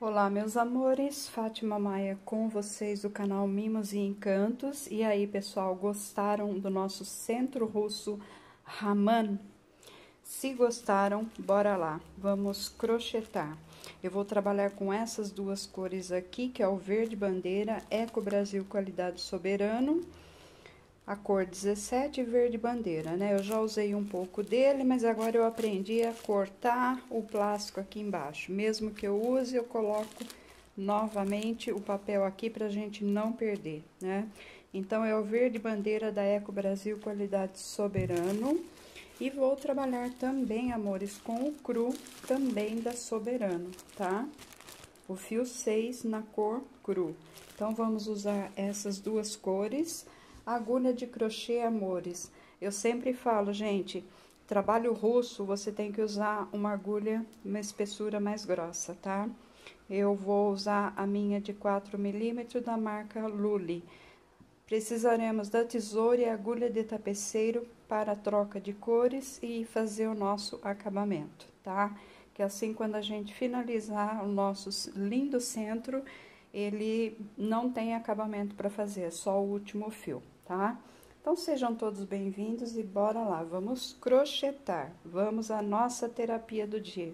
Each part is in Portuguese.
Olá, meus amores, Fátima Maia com vocês do canal Mimos e Encantos. E aí, pessoal, gostaram do nosso centro russo Raman? Se gostaram, bora lá, vamos crochetar. Eu vou trabalhar com essas duas cores aqui, que é o verde bandeira Eco Brasil Qualidade Soberano a cor 17 verde bandeira, né? Eu já usei um pouco dele, mas agora eu aprendi a cortar o plástico aqui embaixo. Mesmo que eu use, eu coloco novamente o papel aqui pra gente não perder, né? Então, é o verde bandeira da Eco Brasil Qualidade Soberano. E vou trabalhar também, amores, com o cru, também da Soberano, tá? O fio 6 na cor cru. Então, vamos usar essas duas cores Agulha de crochê, amores. Eu sempre falo, gente, trabalho russo, você tem que usar uma agulha, uma espessura mais grossa, tá? Eu vou usar a minha de 4 milímetros da marca Lully. Precisaremos da tesoura e agulha de tapeceiro para a troca de cores e fazer o nosso acabamento, tá? Que assim, quando a gente finalizar o nosso lindo centro, ele não tem acabamento para fazer, é só o último fio tá? Então, sejam todos bem-vindos e bora lá, vamos crochetar, vamos à nossa terapia do dia.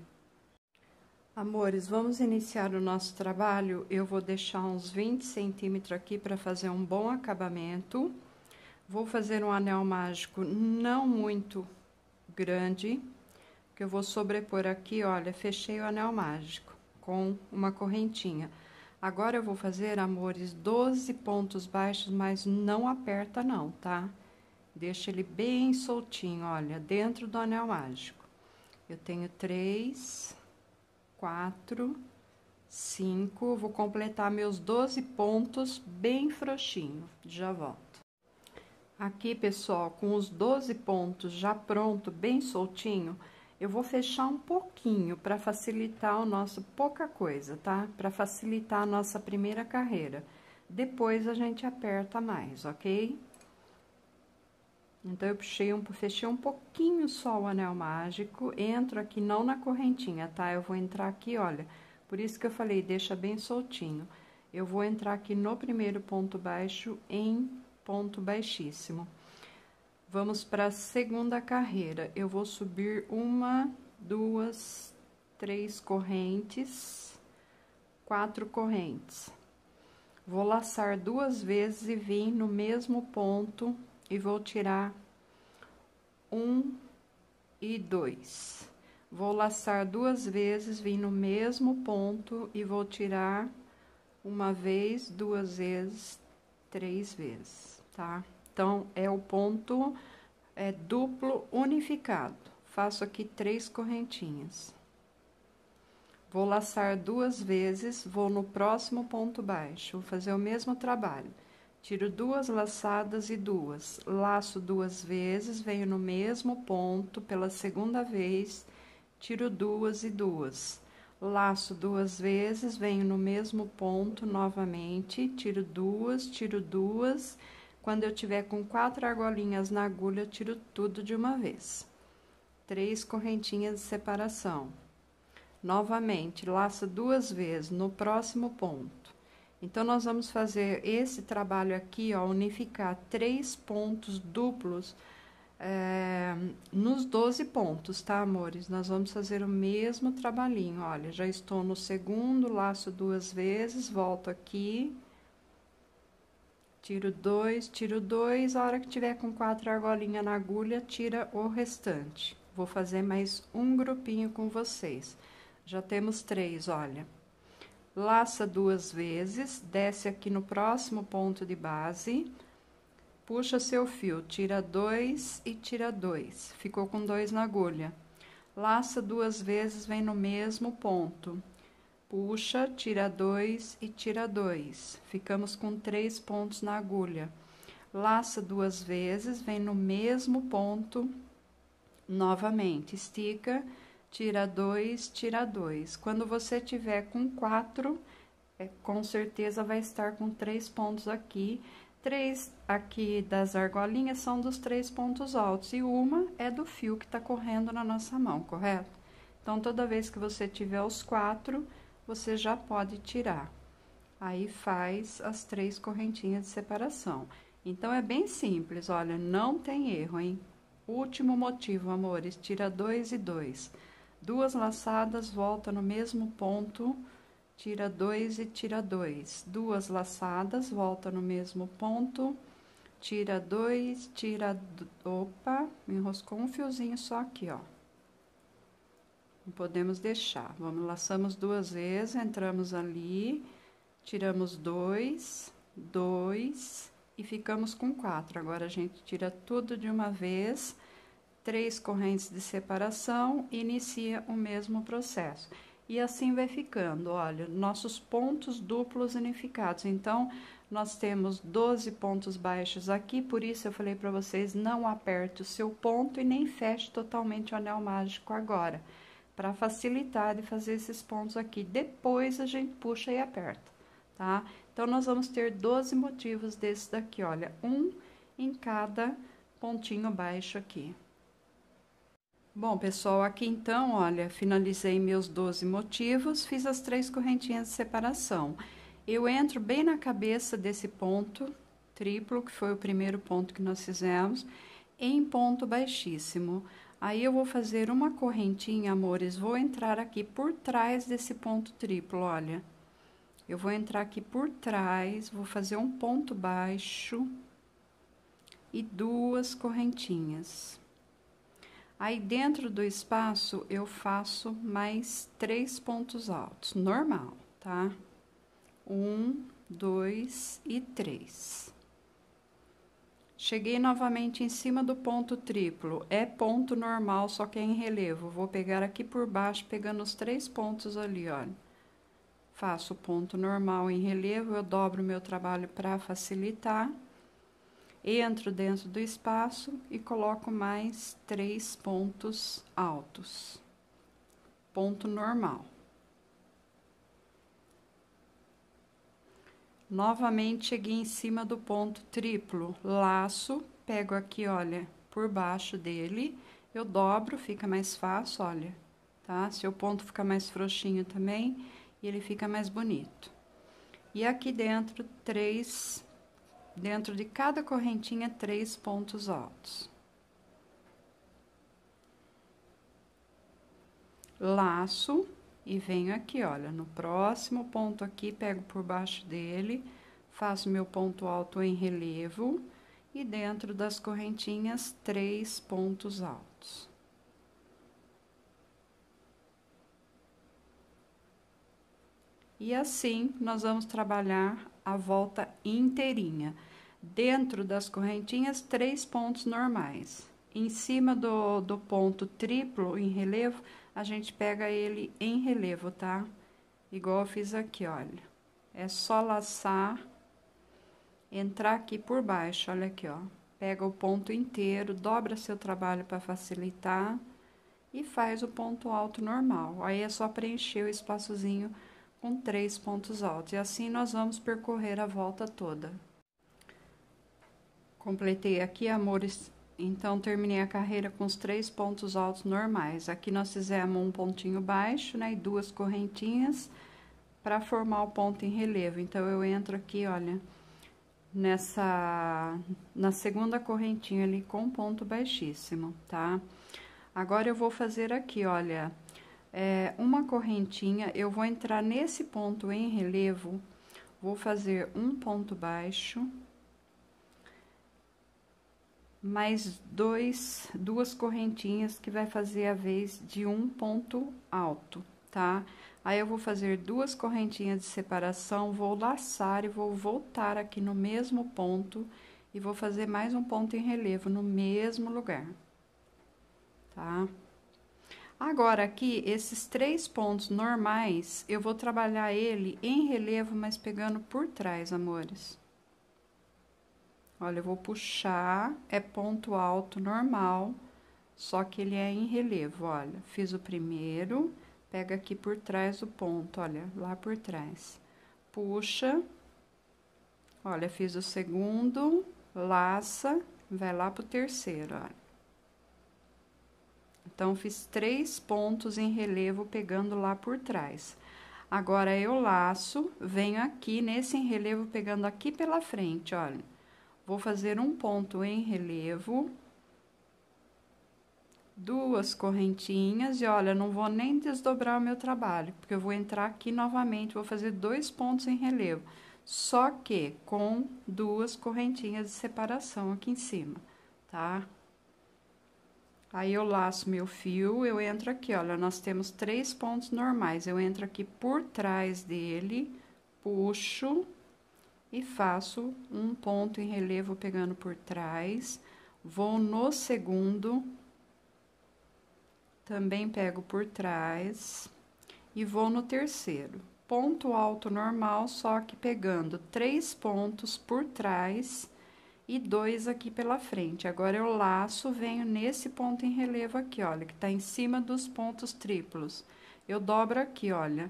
Amores, vamos iniciar o nosso trabalho? Eu vou deixar uns 20 centímetros aqui para fazer um bom acabamento. Vou fazer um anel mágico não muito grande, que eu vou sobrepor aqui, olha, fechei o anel mágico com uma correntinha. Agora eu vou fazer, amores, 12 pontos baixos, mas não aperta não, tá? Deixa ele bem soltinho, olha, dentro do anel mágico. Eu tenho três, quatro, cinco, vou completar meus 12 pontos bem frouxinho, já volto. Aqui, pessoal, com os 12 pontos já pronto, bem soltinho, eu vou fechar um pouquinho para facilitar o nosso pouca coisa, tá? Para facilitar a nossa primeira carreira. Depois a gente aperta mais, ok? Então, eu puxei um, fechei um pouquinho só o anel mágico, entro aqui, não na correntinha, tá? Eu vou entrar aqui, olha, por isso que eu falei, deixa bem soltinho. Eu vou entrar aqui no primeiro ponto baixo em ponto baixíssimo. Vamos para a segunda carreira. Eu vou subir uma, duas, três correntes, quatro correntes. Vou laçar duas vezes e vim no mesmo ponto e vou tirar um e dois. Vou laçar duas vezes, vim no mesmo ponto e vou tirar uma vez, duas vezes, três vezes, tá? Então, é o ponto é, duplo unificado. Faço aqui três correntinhas. Vou laçar duas vezes, vou no próximo ponto baixo, vou fazer o mesmo trabalho. Tiro duas laçadas e duas, laço duas vezes, venho no mesmo ponto pela segunda vez, tiro duas e duas. Laço duas vezes, venho no mesmo ponto novamente, tiro duas, tiro duas, tiro duas quando eu tiver com quatro argolinhas na agulha, tiro tudo de uma vez. Três correntinhas de separação. Novamente, laça duas vezes no próximo ponto. Então, nós vamos fazer esse trabalho aqui, ó, unificar três pontos duplos é, nos 12 pontos, tá, amores? Nós vamos fazer o mesmo trabalhinho, olha, já estou no segundo, laço duas vezes, volto aqui Tiro dois, tiro dois. A hora que tiver com quatro argolinhas na agulha, tira o restante. Vou fazer mais um grupinho com vocês. Já temos três, olha. Laça duas vezes, desce aqui no próximo ponto de base, puxa seu fio, tira dois e tira dois. Ficou com dois na agulha. Laça duas vezes, vem no mesmo ponto puxa, tira dois e tira dois. Ficamos com três pontos na agulha. Laça duas vezes, vem no mesmo ponto novamente. Estica, tira dois, tira dois. Quando você tiver com quatro, é, com certeza vai estar com três pontos aqui. Três aqui das argolinhas são dos três pontos altos e uma é do fio que está correndo na nossa mão, correto? Então, toda vez que você tiver os quatro, você já pode tirar. Aí, faz as três correntinhas de separação. Então, é bem simples, olha, não tem erro, hein? Último motivo, amores, tira dois e dois. Duas laçadas, volta no mesmo ponto, tira dois e tira dois. Duas laçadas, volta no mesmo ponto, tira dois, tira... Opa, enroscou um fiozinho só aqui, ó. Não podemos deixar. Vamos, laçamos duas vezes, entramos ali, tiramos dois, dois e ficamos com quatro. Agora, a gente tira tudo de uma vez, três correntes de separação e inicia o mesmo processo. E assim vai ficando, olha, nossos pontos duplos unificados. Então, nós temos 12 pontos baixos aqui, por isso eu falei para vocês, não aperte o seu ponto e nem feche totalmente o anel mágico agora para facilitar de fazer esses pontos aqui. Depois a gente puxa e aperta, tá? Então, nós vamos ter 12 motivos desse daqui, olha, um em cada pontinho baixo aqui. Bom, pessoal, aqui então, olha, finalizei meus 12 motivos, fiz as três correntinhas de separação. Eu entro bem na cabeça desse ponto triplo, que foi o primeiro ponto que nós fizemos, em ponto baixíssimo. Aí eu vou fazer uma correntinha, amores, vou entrar aqui por trás desse ponto triplo, olha. Eu vou entrar aqui por trás, vou fazer um ponto baixo e duas correntinhas. Aí, dentro do espaço, eu faço mais três pontos altos, normal, tá? Um, dois e três. Cheguei novamente em cima do ponto triplo. É ponto normal, só que é em relevo. Vou pegar aqui por baixo, pegando os três pontos ali, olha. Faço ponto normal em relevo, eu dobro meu trabalho para facilitar. Entro dentro do espaço e coloco mais três pontos altos. Ponto normal. Novamente cheguei em cima do ponto triplo, laço, pego aqui, olha, por baixo dele, eu dobro, fica mais fácil, olha, tá? Seu ponto fica mais frouxinho também e ele fica mais bonito. E aqui dentro, três, dentro de cada correntinha, três pontos altos. Laço, e venho aqui, olha, no próximo ponto aqui, pego por baixo dele, faço meu ponto alto em relevo e dentro das correntinhas, três pontos altos. E assim, nós vamos trabalhar a volta inteirinha. Dentro das correntinhas, três pontos normais. Em cima do, do ponto triplo em relevo, a gente pega ele em relevo, tá? Igual eu fiz aqui, olha. É só laçar, entrar aqui por baixo, olha aqui, ó. Pega o ponto inteiro, dobra seu trabalho para facilitar e faz o ponto alto normal. Aí é só preencher o espaçozinho com três pontos altos. E assim nós vamos percorrer a volta toda. Completei aqui, amores, então, terminei a carreira com os três pontos altos normais. Aqui nós fizemos um pontinho baixo, né, e duas correntinhas para formar o ponto em relevo. Então, eu entro aqui, olha, nessa, na segunda correntinha ali com ponto baixíssimo, tá? Agora, eu vou fazer aqui, olha, é, uma correntinha, eu vou entrar nesse ponto em relevo, vou fazer um ponto baixo mais dois, duas correntinhas que vai fazer a vez de um ponto alto, tá? Aí eu vou fazer duas correntinhas de separação, vou laçar e vou voltar aqui no mesmo ponto e vou fazer mais um ponto em relevo no mesmo lugar, tá? Agora aqui, esses três pontos normais, eu vou trabalhar ele em relevo, mas pegando por trás, amores. Olha, eu vou puxar, é ponto alto normal, só que ele é em relevo, olha. Fiz o primeiro, pega aqui por trás o ponto, olha, lá por trás. Puxa, olha, fiz o segundo, laça, vai lá pro terceiro, olha. Então, fiz três pontos em relevo pegando lá por trás. Agora, eu laço, venho aqui nesse em relevo pegando aqui pela frente, olha Vou fazer um ponto em relevo, duas correntinhas, e olha, não vou nem desdobrar o meu trabalho, porque eu vou entrar aqui novamente, vou fazer dois pontos em relevo, só que com duas correntinhas de separação aqui em cima, tá? Aí, eu laço meu fio, eu entro aqui, olha, nós temos três pontos normais, eu entro aqui por trás dele, puxo e faço um ponto em relevo pegando por trás, vou no segundo, também pego por trás e vou no terceiro. Ponto alto normal, só que pegando três pontos por trás e dois aqui pela frente. Agora, eu laço, venho nesse ponto em relevo aqui, olha, que tá em cima dos pontos triplos. Eu dobro aqui, olha,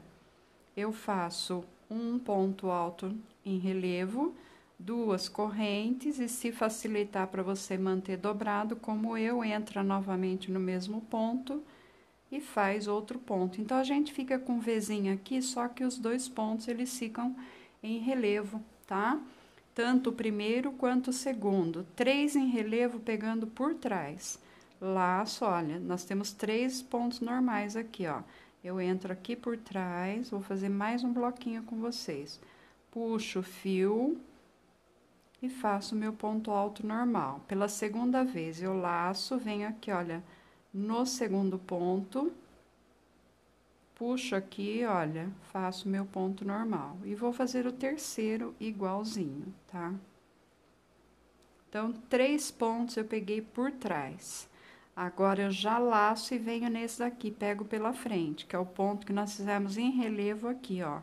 eu faço um ponto alto em relevo, duas correntes e se facilitar para você manter dobrado, como eu, entra novamente no mesmo ponto e faz outro ponto. Então, a gente fica com um Vzinho aqui, só que os dois pontos eles ficam em relevo, tá? Tanto o primeiro quanto o segundo. Três em relevo pegando por trás. Laço, olha, nós temos três pontos normais aqui, ó. Eu entro aqui por trás, vou fazer mais um bloquinho com vocês puxo o fio e faço meu ponto alto normal. Pela segunda vez, eu laço, venho aqui, olha, no segundo ponto, puxo aqui, olha, faço meu ponto normal. E vou fazer o terceiro igualzinho, tá? Então, três pontos eu peguei por trás. Agora, eu já laço e venho nesse daqui, pego pela frente, que é o ponto que nós fizemos em relevo aqui, ó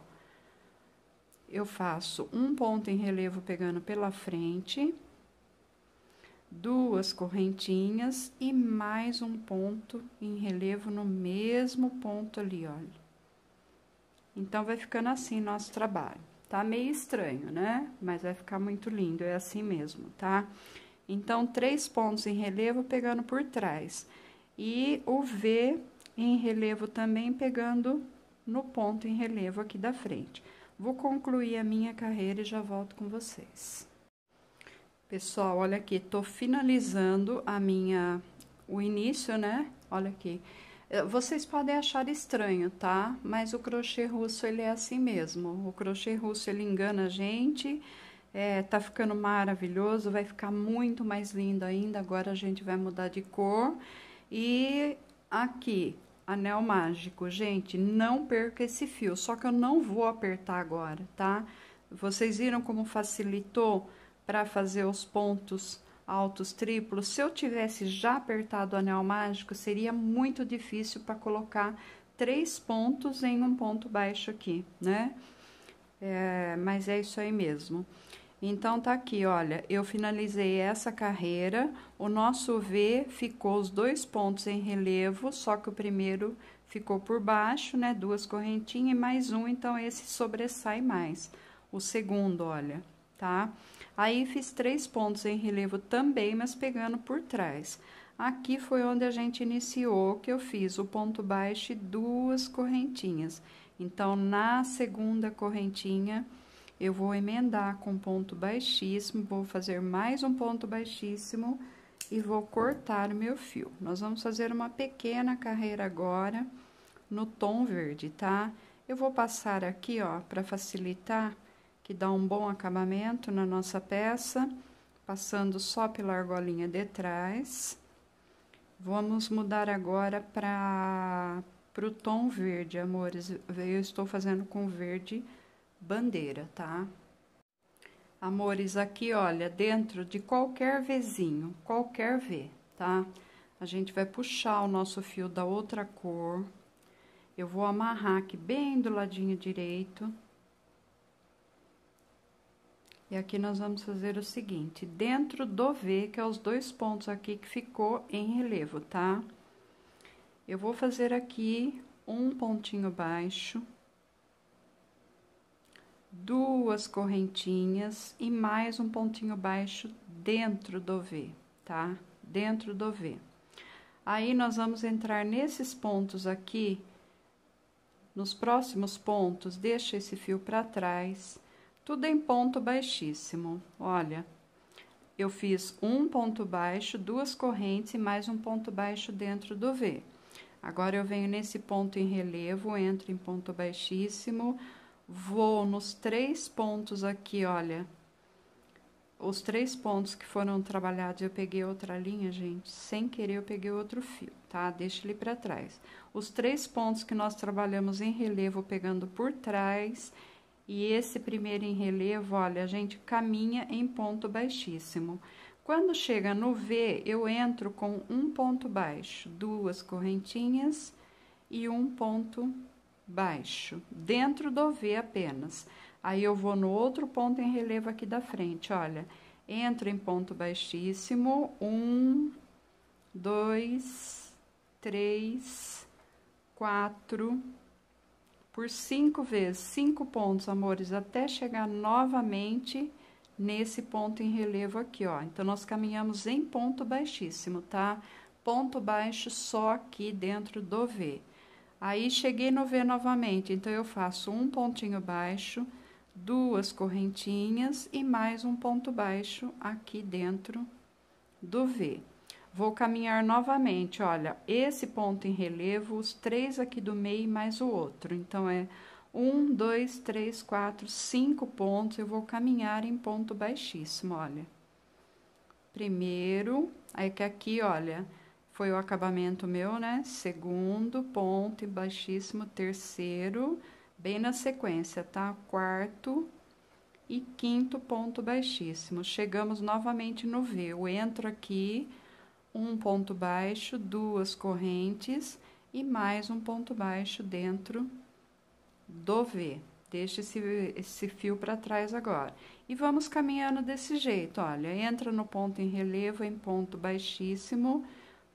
eu faço um ponto em relevo pegando pela frente, duas correntinhas e mais um ponto em relevo no mesmo ponto ali, olha. Então, vai ficando assim nosso trabalho. Tá meio estranho, né? Mas vai ficar muito lindo, é assim mesmo, tá? Então, três pontos em relevo pegando por trás. E o V em relevo também pegando no ponto em relevo aqui da frente. Vou concluir a minha carreira e já volto com vocês. Pessoal, olha aqui, tô finalizando a minha o início, né? Olha aqui. É, vocês podem achar estranho, tá? Mas o crochê russo ele é assim mesmo. O crochê russo ele engana a gente. É, tá ficando maravilhoso, vai ficar muito mais lindo ainda. Agora a gente vai mudar de cor. E aqui, anel mágico. Gente, não perca esse fio, só que eu não vou apertar agora, tá? Vocês viram como facilitou para fazer os pontos altos triplos? Se eu tivesse já apertado o anel mágico, seria muito difícil para colocar três pontos em um ponto baixo aqui, né? É, mas é isso aí mesmo. Então tá aqui, olha, eu finalizei essa carreira, o nosso V ficou os dois pontos em relevo, só que o primeiro ficou por baixo, né, duas correntinhas e mais um, então esse sobressai mais. O segundo, olha, tá? Aí fiz três pontos em relevo também, mas pegando por trás. Aqui foi onde a gente iniciou, que eu fiz o ponto baixo e duas correntinhas. Então, na segunda correntinha eu vou emendar com ponto baixíssimo, vou fazer mais um ponto baixíssimo e vou cortar o meu fio. Nós vamos fazer uma pequena carreira agora no tom verde, tá? Eu vou passar aqui, ó, para facilitar, que dá um bom acabamento na nossa peça, passando só pela argolinha de trás. Vamos mudar agora para o tom verde, amores. Eu estou fazendo com verde bandeira, tá? Amores, aqui, olha, dentro de qualquer vizinho, qualquer V, tá? A gente vai puxar o nosso fio da outra cor. Eu vou amarrar aqui bem do ladinho direito. E aqui nós vamos fazer o seguinte, dentro do V, que é os dois pontos aqui que ficou em relevo, tá? Eu vou fazer aqui um pontinho baixo duas correntinhas e mais um pontinho baixo dentro do V, tá? Dentro do V. Aí, nós vamos entrar nesses pontos aqui, nos próximos pontos, deixa esse fio para trás, tudo em ponto baixíssimo. Olha, eu fiz um ponto baixo, duas correntes e mais um ponto baixo dentro do V. Agora, eu venho nesse ponto em relevo, entro em ponto baixíssimo vou nos três pontos aqui, olha. Os três pontos que foram trabalhados, eu peguei outra linha, gente, sem querer eu peguei outro fio, tá? Deixa ele para trás. Os três pontos que nós trabalhamos em relevo, pegando por trás, e esse primeiro em relevo, olha, a gente caminha em ponto baixíssimo. Quando chega no V, eu entro com um ponto baixo, duas correntinhas e um ponto baixo baixo, dentro do V apenas. Aí eu vou no outro ponto em relevo aqui da frente, olha. Entro em ponto baixíssimo, um, dois, três, quatro, por cinco vezes, cinco pontos, amores, até chegar novamente nesse ponto em relevo aqui, ó. Então, nós caminhamos em ponto baixíssimo, tá? Ponto baixo só aqui dentro do V. Aí cheguei no V novamente, então eu faço um pontinho baixo, duas correntinhas e mais um ponto baixo aqui dentro do V. Vou caminhar novamente, olha, esse ponto em relevo, os três aqui do meio mais o outro. Então, é um, dois, três, quatro, cinco pontos, eu vou caminhar em ponto baixíssimo, olha. Primeiro, é que aqui, olha, foi o acabamento meu, né? Segundo, ponto e baixíssimo, terceiro, bem na sequência, tá? Quarto e quinto ponto baixíssimo. Chegamos novamente no V. Eu entro aqui, um ponto baixo, duas correntes e mais um ponto baixo dentro do V. Deixa esse, esse fio para trás agora. E vamos caminhando desse jeito, olha. Entra no ponto em relevo, em ponto baixíssimo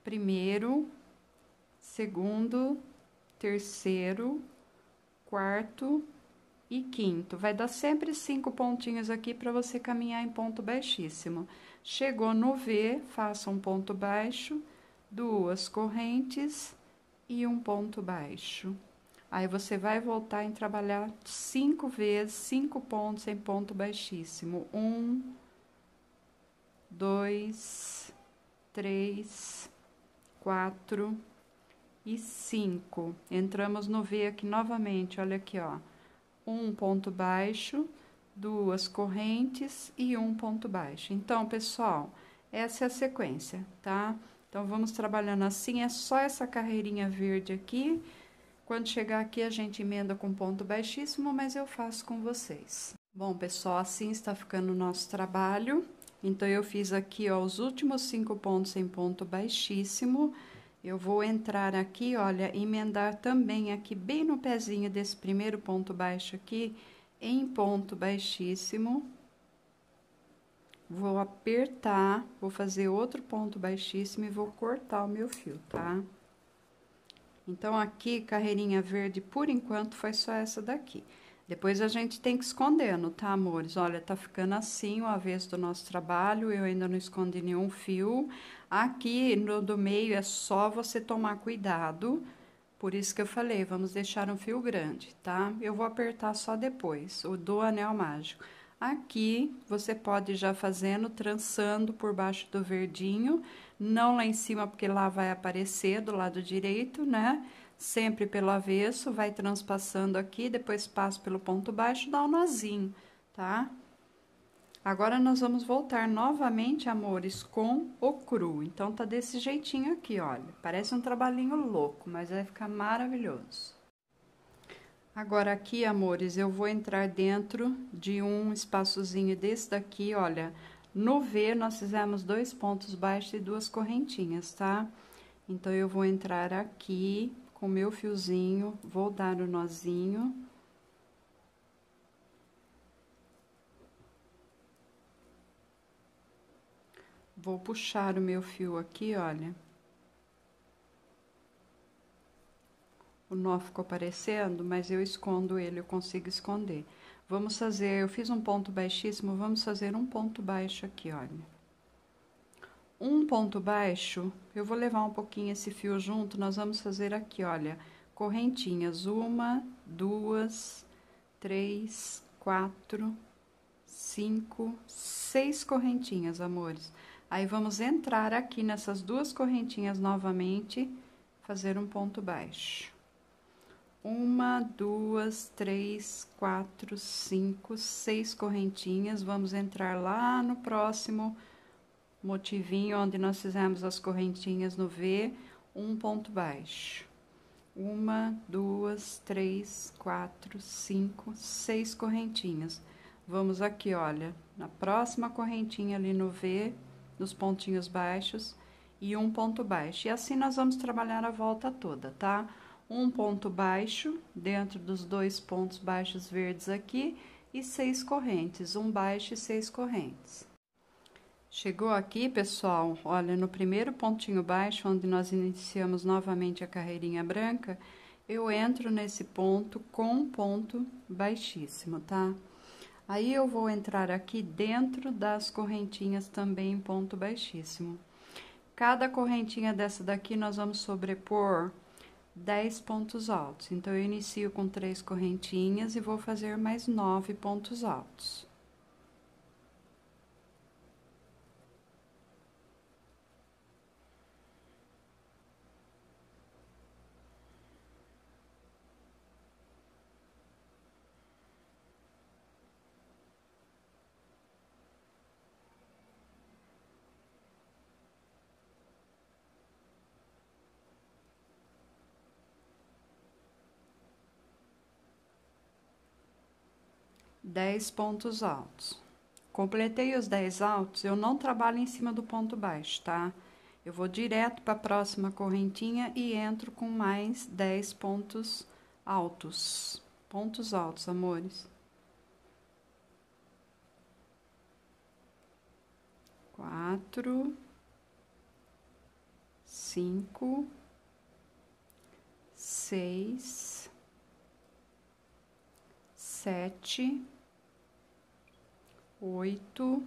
primeiro, segundo, terceiro, quarto e quinto. Vai dar sempre cinco pontinhos aqui para você caminhar em ponto baixíssimo. Chegou no V, faça um ponto baixo, duas correntes e um ponto baixo. Aí você vai voltar em trabalhar cinco vezes, cinco pontos em ponto baixíssimo. Um, dois, três, quatro e cinco. Entramos no V aqui novamente, olha aqui, ó. Um ponto baixo, duas correntes e um ponto baixo. Então, pessoal, essa é a sequência, tá? Então, vamos trabalhando assim, é só essa carreirinha verde aqui. Quando chegar aqui, a gente emenda com ponto baixíssimo, mas eu faço com vocês. Bom, pessoal, assim está ficando o nosso trabalho. Então, eu fiz aqui, ó, os últimos cinco pontos em ponto baixíssimo. Eu vou entrar aqui, olha, emendar também aqui bem no pezinho desse primeiro ponto baixo aqui, em ponto baixíssimo. Vou apertar, vou fazer outro ponto baixíssimo e vou cortar o meu fio, tá? Então, aqui, carreirinha verde, por enquanto, foi só essa daqui. Depois a gente tem que escondendo, tá, amores? Olha, tá ficando assim o avesso do nosso trabalho, eu ainda não escondi nenhum fio. Aqui no do meio é só você tomar cuidado, por isso que eu falei, vamos deixar um fio grande, tá? Eu vou apertar só depois, o do anel mágico. Aqui, você pode já fazendo, trançando por baixo do verdinho, não lá em cima, porque lá vai aparecer do lado direito, né? sempre pelo avesso, vai transpassando aqui, depois passo pelo ponto baixo, dá um nozinho, tá? Agora, nós vamos voltar novamente, amores, com o cru. Então, tá desse jeitinho aqui, olha. Parece um trabalhinho louco, mas vai ficar maravilhoso. Agora, aqui, amores, eu vou entrar dentro de um espaçozinho desse daqui, olha. No V, nós fizemos dois pontos baixos e duas correntinhas, tá? Então, eu vou entrar aqui com meu fiozinho, vou dar o nozinho. Vou puxar o meu fio aqui, olha. O nó ficou aparecendo, mas eu escondo ele, eu consigo esconder. Vamos fazer, eu fiz um ponto baixíssimo, vamos fazer um ponto baixo aqui, olha um ponto baixo, eu vou levar um pouquinho esse fio junto, nós vamos fazer aqui, olha, correntinhas, uma, duas, três, quatro, cinco, seis correntinhas, amores. Aí, vamos entrar aqui nessas duas correntinhas novamente, fazer um ponto baixo. Uma, duas, três, quatro, cinco, seis correntinhas, vamos entrar lá no próximo motivinho onde nós fizemos as correntinhas no V, um ponto baixo. Uma, duas, três, quatro, cinco, seis correntinhas. Vamos aqui, olha, na próxima correntinha ali no V, nos pontinhos baixos, e um ponto baixo. E assim nós vamos trabalhar a volta toda, tá? Um ponto baixo dentro dos dois pontos baixos verdes aqui, e seis correntes, um baixo e seis correntes. Chegou aqui, pessoal, olha, no primeiro pontinho baixo, onde nós iniciamos novamente a carreirinha branca, eu entro nesse ponto com um ponto baixíssimo, tá? Aí, eu vou entrar aqui dentro das correntinhas também em ponto baixíssimo. Cada correntinha dessa daqui, nós vamos sobrepor 10 pontos altos. Então, eu inicio com três correntinhas e vou fazer mais nove pontos altos. 10 pontos altos. Completei os 10 altos, eu não trabalho em cima do ponto baixo, tá? Eu vou direto para a próxima correntinha e entro com mais 10 pontos altos. Pontos altos, amores. Quatro, cinco, seis, sete oito,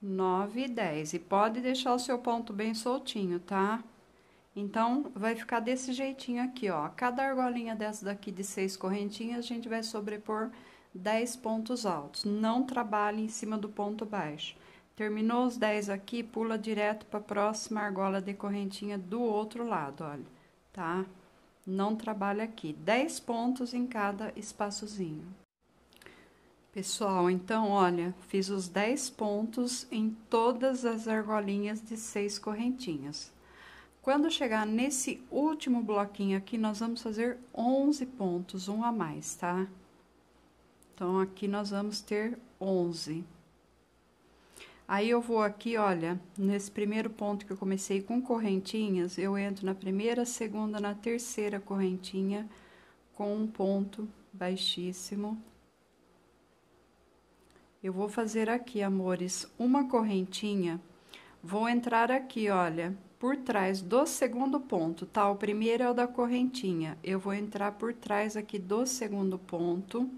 nove e dez. E pode deixar o seu ponto bem soltinho, tá? Então, vai ficar desse jeitinho aqui, ó. Cada argolinha dessa daqui de seis correntinhas, a gente vai sobrepor dez pontos altos. Não trabalhe em cima do ponto baixo. Terminou os 10 aqui, pula direto para a próxima argola de correntinha do outro lado, olha, tá? Não trabalha aqui. 10 pontos em cada espaçozinho. Pessoal, então olha, fiz os 10 pontos em todas as argolinhas de seis correntinhas. Quando chegar nesse último bloquinho aqui, nós vamos fazer 11 pontos, um a mais, tá? Então, aqui nós vamos ter 11. Aí, eu vou aqui, olha, nesse primeiro ponto que eu comecei com correntinhas, eu entro na primeira, segunda, na terceira correntinha, com um ponto baixíssimo eu vou fazer aqui, amores, uma correntinha. Vou entrar aqui, olha, por trás do segundo ponto, tá? O primeiro é o da correntinha. Eu vou entrar por trás aqui do segundo ponto.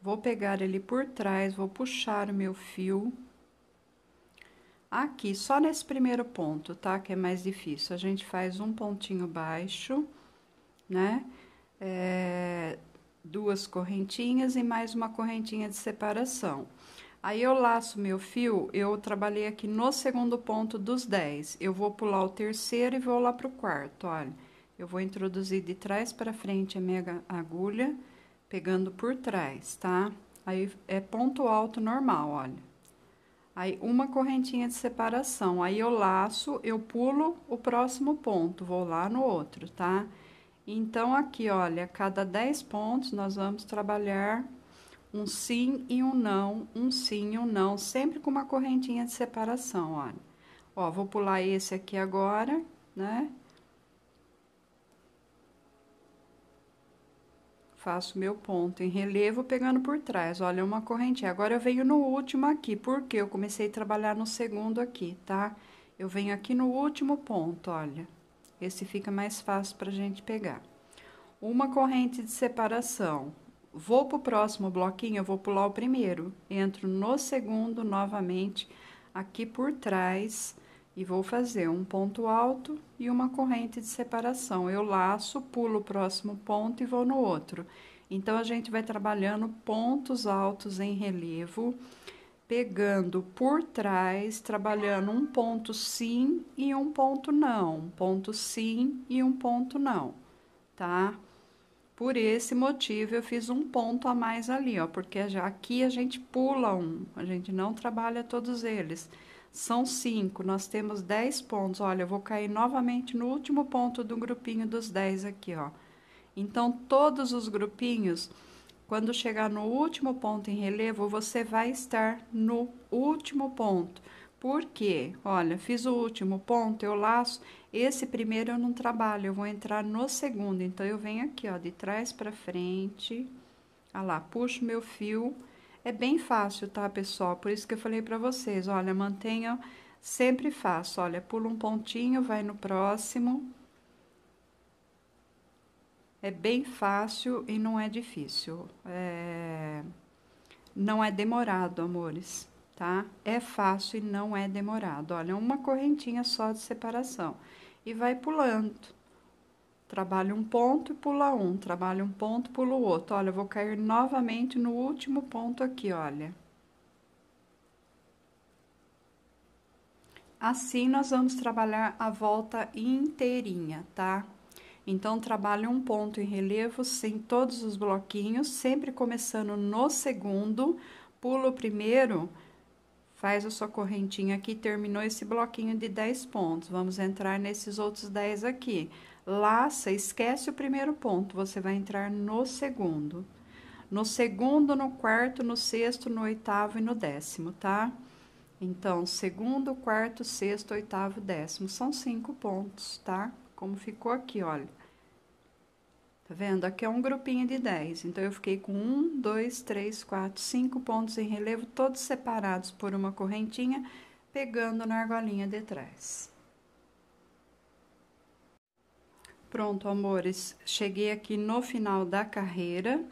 Vou pegar ele por trás, vou puxar o meu fio. Aqui, só nesse primeiro ponto, tá? Que é mais difícil. A gente faz um pontinho baixo, né? É, duas correntinhas e mais uma correntinha de separação. Aí eu laço meu fio, eu trabalhei aqui no segundo ponto dos 10. Eu vou pular o terceiro e vou lá pro quarto, olha. Eu vou introduzir de trás para frente a minha agulha, pegando por trás, tá? Aí é ponto alto normal, olha. Aí uma correntinha de separação, aí eu laço, eu pulo o próximo ponto, vou lá no outro, tá? Tá? Então, aqui, olha, cada 10 pontos nós vamos trabalhar um sim e um não, um sim e um não, sempre com uma correntinha de separação, olha. Ó, vou pular esse aqui agora, né? Faço meu ponto em relevo, pegando por trás, olha, uma correntinha. Agora, eu venho no último aqui, porque eu comecei a trabalhar no segundo aqui, tá? Eu venho aqui no último ponto, olha. Esse fica mais fácil para a gente pegar. Uma corrente de separação. Vou para o próximo bloquinho, eu vou pular o primeiro. Entro no segundo novamente aqui por trás e vou fazer um ponto alto e uma corrente de separação. Eu laço, pulo o próximo ponto e vou no outro. Então, a gente vai trabalhando pontos altos em relevo pegando por trás, trabalhando um ponto sim e um ponto não, um ponto sim e um ponto não, tá? Por esse motivo eu fiz um ponto a mais ali, ó, porque já aqui a gente pula um, a gente não trabalha todos eles. São cinco, nós temos dez pontos. Olha, eu vou cair novamente no último ponto do grupinho dos dez aqui, ó. Então, todos os grupinhos quando chegar no último ponto em relevo, você vai estar no último ponto. Por quê? Olha, fiz o último ponto, eu laço. Esse primeiro eu não trabalho, eu vou entrar no segundo. Então, eu venho aqui, ó, de trás para frente. Olha lá, puxo meu fio. É bem fácil, tá, pessoal? Por isso que eu falei para vocês, olha, mantenha sempre faço. Olha, pula um pontinho, vai no próximo. É bem fácil e não é difícil. É... Não é demorado, amores, tá? É fácil e não é demorado. Olha, uma correntinha só de separação. E vai pulando. Trabalha um ponto e pula um. Trabalha um ponto, pula o outro. Olha, eu vou cair novamente no último ponto aqui, olha. Assim, nós vamos trabalhar a volta inteirinha, tá? Então, trabalhe um ponto em relevo em todos os bloquinhos, sempre começando no segundo, pula o primeiro, faz a sua correntinha aqui, terminou esse bloquinho de 10 pontos. Vamos entrar nesses outros 10 aqui. Laça, esquece o primeiro ponto, você vai entrar no segundo. No segundo, no quarto, no sexto, no oitavo e no décimo, tá? Então, segundo, quarto, sexto, oitavo, décimo. São cinco pontos, tá? Como ficou aqui, olha. Tá vendo? Aqui é um grupinho de 10. Então, eu fiquei com 1, 2, 3, 4, 5 pontos em relevo, todos separados por uma correntinha, pegando na argolinha de trás. Pronto, amores, cheguei aqui no final da carreira.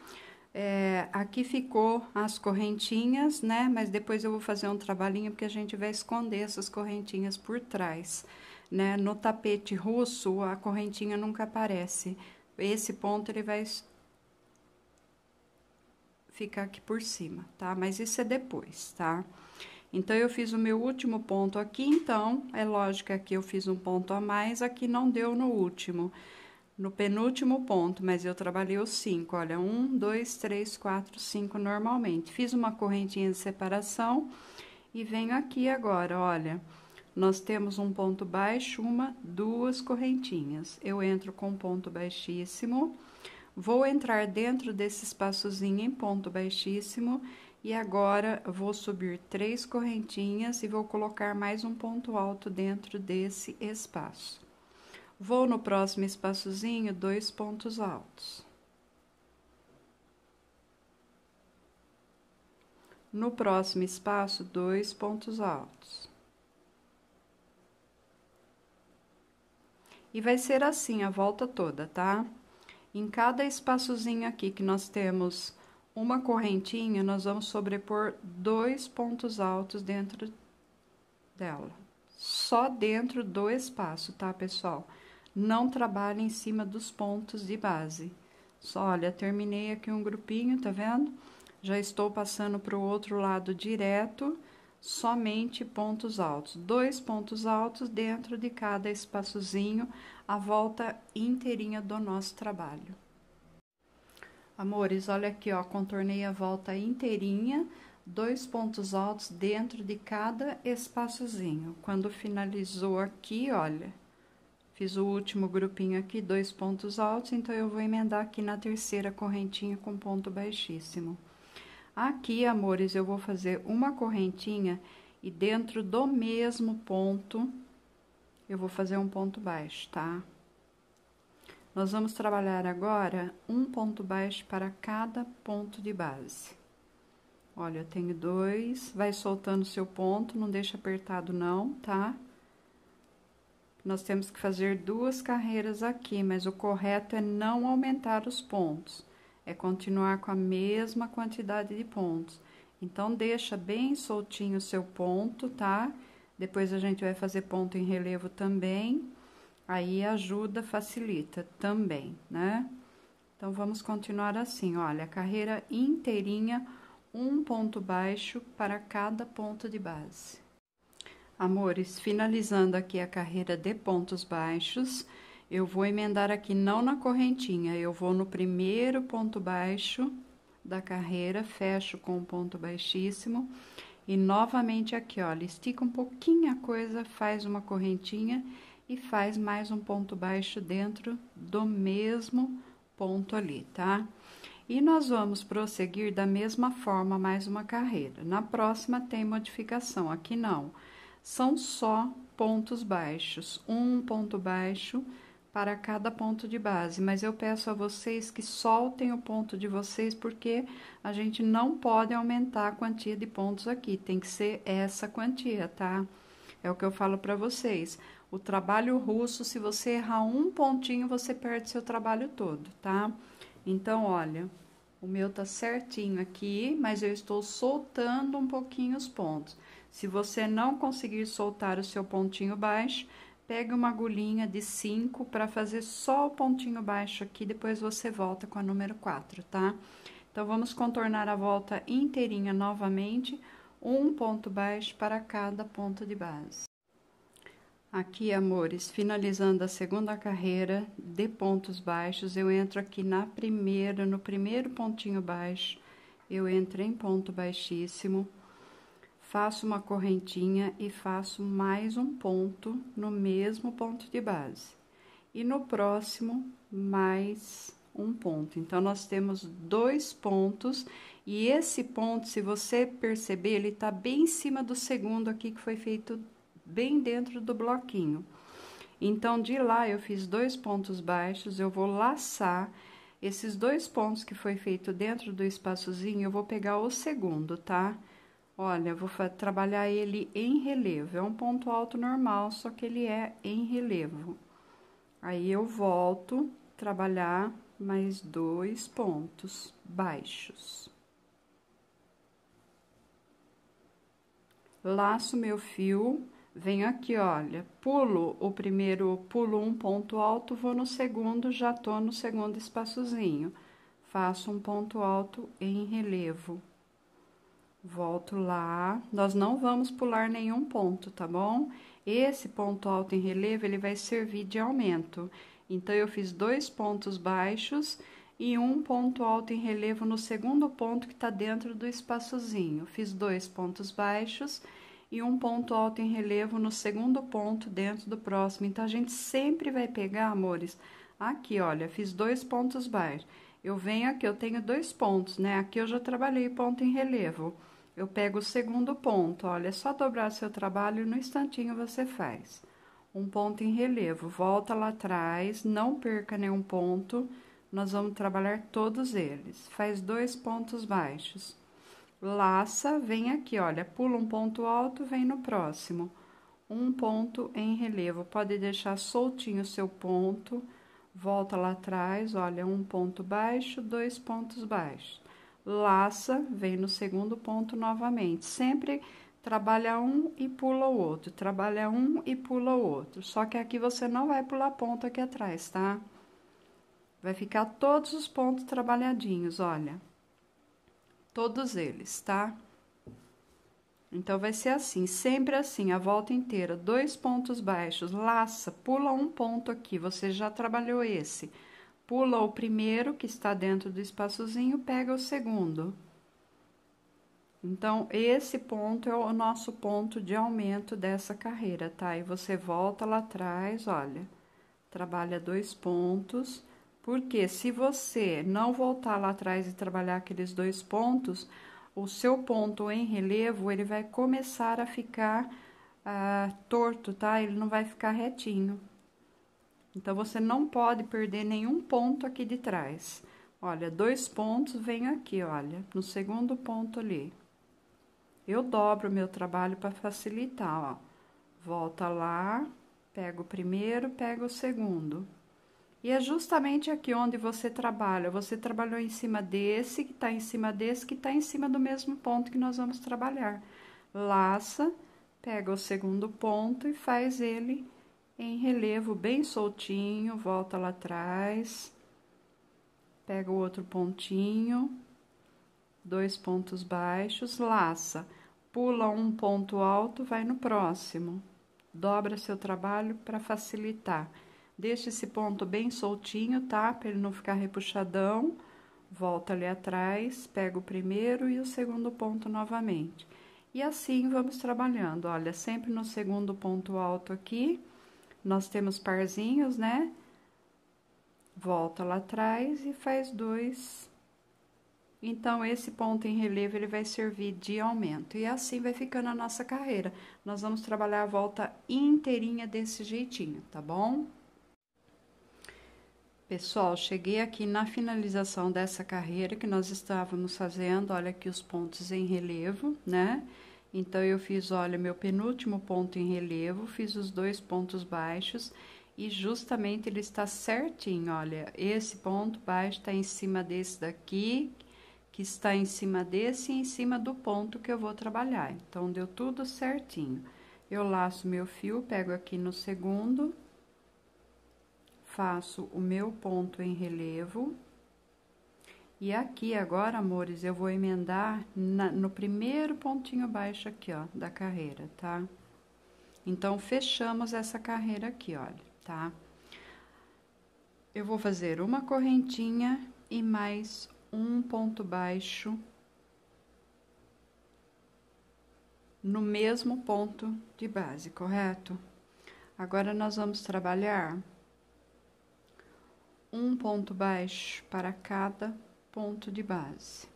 É, aqui ficou as correntinhas, né? Mas depois eu vou fazer um trabalhinho, porque a gente vai esconder essas correntinhas por trás, né? No tapete russo, a correntinha nunca aparece, esse ponto ele vai ficar aqui por cima, tá? Mas isso é depois, tá? Então, eu fiz o meu último ponto aqui, então, é lógico que aqui eu fiz um ponto a mais, aqui não deu no último, no penúltimo ponto, mas eu trabalhei os cinco, olha, um, dois, três, quatro, cinco, normalmente. Fiz uma correntinha de separação e venho aqui agora, olha nós temos um ponto baixo, uma, duas correntinhas. Eu entro com ponto baixíssimo, vou entrar dentro desse espaçozinho em ponto baixíssimo, e agora vou subir três correntinhas e vou colocar mais um ponto alto dentro desse espaço. Vou no próximo espaçozinho, dois pontos altos. No próximo espaço, dois pontos altos. E vai ser assim a volta toda, tá? Em cada espaçozinho aqui que nós temos uma correntinha, nós vamos sobrepor dois pontos altos dentro dela. Só dentro do espaço, tá, pessoal? Não trabalhe em cima dos pontos de base. Só, olha, terminei aqui um grupinho, tá vendo? Já estou passando para o outro lado direto somente pontos altos, dois pontos altos dentro de cada espaçozinho, a volta inteirinha do nosso trabalho. Amores, olha aqui, ó, contornei a volta inteirinha, dois pontos altos dentro de cada espaçozinho. Quando finalizou aqui, olha, fiz o último grupinho aqui, dois pontos altos, então eu vou emendar aqui na terceira correntinha com ponto baixíssimo. Aqui, amores, eu vou fazer uma correntinha e dentro do mesmo ponto, eu vou fazer um ponto baixo, tá? Nós vamos trabalhar agora um ponto baixo para cada ponto de base. Olha, eu tenho dois, vai soltando seu ponto, não deixa apertado não, tá? Nós temos que fazer duas carreiras aqui, mas o correto é não aumentar os pontos é continuar com a mesma quantidade de pontos. Então, deixa bem soltinho o seu ponto, tá? Depois a gente vai fazer ponto em relevo também, aí ajuda, facilita também, né? Então, vamos continuar assim, olha, a carreira inteirinha, um ponto baixo para cada ponto de base. Amores, finalizando aqui a carreira de pontos baixos, eu vou emendar aqui não na correntinha, eu vou no primeiro ponto baixo da carreira, fecho com um ponto baixíssimo e novamente aqui, olha, estica um pouquinho a coisa, faz uma correntinha e faz mais um ponto baixo dentro do mesmo ponto ali, tá? E nós vamos prosseguir da mesma forma mais uma carreira. Na próxima tem modificação, aqui não. São só pontos baixos, um ponto baixo para cada ponto de base, mas eu peço a vocês que soltem o ponto de vocês, porque a gente não pode aumentar a quantia de pontos aqui, tem que ser essa quantia, tá? É o que eu falo para vocês. O trabalho russo, se você errar um pontinho, você perde seu trabalho todo, tá? Então, olha, o meu tá certinho aqui, mas eu estou soltando um pouquinho os pontos. Se você não conseguir soltar o seu pontinho baixo, Pega uma agulhinha de 5 para fazer só o pontinho baixo aqui, depois você volta com a número 4, tá? Então, vamos contornar a volta inteirinha novamente, um ponto baixo para cada ponto de base. Aqui, amores, finalizando a segunda carreira de pontos baixos, eu entro aqui na primeira, no primeiro pontinho baixo, eu entro em ponto baixíssimo faço uma correntinha e faço mais um ponto no mesmo ponto de base. E no próximo, mais um ponto. Então, nós temos dois pontos, e esse ponto, se você perceber, ele tá bem em cima do segundo aqui, que foi feito bem dentro do bloquinho. Então, de lá, eu fiz dois pontos baixos, eu vou laçar esses dois pontos que foi feito dentro do espaçozinho, eu vou pegar o segundo, tá? Olha, vou trabalhar ele em relevo. É um ponto alto normal, só que ele é em relevo. Aí, eu volto trabalhar mais dois pontos baixos. Laço meu fio, venho aqui, olha, pulo o primeiro, pulo um ponto alto, vou no segundo, já tô no segundo espaçozinho. Faço um ponto alto em relevo volto lá. Nós não vamos pular nenhum ponto, tá bom? Esse ponto alto em relevo, ele vai servir de aumento. Então, eu fiz dois pontos baixos e um ponto alto em relevo no segundo ponto que tá dentro do espaçozinho. Fiz dois pontos baixos e um ponto alto em relevo no segundo ponto dentro do próximo. Então, a gente sempre vai pegar, amores, aqui, olha, fiz dois pontos baixos. Eu venho aqui, eu tenho dois pontos, né? Aqui eu já trabalhei ponto em relevo. Eu pego o segundo ponto, olha, é só dobrar seu trabalho e no instantinho você faz. Um ponto em relevo, volta lá atrás, não perca nenhum ponto, nós vamos trabalhar todos eles. Faz dois pontos baixos. Laça, vem aqui, olha, pula um ponto alto, vem no próximo. Um ponto em relevo, pode deixar soltinho o seu ponto, volta lá atrás, olha, um ponto baixo, dois pontos baixos laça, vem no segundo ponto novamente. Sempre trabalha um e pula o outro, trabalha um e pula o outro. Só que aqui você não vai pular ponto aqui atrás, tá? Vai ficar todos os pontos trabalhadinhos, olha. Todos eles, tá? Então, vai ser assim, sempre assim, a volta inteira, dois pontos baixos, laça, pula um ponto aqui, você já trabalhou esse pula o primeiro que está dentro do espaçozinho, pega o segundo. Então, esse ponto é o nosso ponto de aumento dessa carreira, tá? E você volta lá atrás, olha, trabalha dois pontos, porque se você não voltar lá atrás e trabalhar aqueles dois pontos, o seu ponto em relevo, ele vai começar a ficar ah, torto, tá? Ele não vai ficar retinho. Então, você não pode perder nenhum ponto aqui de trás. Olha, dois pontos vem aqui, olha, no segundo ponto ali. Eu dobro o meu trabalho para facilitar, ó. Volta lá, pega o primeiro, pega o segundo. E é justamente aqui onde você trabalha. Você trabalhou em cima desse, que tá em cima desse, que tá em cima do mesmo ponto que nós vamos trabalhar. Laça, pega o segundo ponto e faz ele em relevo bem soltinho, volta lá atrás, pega o outro pontinho, dois pontos baixos, laça, pula um ponto alto, vai no próximo, dobra seu trabalho para facilitar. Deixa esse ponto bem soltinho, tá? Para ele não ficar repuxadão. Volta ali atrás, pega o primeiro e o segundo ponto novamente. E assim vamos trabalhando. Olha, sempre no segundo ponto alto aqui, nós temos parzinhos, né? Volta lá atrás e faz dois. Então, esse ponto em relevo, ele vai servir de aumento. E assim vai ficando a nossa carreira. Nós vamos trabalhar a volta inteirinha desse jeitinho, tá bom? Pessoal, cheguei aqui na finalização dessa carreira que nós estávamos fazendo. Olha aqui os pontos em relevo, né? Né? Então, eu fiz, olha, meu penúltimo ponto em relevo, fiz os dois pontos baixos e justamente ele está certinho, olha, esse ponto baixo está em cima desse daqui, que está em cima desse e em cima do ponto que eu vou trabalhar. Então, deu tudo certinho. Eu laço meu fio, pego aqui no segundo, faço o meu ponto em relevo, e aqui agora, amores, eu vou emendar na, no primeiro pontinho baixo aqui, ó, da carreira, tá? Então, fechamos essa carreira aqui, olha, tá? Eu vou fazer uma correntinha e mais um ponto baixo no mesmo ponto de base, correto? Agora, nós vamos trabalhar um ponto baixo para cada ponto de base.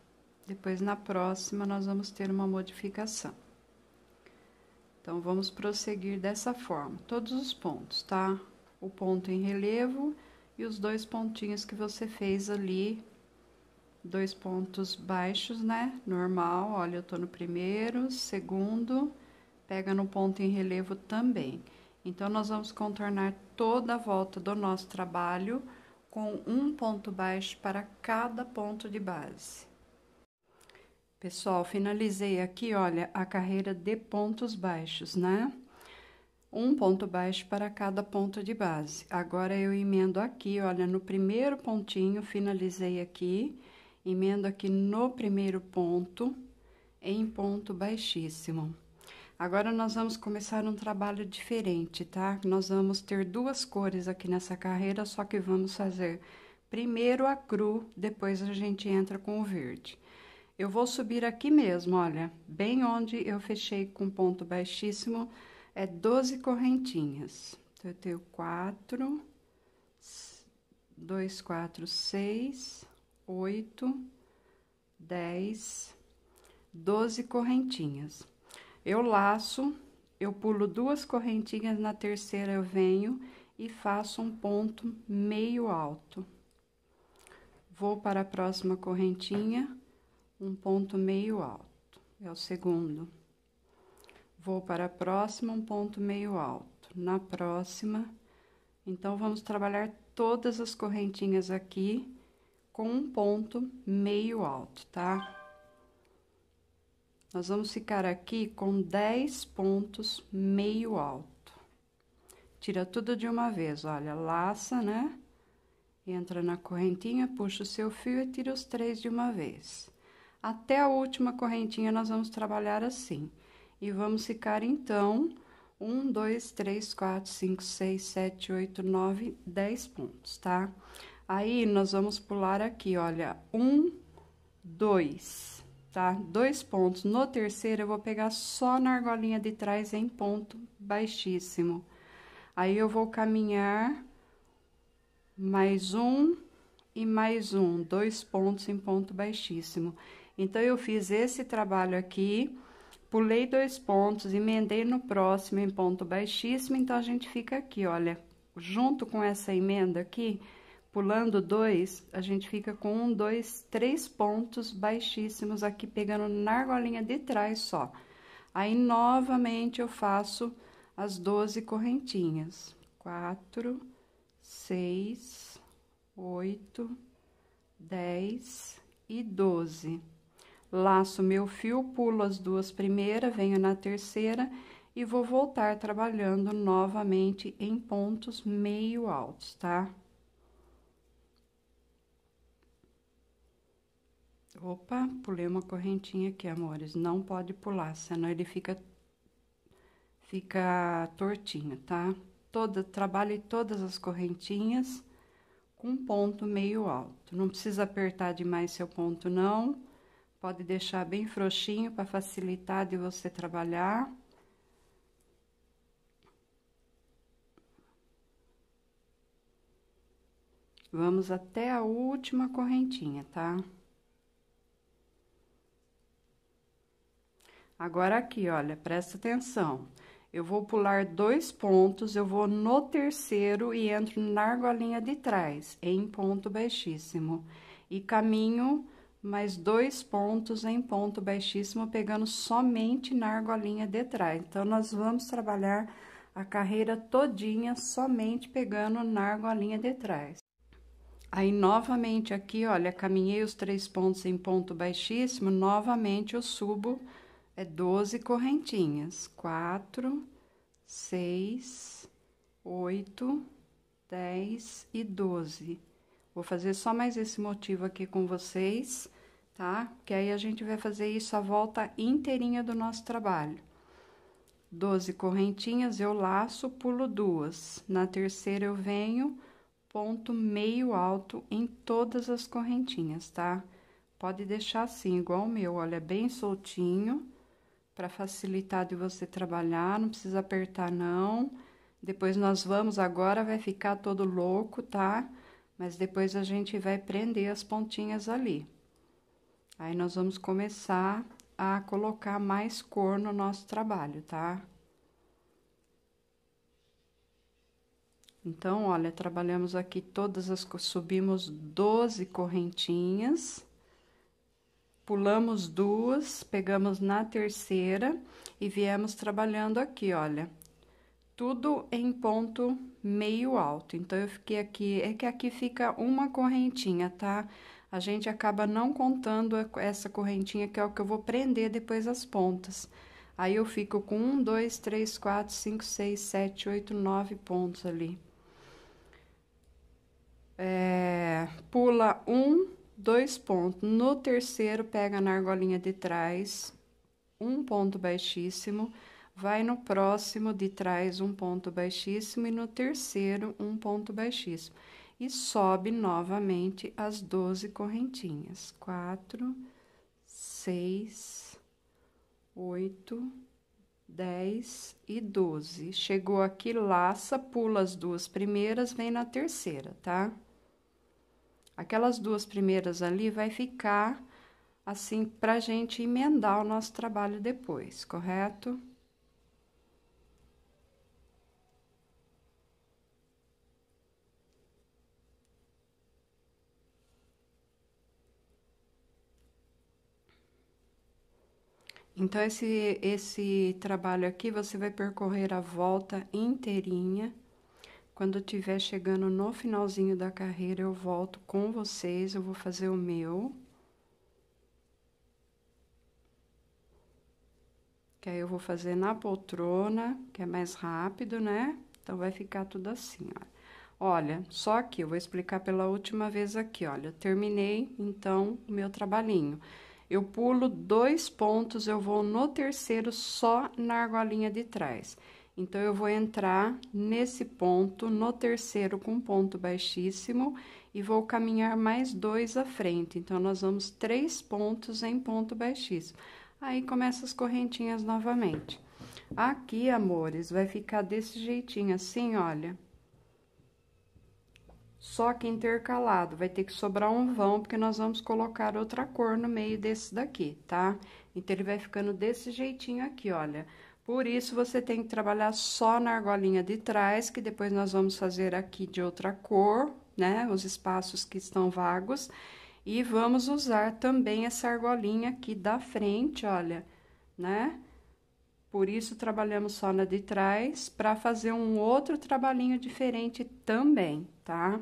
Depois, na próxima, nós vamos ter uma modificação. Então, vamos prosseguir dessa forma, todos os pontos, tá? O ponto em relevo e os dois pontinhos que você fez ali, dois pontos baixos, né? Normal, olha, eu tô no primeiro, segundo, pega no ponto em relevo também. Então, nós vamos contornar toda a volta do nosso trabalho com um ponto baixo para cada ponto de base. Pessoal, finalizei aqui, olha, a carreira de pontos baixos, né? Um ponto baixo para cada ponto de base. Agora, eu emendo aqui, olha, no primeiro pontinho, finalizei aqui, emendo aqui no primeiro ponto, em ponto baixíssimo. Agora nós vamos começar um trabalho diferente, tá? Nós vamos ter duas cores aqui nessa carreira, só que vamos fazer primeiro a cru, depois a gente entra com o verde. Eu vou subir aqui mesmo, olha, bem onde eu fechei com ponto baixíssimo, é 12 correntinhas. Então, eu tenho 4, 2, 4, 6, 8, 10, 12 correntinhas. Eu laço, eu pulo duas correntinhas, na terceira eu venho e faço um ponto meio alto. Vou para a próxima correntinha, um ponto meio alto, é o segundo. Vou para a próxima, um ponto meio alto. Na próxima, então, vamos trabalhar todas as correntinhas aqui com um ponto meio alto, tá? Nós vamos ficar aqui com 10 pontos meio alto. Tira tudo de uma vez, olha, laça, né? Entra na correntinha, puxa o seu fio e tira os três de uma vez. Até a última correntinha nós vamos trabalhar assim. E vamos ficar, então, 1, 2, 3, 4, 5, 6, 7, 8, 9, 10 pontos, tá? Aí, nós vamos pular aqui, olha, 1, 2 tá? Dois pontos. No terceiro, eu vou pegar só na argolinha de trás em ponto baixíssimo. Aí, eu vou caminhar mais um e mais um, dois pontos em ponto baixíssimo. Então, eu fiz esse trabalho aqui, pulei dois pontos, emendei no próximo em ponto baixíssimo, então, a gente fica aqui, olha, junto com essa emenda aqui, Pulando dois, a gente fica com um, dois, três pontos baixíssimos aqui, pegando na argolinha de trás só. Aí, novamente, eu faço as 12 correntinhas. Quatro, seis, oito, dez e doze. Laço meu fio, pulo as duas primeiras, venho na terceira e vou voltar trabalhando novamente em pontos meio altos, tá? Opa, pulei uma correntinha aqui, amores. Não pode pular, senão ele fica, fica tortinho, tá? Toda, trabalhe todas as correntinhas com ponto meio alto. Não precisa apertar demais seu ponto, não. Pode deixar bem frouxinho para facilitar de você trabalhar. Vamos até a última correntinha, tá? Tá? Agora aqui, olha, presta atenção. Eu vou pular dois pontos, eu vou no terceiro e entro na argolinha de trás, em ponto baixíssimo. E caminho mais dois pontos em ponto baixíssimo, pegando somente na argolinha de trás. Então, nós vamos trabalhar a carreira todinha somente pegando na argolinha de trás. Aí, novamente aqui, olha, caminhei os três pontos em ponto baixíssimo, novamente eu subo é 12 correntinhas. 4, 6, 8, 10 e 12. Vou fazer só mais esse motivo aqui com vocês, tá? Que aí a gente vai fazer isso a volta inteirinha do nosso trabalho. 12 correntinhas, eu laço, pulo duas. Na terceira, eu venho, ponto meio alto em todas as correntinhas, tá? Pode deixar assim, igual o meu, olha, bem soltinho para facilitar de você trabalhar, não precisa apertar não. Depois nós vamos, agora vai ficar todo louco, tá? Mas depois a gente vai prender as pontinhas ali. Aí nós vamos começar a colocar mais cor no nosso trabalho, tá? Então, olha, trabalhamos aqui todas as... subimos 12 correntinhas pulamos duas, pegamos na terceira e viemos trabalhando aqui, olha. Tudo em ponto meio alto. Então, eu fiquei aqui, é que aqui fica uma correntinha, tá? A gente acaba não contando essa correntinha, que é o que eu vou prender depois as pontas. Aí, eu fico com um, dois, três, quatro, cinco, seis, sete, oito, nove pontos ali. É, pula um dois pontos. No terceiro, pega na argolinha de trás, um ponto baixíssimo, vai no próximo de trás, um ponto baixíssimo, e no terceiro, um ponto baixíssimo. E sobe novamente as 12 correntinhas. Quatro, seis, oito, dez e doze. Chegou aqui, laça, pula as duas primeiras, vem na terceira, tá? Aquelas duas primeiras ali vai ficar assim pra gente emendar o nosso trabalho depois, correto? Então, esse, esse trabalho aqui, você vai percorrer a volta inteirinha quando eu estiver chegando no finalzinho da carreira, eu volto com vocês, eu vou fazer o meu. Que aí eu vou fazer na poltrona, que é mais rápido, né? Então, vai ficar tudo assim, ó. Olha, só aqui, eu vou explicar pela última vez aqui, olha. Eu terminei, então, o meu trabalhinho. Eu pulo dois pontos, eu vou no terceiro só na argolinha de trás. Então, eu vou entrar nesse ponto, no terceiro com ponto baixíssimo, e vou caminhar mais dois à frente. Então, nós vamos três pontos em ponto baixíssimo. Aí, começa as correntinhas novamente. Aqui, amores, vai ficar desse jeitinho, assim, olha. Só que intercalado, vai ter que sobrar um vão, porque nós vamos colocar outra cor no meio desse daqui, tá? Então, ele vai ficando desse jeitinho aqui, olha. Olha por isso, você tem que trabalhar só na argolinha de trás, que depois nós vamos fazer aqui de outra cor, né? Os espaços que estão vagos. E vamos usar também essa argolinha aqui da frente, olha, né? Por isso, trabalhamos só na de trás, para fazer um outro trabalhinho diferente também, tá?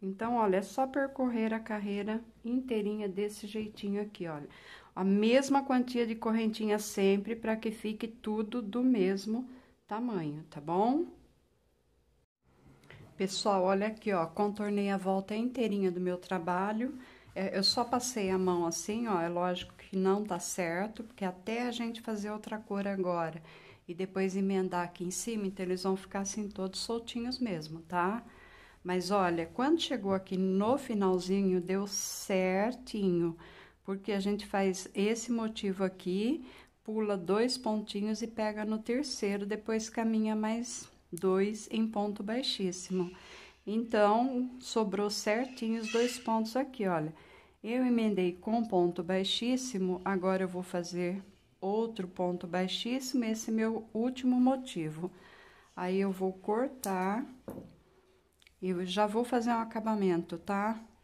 Então, olha, é só percorrer a carreira inteirinha desse jeitinho aqui, olha a mesma quantia de correntinha sempre para que fique tudo do mesmo tamanho, tá bom? Pessoal, olha aqui, ó, contornei a volta inteirinha do meu trabalho. É, eu só passei a mão assim, ó, é lógico que não tá certo, porque até a gente fazer outra cor agora e depois emendar aqui em cima, então eles vão ficar assim todos soltinhos mesmo, tá? Mas olha, quando chegou aqui no finalzinho, deu certinho porque a gente faz esse motivo aqui, pula dois pontinhos e pega no terceiro, depois caminha mais dois em ponto baixíssimo. Então, sobrou certinho os dois pontos aqui, olha. Eu emendei com ponto baixíssimo, agora eu vou fazer outro ponto baixíssimo, esse é meu último motivo. Aí, eu vou cortar Eu já vou fazer um acabamento, tá? Tá?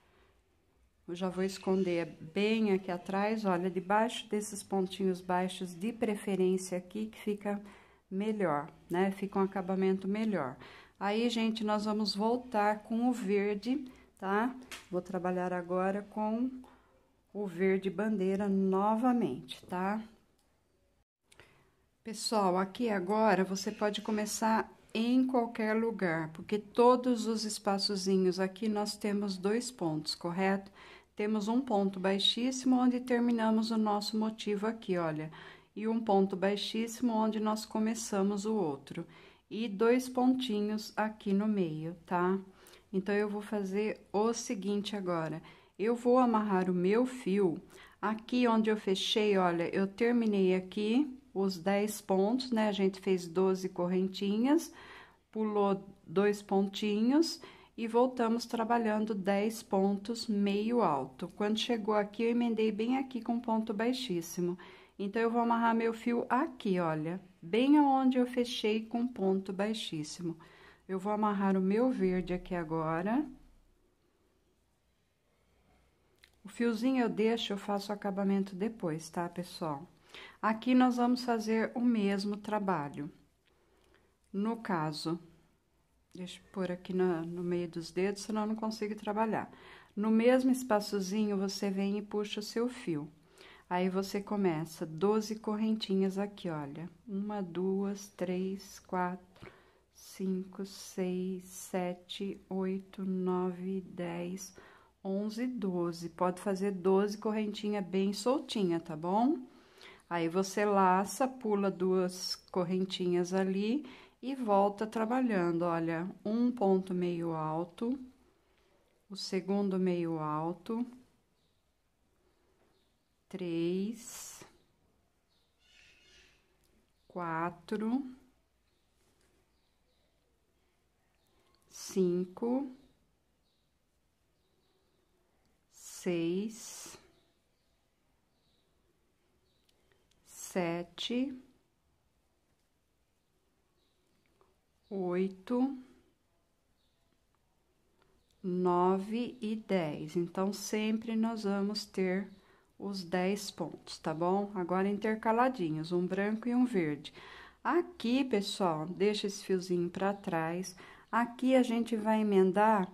Eu já vou esconder bem aqui atrás, olha, debaixo desses pontinhos baixos, de preferência aqui, que fica melhor, né? Fica um acabamento melhor. Aí, gente, nós vamos voltar com o verde, tá? Vou trabalhar agora com o verde bandeira novamente, tá? Pessoal, aqui agora você pode começar em qualquer lugar, porque todos os espaçozinhos aqui nós temos dois pontos, correto? temos um ponto baixíssimo onde terminamos o nosso motivo aqui, olha, e um ponto baixíssimo onde nós começamos o outro, e dois pontinhos aqui no meio, tá? Então, eu vou fazer o seguinte agora, eu vou amarrar o meu fio aqui onde eu fechei, olha, eu terminei aqui os 10 pontos, né? A gente fez 12 correntinhas, pulou dois pontinhos e voltamos trabalhando 10 pontos meio alto. Quando chegou aqui, eu emendei bem aqui com ponto baixíssimo. Então, eu vou amarrar meu fio aqui, olha, bem aonde eu fechei com ponto baixíssimo. Eu vou amarrar o meu verde aqui agora. O fiozinho eu deixo, eu faço o acabamento depois, tá, pessoal? Aqui nós vamos fazer o mesmo trabalho. No caso, Deixa eu pôr aqui no, no meio dos dedos, senão eu não consigo trabalhar. No mesmo espaçozinho, você vem e puxa o seu fio. Aí, você começa 12 correntinhas aqui, olha. Uma, duas, três, quatro, cinco, seis, sete, oito, nove, dez, onze, doze. Pode fazer 12 correntinhas bem soltinha, tá bom? Aí, você laça, pula duas correntinhas ali e volta trabalhando, olha, um ponto meio alto, o segundo meio alto, três, quatro, cinco, seis, sete, oito, nove e dez. Então, sempre nós vamos ter os dez pontos, tá bom? Agora, intercaladinhos, um branco e um verde. Aqui, pessoal, deixa esse fiozinho para trás. Aqui, a gente vai emendar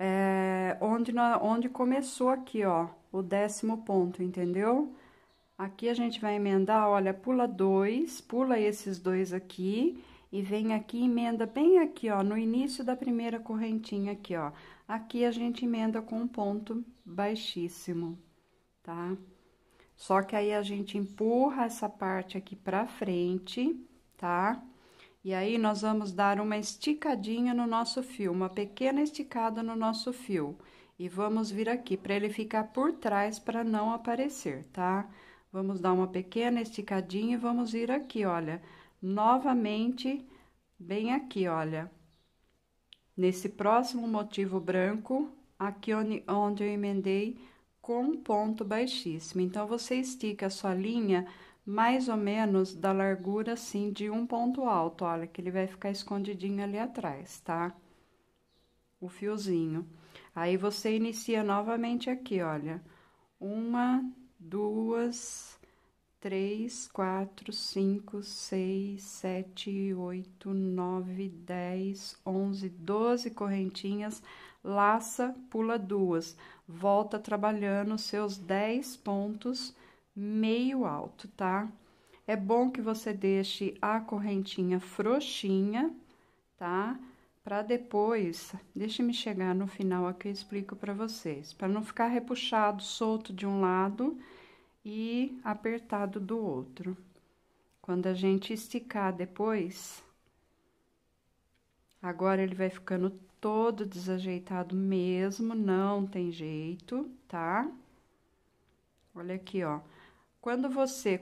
é, onde, onde começou aqui, ó, o décimo ponto, Entendeu? Aqui a gente vai emendar, olha, pula dois, pula esses dois aqui e vem aqui emenda bem aqui, ó, no início da primeira correntinha aqui, ó. Aqui a gente emenda com um ponto baixíssimo, tá? Só que aí a gente empurra essa parte aqui pra frente, tá? E aí, nós vamos dar uma esticadinha no nosso fio, uma pequena esticada no nosso fio. E vamos vir aqui, pra ele ficar por trás, pra não aparecer, tá? Vamos dar uma pequena esticadinha e vamos vir aqui, olha novamente bem aqui, olha. Nesse próximo motivo branco, aqui onde, onde eu emendei com um ponto baixíssimo. Então, você estica a sua linha mais ou menos da largura, assim, de um ponto alto, olha, que ele vai ficar escondidinho ali atrás, tá? O fiozinho. Aí, você inicia novamente aqui, olha. Uma, duas, três, quatro, cinco, seis, sete, oito, nove, dez, onze, doze correntinhas, laça, pula duas, volta trabalhando seus dez pontos meio alto, tá? É bom que você deixe a correntinha frouxinha, tá? Para depois, deixe-me chegar no final aqui, eu explico para vocês, para não ficar repuxado, solto de um lado e apertado do outro. Quando a gente esticar depois, agora ele vai ficando todo desajeitado mesmo, não tem jeito, tá? Olha aqui, ó. Quando você,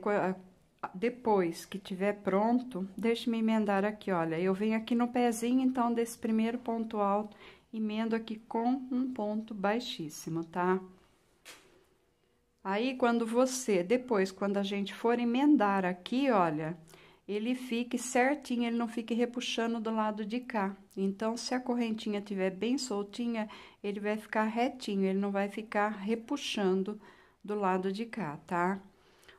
depois que tiver pronto, deixe-me emendar aqui, olha. Eu venho aqui no pezinho, então, desse primeiro ponto alto, emendo aqui com um ponto baixíssimo, tá? Tá? Aí, quando você, depois, quando a gente for emendar aqui, olha, ele fique certinho, ele não fique repuxando do lado de cá. Então, se a correntinha tiver bem soltinha, ele vai ficar retinho, ele não vai ficar repuxando do lado de cá, tá?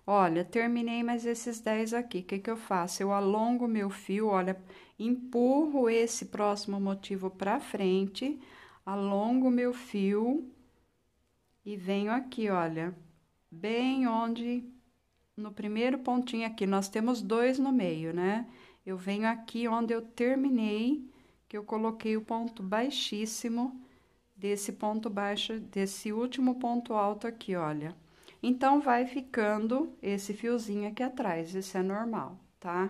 Olha, terminei mais esses 10 aqui, o que que eu faço? Eu alongo meu fio, olha, empurro esse próximo motivo pra frente, alongo meu fio e venho aqui, olha bem onde no primeiro pontinho aqui, nós temos dois no meio, né? Eu venho aqui onde eu terminei, que eu coloquei o ponto baixíssimo desse ponto baixo, desse último ponto alto aqui, olha. Então, vai ficando esse fiozinho aqui atrás, isso é normal, tá?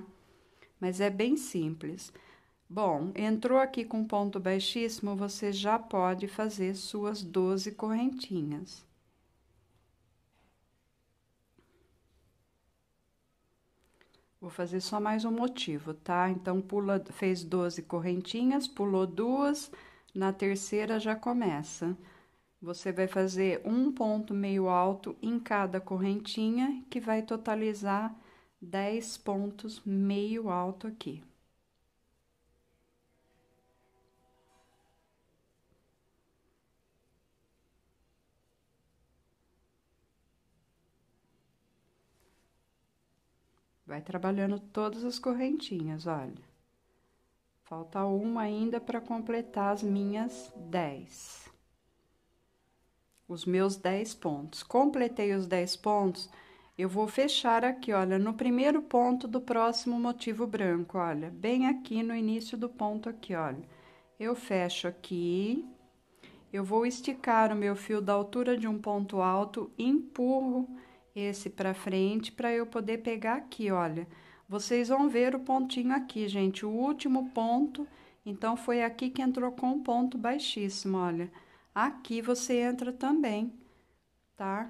Mas é bem simples. Bom, entrou aqui com ponto baixíssimo, você já pode fazer suas 12 correntinhas. Vou fazer só mais um motivo, tá? Então, pula, fez 12 correntinhas, pulou duas, na terceira já começa. Você vai fazer um ponto meio alto em cada correntinha, que vai totalizar 10 pontos meio alto aqui. Vai trabalhando todas as correntinhas, olha. Falta uma ainda para completar as minhas dez. Os meus dez pontos. Completei os dez pontos, eu vou fechar aqui, olha, no primeiro ponto do próximo motivo branco, olha. Bem aqui no início do ponto aqui, olha. Eu fecho aqui, eu vou esticar o meu fio da altura de um ponto alto, empurro esse para frente para eu poder pegar aqui, olha. Vocês vão ver o pontinho aqui, gente, o último ponto. Então, foi aqui que entrou com um ponto baixíssimo, olha. Aqui você entra também, tá?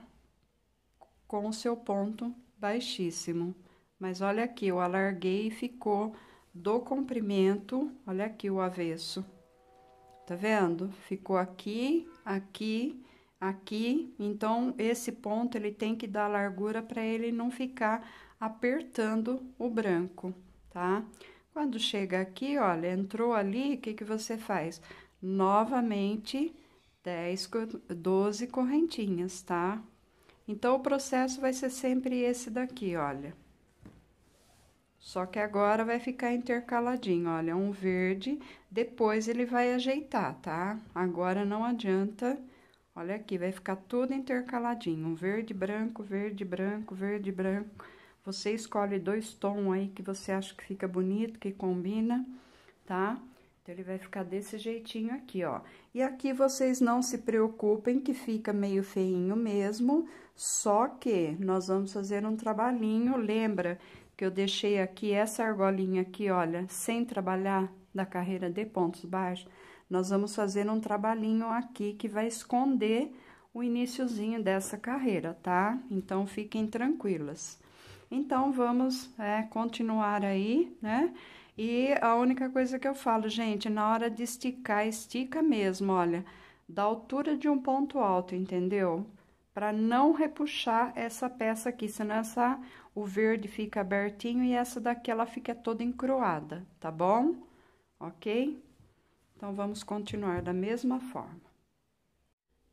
Com o seu ponto baixíssimo. Mas olha aqui, eu alarguei e ficou do comprimento, olha aqui o avesso. Tá vendo? Ficou aqui, aqui aqui, então esse ponto ele tem que dar largura para ele não ficar apertando o branco, tá? Quando chega aqui, olha, entrou ali, o que que você faz? Novamente 10, 12 correntinhas, tá? Então o processo vai ser sempre esse daqui, olha. Só que agora vai ficar intercaladinho, olha, um verde, depois ele vai ajeitar, tá? Agora não adianta Olha aqui, vai ficar tudo intercaladinho, um verde, branco, verde, branco, verde, branco. Você escolhe dois tons aí que você acha que fica bonito, que combina, tá? Então, ele vai ficar desse jeitinho aqui, ó. E aqui vocês não se preocupem que fica meio feinho mesmo, só que nós vamos fazer um trabalhinho, lembra que eu deixei aqui essa argolinha aqui, olha, sem trabalhar da carreira de pontos baixos? Nós vamos fazer um trabalhinho aqui que vai esconder o iníciozinho dessa carreira, tá? Então, fiquem tranquilas. Então, vamos é, continuar aí, né? E a única coisa que eu falo, gente, na hora de esticar, estica mesmo, olha, da altura de um ponto alto, entendeu? Para não repuxar essa peça aqui, senão essa, o verde fica abertinho e essa daqui ela fica toda encruada, tá bom? Ok? Então, vamos continuar da mesma forma.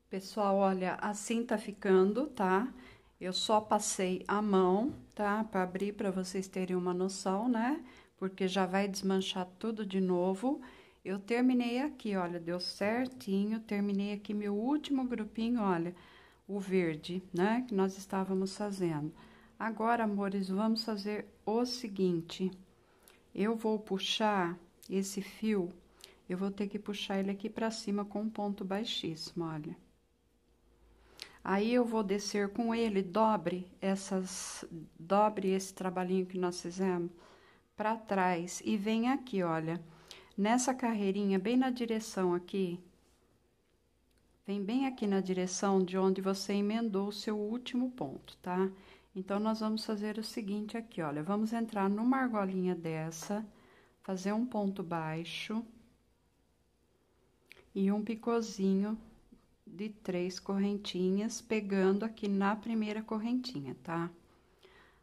Pessoal, olha, assim tá ficando, tá? Eu só passei a mão, tá? Para abrir para vocês terem uma noção, né? Porque já vai desmanchar tudo de novo. Eu terminei aqui, olha, deu certinho, terminei aqui meu último grupinho, olha, o verde, né, que nós estávamos fazendo. Agora, amores, vamos fazer o seguinte, eu vou puxar esse fio eu vou ter que puxar ele aqui para cima com um ponto baixíssimo, olha. Aí eu vou descer com ele, dobre essas, dobre esse trabalhinho que nós fizemos para trás e vem aqui, olha, nessa carreirinha bem na direção aqui, vem bem aqui na direção de onde você emendou o seu último ponto, tá? Então, nós vamos fazer o seguinte aqui, olha, vamos entrar numa argolinha dessa, fazer um ponto baixo e um picozinho de três correntinhas, pegando aqui na primeira correntinha, tá?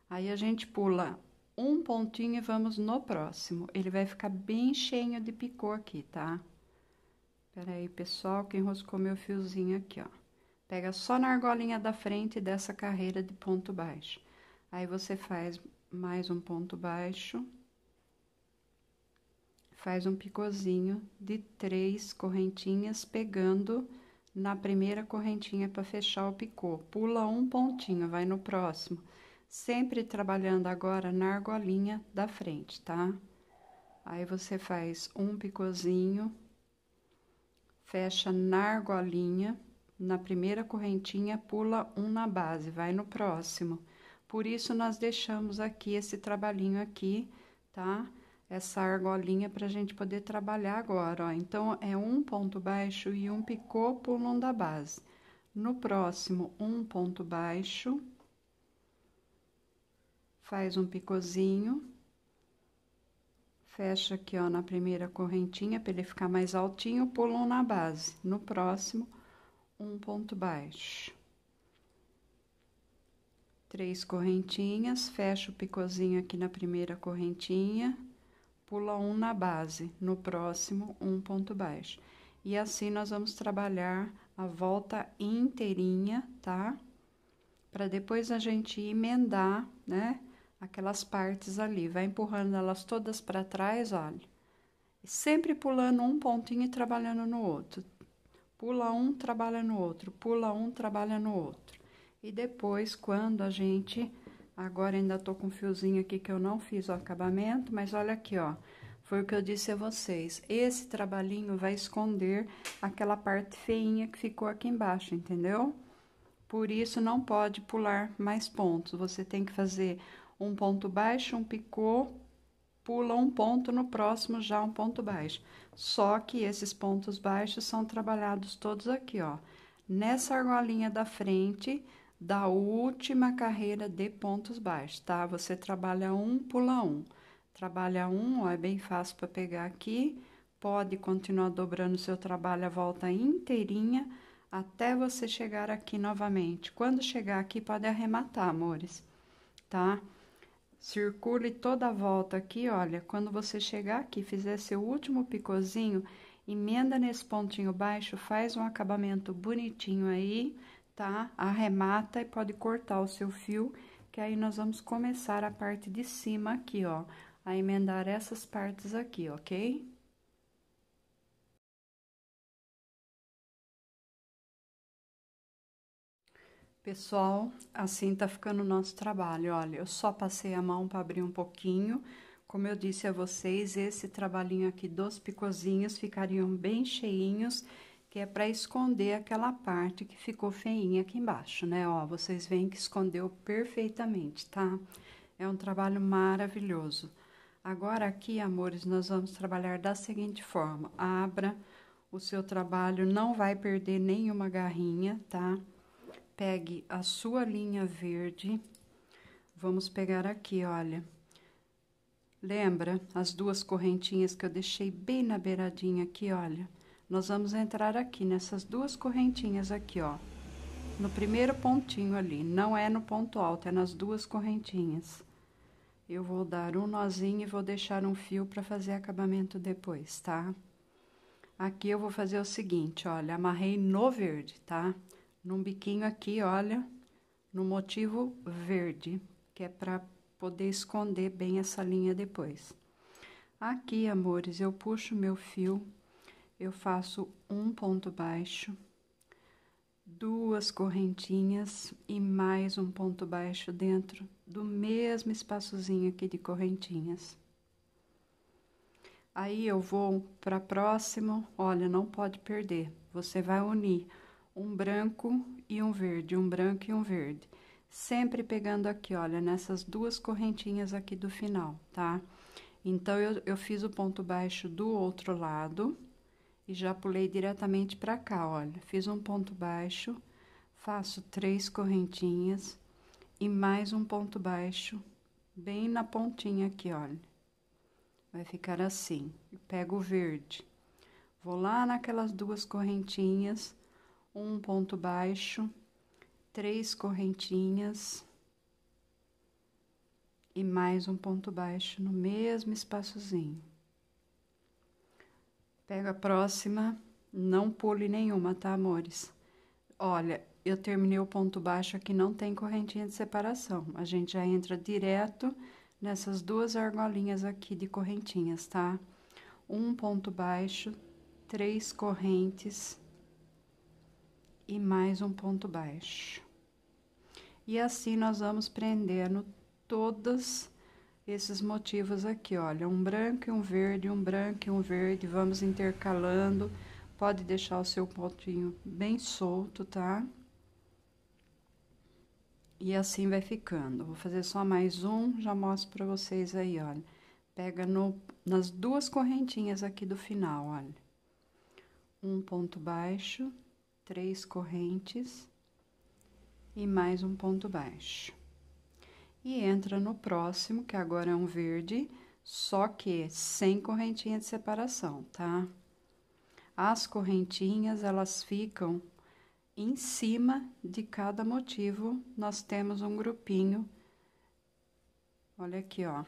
Aí, a gente pula um pontinho e vamos no próximo. Ele vai ficar bem cheio de picô aqui, tá? Pera aí, pessoal, que enroscou meu fiozinho aqui, ó. Pega só na argolinha da frente dessa carreira de ponto baixo. Aí, você faz mais um ponto baixo faz um picozinho de três correntinhas, pegando na primeira correntinha para fechar o picô. Pula um pontinho, vai no próximo. Sempre trabalhando agora na argolinha da frente, tá? Aí você faz um picozinho, fecha na argolinha, na primeira correntinha, pula um na base, vai no próximo. Por isso, nós deixamos aqui esse trabalhinho aqui, tá? Tá? essa argolinha para a gente poder trabalhar agora, ó. Então, é um ponto baixo e um picô pulando da base. No próximo, um ponto baixo, faz um picôzinho, fecha aqui, ó, na primeira correntinha, para ele ficar mais altinho, pulou na base. No próximo, um ponto baixo. Três correntinhas, fecha o picôzinho aqui na primeira correntinha, pula um na base, no próximo um ponto baixo. E assim nós vamos trabalhar a volta inteirinha, tá? Para depois a gente emendar, né? Aquelas partes ali, vai empurrando elas todas para trás, olha. Sempre pulando um pontinho e trabalhando no outro. Pula um, trabalha no outro, pula um, trabalha no outro. E depois, quando a gente Agora ainda tô com um fiozinho aqui que eu não fiz o acabamento, mas olha aqui, ó. Foi o que eu disse a vocês. Esse trabalhinho vai esconder aquela parte feinha que ficou aqui embaixo, entendeu? Por isso, não pode pular mais pontos. Você tem que fazer um ponto baixo, um picô, pula um ponto, no próximo já um ponto baixo. Só que esses pontos baixos são trabalhados todos aqui, ó. Nessa argolinha da frente, da última carreira de pontos baixos, tá? Você trabalha um, pula um. Trabalha um, ó, é bem fácil para pegar aqui. Pode continuar dobrando seu trabalho a volta inteirinha até você chegar aqui novamente. Quando chegar aqui, pode arrematar, amores, tá? Circule toda a volta aqui, olha, quando você chegar aqui, fizer seu último picozinho, emenda nesse pontinho baixo, faz um acabamento bonitinho aí, tá? Arremata e pode cortar o seu fio, que aí nós vamos começar a parte de cima aqui, ó, a emendar essas partes aqui, ok? Pessoal, assim tá ficando o nosso trabalho, olha, eu só passei a mão para abrir um pouquinho, como eu disse a vocês, esse trabalhinho aqui dos picozinhos ficariam bem cheinhos que é para esconder aquela parte que ficou feinha aqui embaixo, né? Ó, vocês veem que escondeu perfeitamente, tá? É um trabalho maravilhoso. Agora aqui, amores, nós vamos trabalhar da seguinte forma. Abra o seu trabalho, não vai perder nenhuma garrinha, tá? Pegue a sua linha verde. Vamos pegar aqui, olha. Lembra as duas correntinhas que eu deixei bem na beiradinha aqui, olha? nós vamos entrar aqui nessas duas correntinhas aqui, ó. No primeiro pontinho ali, não é no ponto alto, é nas duas correntinhas. Eu vou dar um nozinho e vou deixar um fio para fazer acabamento depois, tá? Aqui eu vou fazer o seguinte, olha, amarrei no verde, tá? Num biquinho aqui, olha, no motivo verde, que é para poder esconder bem essa linha depois. Aqui, amores, eu puxo meu fio eu faço um ponto baixo, duas correntinhas e mais um ponto baixo dentro do mesmo espaçozinho aqui de correntinhas. Aí eu vou para próximo, olha, não pode perder. Você vai unir um branco e um verde, um branco e um verde. Sempre pegando aqui, olha, nessas duas correntinhas aqui do final, tá? Então, eu, eu fiz o ponto baixo do outro lado, e já pulei diretamente para cá, olha. Fiz um ponto baixo, faço três correntinhas e mais um ponto baixo, bem na pontinha aqui, olha. Vai ficar assim. Pego o verde. Vou lá naquelas duas correntinhas, um ponto baixo, três correntinhas e mais um ponto baixo no mesmo espaçozinho. Pega a próxima. Não pule nenhuma, tá, amores? Olha, eu terminei o ponto baixo aqui, não tem correntinha de separação. A gente já entra direto nessas duas argolinhas aqui de correntinhas, tá? Um ponto baixo, três correntes e mais um ponto baixo. E assim, nós vamos prendendo todas esses motivos aqui, olha, um branco e um verde, um branco e um verde, vamos intercalando, pode deixar o seu pontinho bem solto, tá? E assim vai ficando. Vou fazer só mais um, já mostro pra vocês aí, olha. Pega no, nas duas correntinhas aqui do final, olha. Um ponto baixo, três correntes e mais um ponto baixo e entra no próximo, que agora é um verde, só que sem correntinha de separação, tá? As correntinhas, elas ficam em cima de cada motivo, nós temos um grupinho. Olha aqui, ó.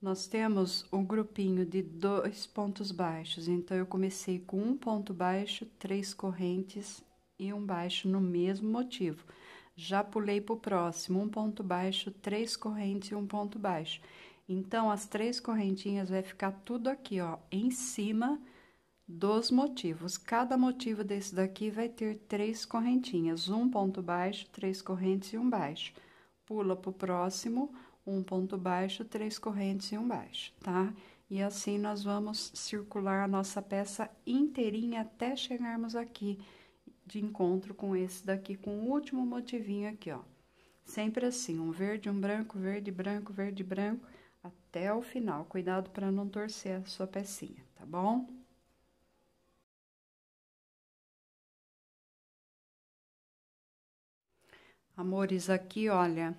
Nós temos um grupinho de dois pontos baixos, então eu comecei com um ponto baixo, três correntes e um baixo no mesmo motivo. Já pulei para o próximo, um ponto baixo, três correntes e um ponto baixo. Então, as três correntinhas vai ficar tudo aqui, ó, em cima dos motivos. Cada motivo desse daqui vai ter três correntinhas, um ponto baixo, três correntes e um baixo. Pula para o próximo, um ponto baixo, três correntes e um baixo, tá? E assim, nós vamos circular a nossa peça inteirinha até chegarmos aqui, de encontro com esse daqui, com o último motivinho aqui, ó. Sempre assim, um verde, um branco, verde, branco, verde, branco, até o final. Cuidado para não torcer a sua pecinha, tá bom? Amores, aqui, olha,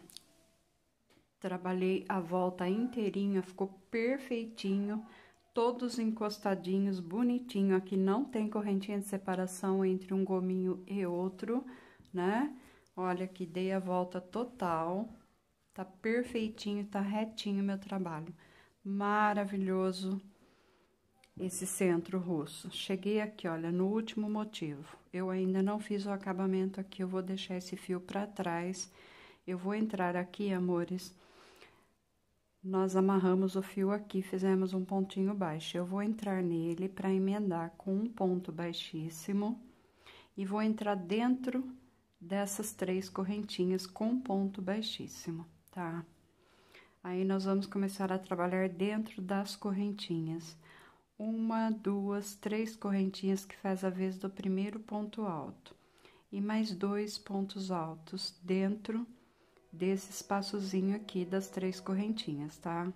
trabalhei a volta inteirinha, ficou perfeitinho todos encostadinhos, bonitinho. Aqui não tem correntinha de separação entre um gominho e outro, né? Olha aqui, dei a volta total, tá perfeitinho, tá retinho meu trabalho. Maravilhoso esse centro russo. Cheguei aqui, olha, no último motivo. Eu ainda não fiz o acabamento aqui, eu vou deixar esse fio pra trás. Eu vou entrar aqui, amores, nós amarramos o fio aqui, fizemos um pontinho baixo. Eu vou entrar nele para emendar com um ponto baixíssimo e vou entrar dentro dessas três correntinhas com um ponto baixíssimo, tá? Aí, nós vamos começar a trabalhar dentro das correntinhas. Uma, duas, três correntinhas que faz a vez do primeiro ponto alto. E mais dois pontos altos dentro desse espaçozinho aqui das três correntinhas, tá?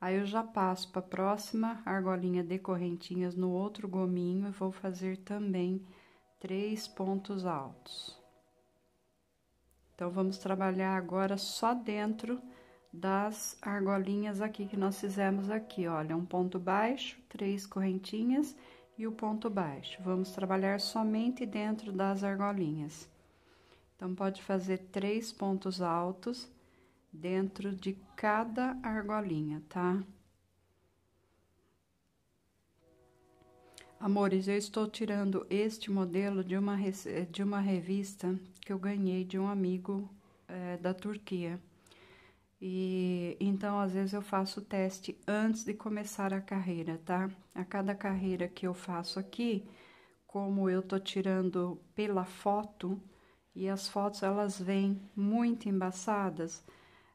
Aí, eu já passo para a próxima argolinha de correntinhas no outro gominho e vou fazer também três pontos altos. Então, vamos trabalhar agora só dentro das argolinhas aqui que nós fizemos aqui, olha, um ponto baixo, três correntinhas e o ponto baixo. Vamos trabalhar somente dentro das argolinhas. Então, pode fazer três pontos altos dentro de cada argolinha, tá? Amores, eu estou tirando este modelo de uma, de uma revista que eu ganhei de um amigo é, da Turquia. E então, às vezes, eu faço o teste antes de começar a carreira, tá? A cada carreira que eu faço aqui, como eu tô tirando pela foto, e as fotos elas vêm muito embaçadas.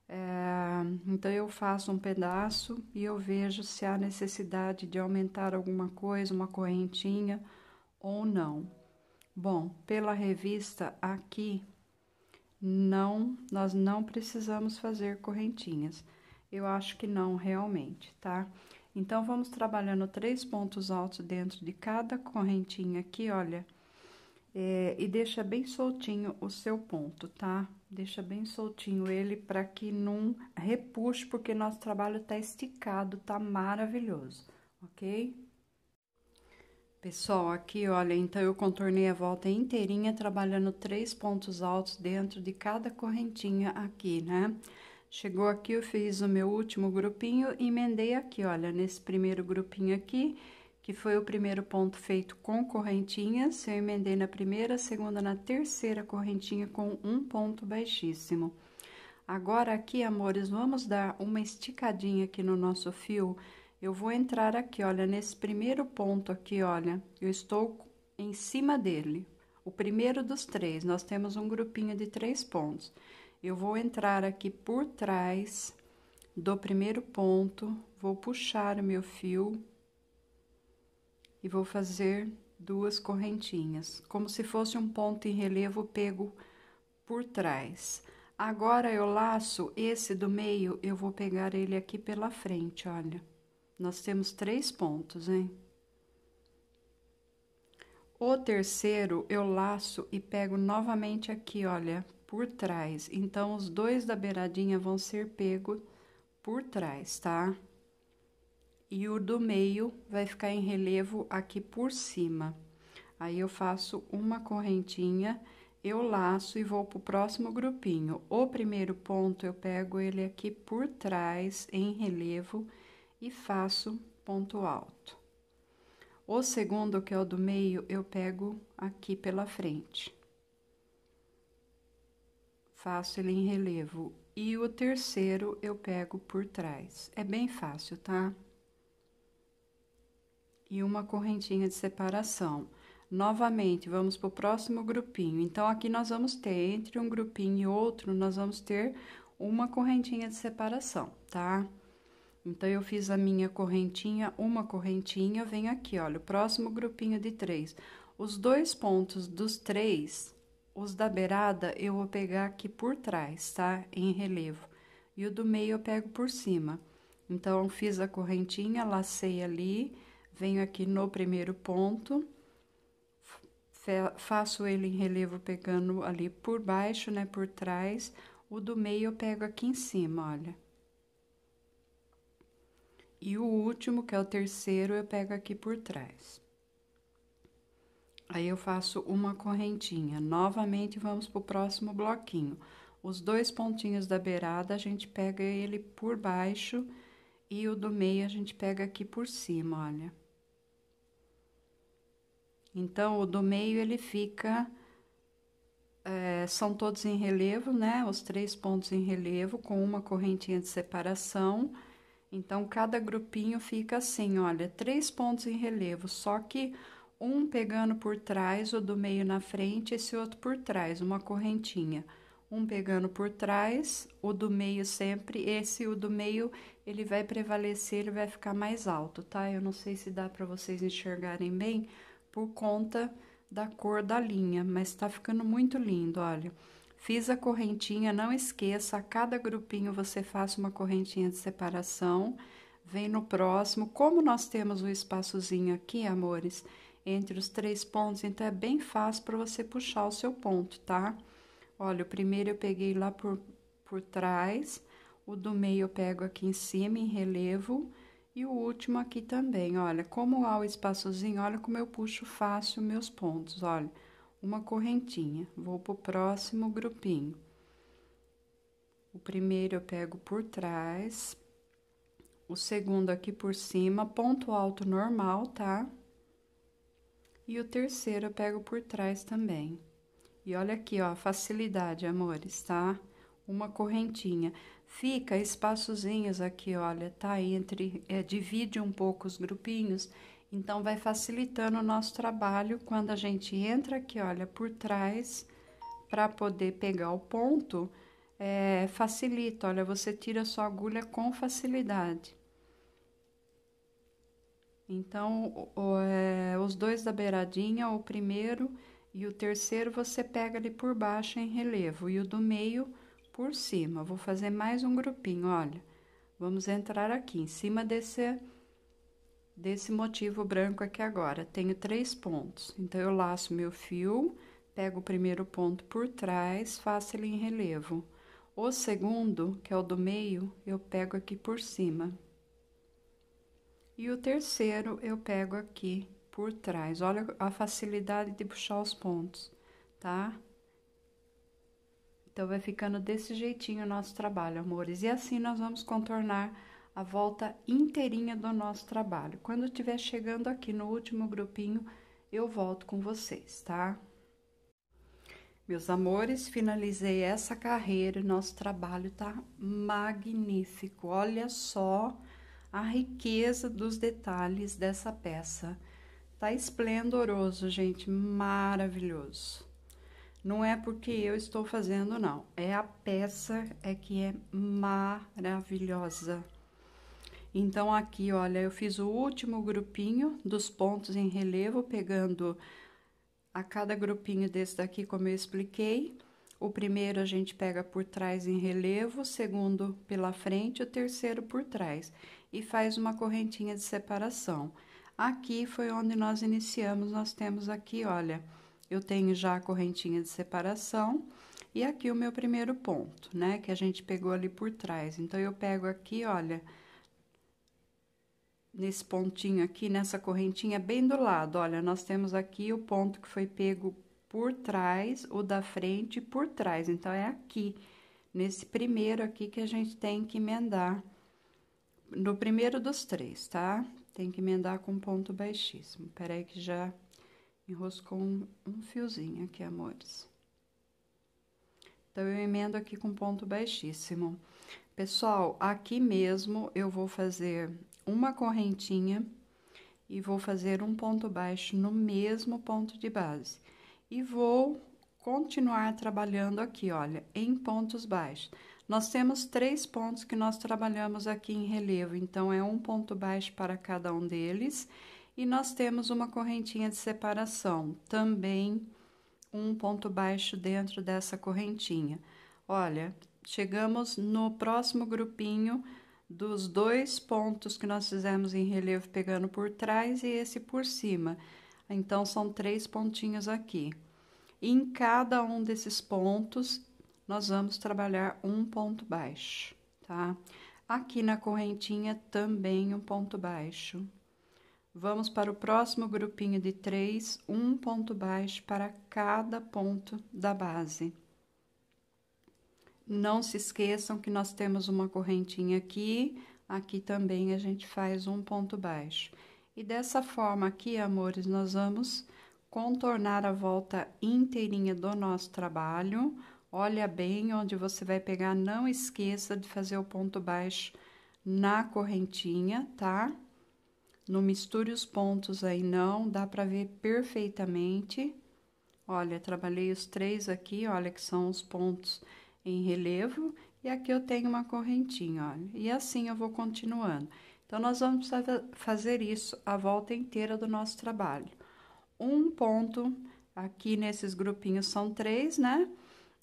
É, então eu faço um pedaço e eu vejo se há necessidade de aumentar alguma coisa, uma correntinha ou não. Bom, pela revista aqui não, nós não precisamos fazer correntinhas. Eu acho que não realmente, tá? Então vamos trabalhando três pontos altos dentro de cada correntinha aqui, olha é, e deixa bem soltinho o seu ponto, tá? Deixa bem soltinho ele para que não repuxe, porque nosso trabalho tá esticado, tá maravilhoso, ok? Pessoal, aqui, olha, então eu contornei a volta inteirinha, trabalhando três pontos altos dentro de cada correntinha aqui, né? Chegou aqui, eu fiz o meu último grupinho e emendei aqui, olha, nesse primeiro grupinho aqui que foi o primeiro ponto feito com correntinhas, eu emendei na primeira, segunda, na terceira correntinha com um ponto baixíssimo. Agora aqui, amores, vamos dar uma esticadinha aqui no nosso fio. Eu vou entrar aqui, olha, nesse primeiro ponto aqui, olha, eu estou em cima dele. O primeiro dos três, nós temos um grupinho de três pontos. Eu vou entrar aqui por trás do primeiro ponto, vou puxar o meu fio e vou fazer duas correntinhas, como se fosse um ponto em relevo pego por trás. Agora eu laço esse do meio, eu vou pegar ele aqui pela frente, olha. Nós temos três pontos, hein? O terceiro eu laço e pego novamente aqui, olha, por trás. Então, os dois da beiradinha vão ser pego por trás, tá? e o do meio vai ficar em relevo aqui por cima. Aí, eu faço uma correntinha, eu laço e vou pro próximo grupinho. O primeiro ponto, eu pego ele aqui por trás, em relevo, e faço ponto alto. O segundo, que é o do meio, eu pego aqui pela frente. Faço ele em relevo. E o terceiro, eu pego por trás. É bem fácil, tá? Tá? e uma correntinha de separação. Novamente, vamos para o próximo grupinho. Então, aqui nós vamos ter, entre um grupinho e outro, nós vamos ter uma correntinha de separação, tá? Então, eu fiz a minha correntinha, uma correntinha, venho aqui, olha, o próximo grupinho de três. Os dois pontos dos três, os da beirada, eu vou pegar aqui por trás, tá? Em relevo. E o do meio eu pego por cima. Então, fiz a correntinha, lacei ali venho aqui no primeiro ponto, faço ele em relevo pegando ali por baixo, né, por trás, o do meio eu pego aqui em cima, olha. E o último, que é o terceiro, eu pego aqui por trás. Aí, eu faço uma correntinha. Novamente, vamos pro próximo bloquinho. Os dois pontinhos da beirada, a gente pega ele por baixo e o do meio a gente pega aqui por cima, olha. Então, o do meio ele fica. É, são todos em relevo, né? Os três pontos em relevo, com uma correntinha de separação. Então, cada grupinho fica assim: olha, três pontos em relevo, só que um pegando por trás, o do meio na frente, esse outro por trás, uma correntinha. Um pegando por trás, o do meio sempre, esse o do meio, ele vai prevalecer, ele vai ficar mais alto, tá? Eu não sei se dá para vocês enxergarem bem, por conta da cor da linha, mas tá ficando muito lindo, olha. Fiz a correntinha, não esqueça, a cada grupinho você faça uma correntinha de separação, vem no próximo. Como nós temos um espaçozinho aqui, amores, entre os três pontos, então é bem fácil para você puxar o seu ponto, tá? Olha, o primeiro eu peguei lá por, por trás, o do meio eu pego aqui em cima, em relevo, e o último aqui também, olha, como há o espaçozinho, olha como eu puxo fácil meus pontos, olha. Uma correntinha, vou pro próximo grupinho. O primeiro eu pego por trás, o segundo aqui por cima, ponto alto normal, tá? E o terceiro eu pego por trás também. E olha aqui, ó, facilidade, amores, tá? Uma correntinha fica espaçozinhos aqui, olha, tá entre, é, divide um pouco os grupinhos, então vai facilitando o nosso trabalho quando a gente entra aqui, olha, por trás, para poder pegar o ponto, é, facilita, olha, você tira sua agulha com facilidade. Então, o, é, os dois da beiradinha, o primeiro e o terceiro, você pega ali por baixo em relevo, e o do meio por cima. Vou fazer mais um grupinho, olha. Vamos entrar aqui em cima desse, desse motivo branco aqui agora. Tenho três pontos, então eu laço meu fio, pego o primeiro ponto por trás, faço ele em relevo. O segundo, que é o do meio, eu pego aqui por cima. E o terceiro, eu pego aqui por trás. Olha a facilidade de puxar os pontos, tá? Então, vai ficando desse jeitinho o nosso trabalho, amores. E assim nós vamos contornar a volta inteirinha do nosso trabalho. Quando estiver chegando aqui no último grupinho, eu volto com vocês, tá? Meus amores, finalizei essa carreira e nosso trabalho tá magnífico. Olha só a riqueza dos detalhes dessa peça. Tá esplendoroso, gente, maravilhoso. Não é porque eu estou fazendo, não. É a peça é que é maravilhosa. Então, aqui, olha, eu fiz o último grupinho dos pontos em relevo, pegando a cada grupinho desse daqui, como eu expliquei. O primeiro a gente pega por trás em relevo, o segundo pela frente, o terceiro por trás. E faz uma correntinha de separação. Aqui foi onde nós iniciamos, nós temos aqui, olha eu tenho já a correntinha de separação e aqui o meu primeiro ponto, né? Que a gente pegou ali por trás. Então, eu pego aqui, olha, nesse pontinho aqui, nessa correntinha bem do lado, olha, nós temos aqui o ponto que foi pego por trás, o da frente por trás. Então, é aqui, nesse primeiro aqui que a gente tem que emendar, no primeiro dos três, tá? Tem que emendar com ponto baixíssimo. Peraí que já Enroscou um, um fiozinho aqui, amores. Então, eu emendo aqui com ponto baixíssimo. Pessoal, aqui mesmo eu vou fazer uma correntinha e vou fazer um ponto baixo no mesmo ponto de base. E vou continuar trabalhando aqui, olha, em pontos baixos. Nós temos três pontos que nós trabalhamos aqui em relevo, então é um ponto baixo para cada um deles e nós temos uma correntinha de separação, também um ponto baixo dentro dessa correntinha. Olha, chegamos no próximo grupinho dos dois pontos que nós fizemos em relevo pegando por trás e esse por cima. Então, são três pontinhos aqui. Em cada um desses pontos, nós vamos trabalhar um ponto baixo, tá? Aqui na correntinha, também um ponto baixo. Vamos para o próximo grupinho de três, um ponto baixo para cada ponto da base. Não se esqueçam que nós temos uma correntinha aqui, aqui também a gente faz um ponto baixo. E dessa forma aqui, amores, nós vamos contornar a volta inteirinha do nosso trabalho. Olha bem onde você vai pegar, não esqueça de fazer o ponto baixo na correntinha, tá? Tá? Não misture os pontos aí não, dá para ver perfeitamente. Olha, trabalhei os três aqui, olha que são os pontos em relevo. E aqui eu tenho uma correntinha, olha. E assim eu vou continuando. Então, nós vamos fazer isso a volta inteira do nosso trabalho. Um ponto, aqui nesses grupinhos são três, né?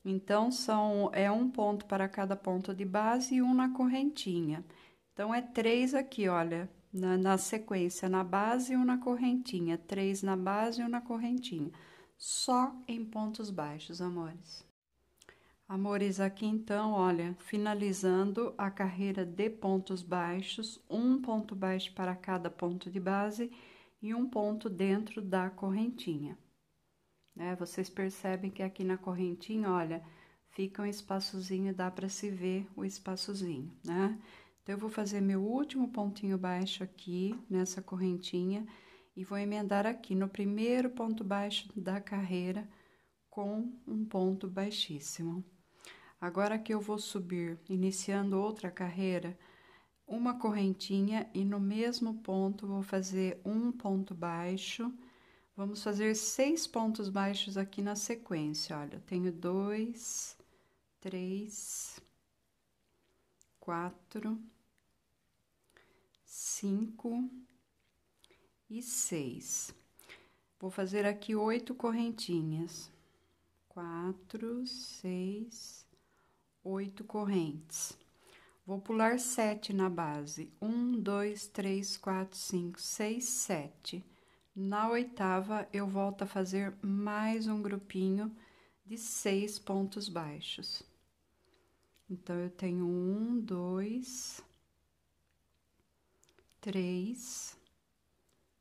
Então, são, é um ponto para cada ponto de base e um na correntinha. Então, é três aqui, olha na, na sequência, na base ou na correntinha, três na base ou na correntinha, só em pontos baixos, amores. Amores, aqui então, olha, finalizando a carreira de pontos baixos, um ponto baixo para cada ponto de base e um ponto dentro da correntinha. Né? Vocês percebem que aqui na correntinha, olha, fica um espaçozinho, dá para se ver o espaçozinho, né? Então, eu vou fazer meu último pontinho baixo aqui, nessa correntinha, e vou emendar aqui no primeiro ponto baixo da carreira com um ponto baixíssimo. Agora que eu vou subir, iniciando outra carreira, uma correntinha e no mesmo ponto vou fazer um ponto baixo. Vamos fazer seis pontos baixos aqui na sequência, olha, eu tenho dois, três, quatro cinco e seis. Vou fazer aqui oito correntinhas. Quatro, seis, oito correntes. Vou pular sete na base. Um, dois, três, quatro, cinco, seis, sete. Na oitava, eu volto a fazer mais um grupinho de seis pontos baixos. Então, eu tenho um, dois, três,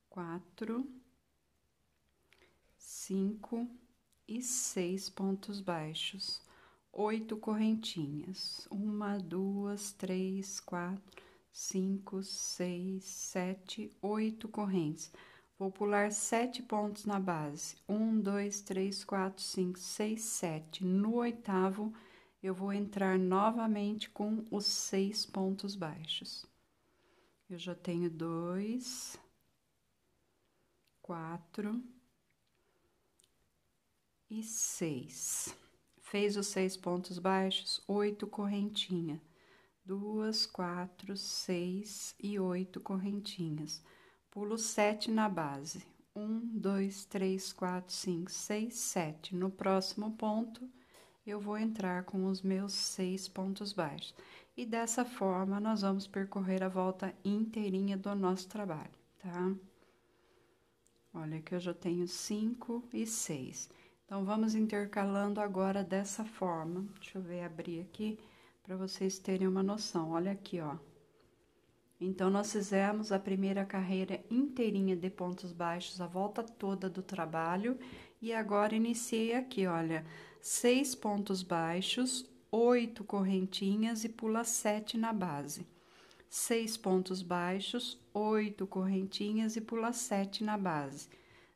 quatro, cinco e seis pontos baixos, oito correntinhas, uma, duas, três, quatro, cinco, seis, sete, oito correntes. Vou pular sete pontos na base. Um, dois, três, quatro, cinco, seis, sete. No oitavo, eu vou entrar novamente com os seis pontos baixos. Eu já tenho dois, quatro e seis. Fez os seis pontos baixos, oito correntinha. Duas, quatro, seis e oito correntinhas. Pulo sete na base. Um, dois, três, quatro, cinco, seis, sete. No próximo ponto, eu vou entrar com os meus seis pontos baixos. E dessa forma, nós vamos percorrer a volta inteirinha do nosso trabalho, tá? Olha que eu já tenho cinco e seis. Então, vamos intercalando agora dessa forma. Deixa eu ver, abrir aqui, para vocês terem uma noção. Olha aqui, ó. Então, nós fizemos a primeira carreira inteirinha de pontos baixos, a volta toda do trabalho, e agora iniciei aqui, olha, seis pontos baixos, oito correntinhas e pula sete na base. Seis pontos baixos, oito correntinhas e pula sete na base.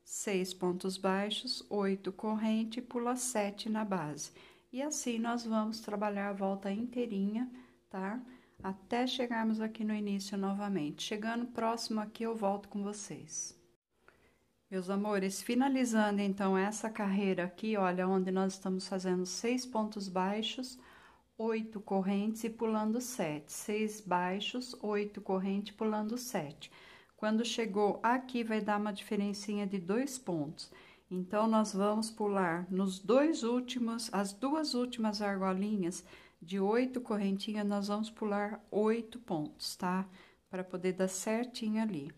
Seis pontos baixos, oito corrente, e pula sete na base. E assim nós vamos trabalhar a volta inteirinha, tá? Até chegarmos aqui no início novamente. Chegando próximo aqui, eu volto com vocês. Meus amores, finalizando então essa carreira aqui, olha, onde nós estamos fazendo seis pontos baixos, oito correntes e pulando sete, seis baixos, oito correntes pulando sete. Quando chegou aqui, vai dar uma diferencinha de dois pontos. Então, nós vamos pular nos dois últimos, as duas últimas argolinhas de oito correntinhas, nós vamos pular oito pontos, tá? Para poder dar certinho ali.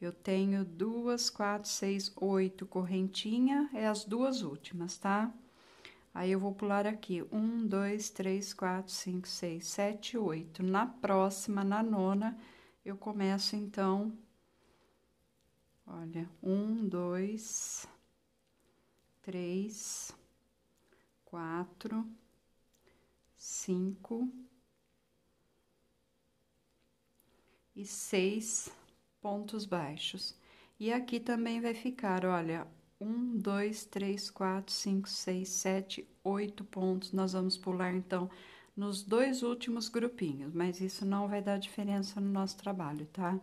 Eu tenho duas, quatro, seis, oito correntinha, é as duas últimas, tá? Aí eu vou pular aqui, um, dois, três, quatro, cinco, seis, sete, oito. Na próxima, na nona, eu começo, então, olha, um, dois, três, quatro, cinco e seis pontos baixos. E aqui também vai ficar, olha, um, dois, três, quatro, cinco, seis, sete, oito pontos. Nós vamos pular, então, nos dois últimos grupinhos, mas isso não vai dar diferença no nosso trabalho, tá?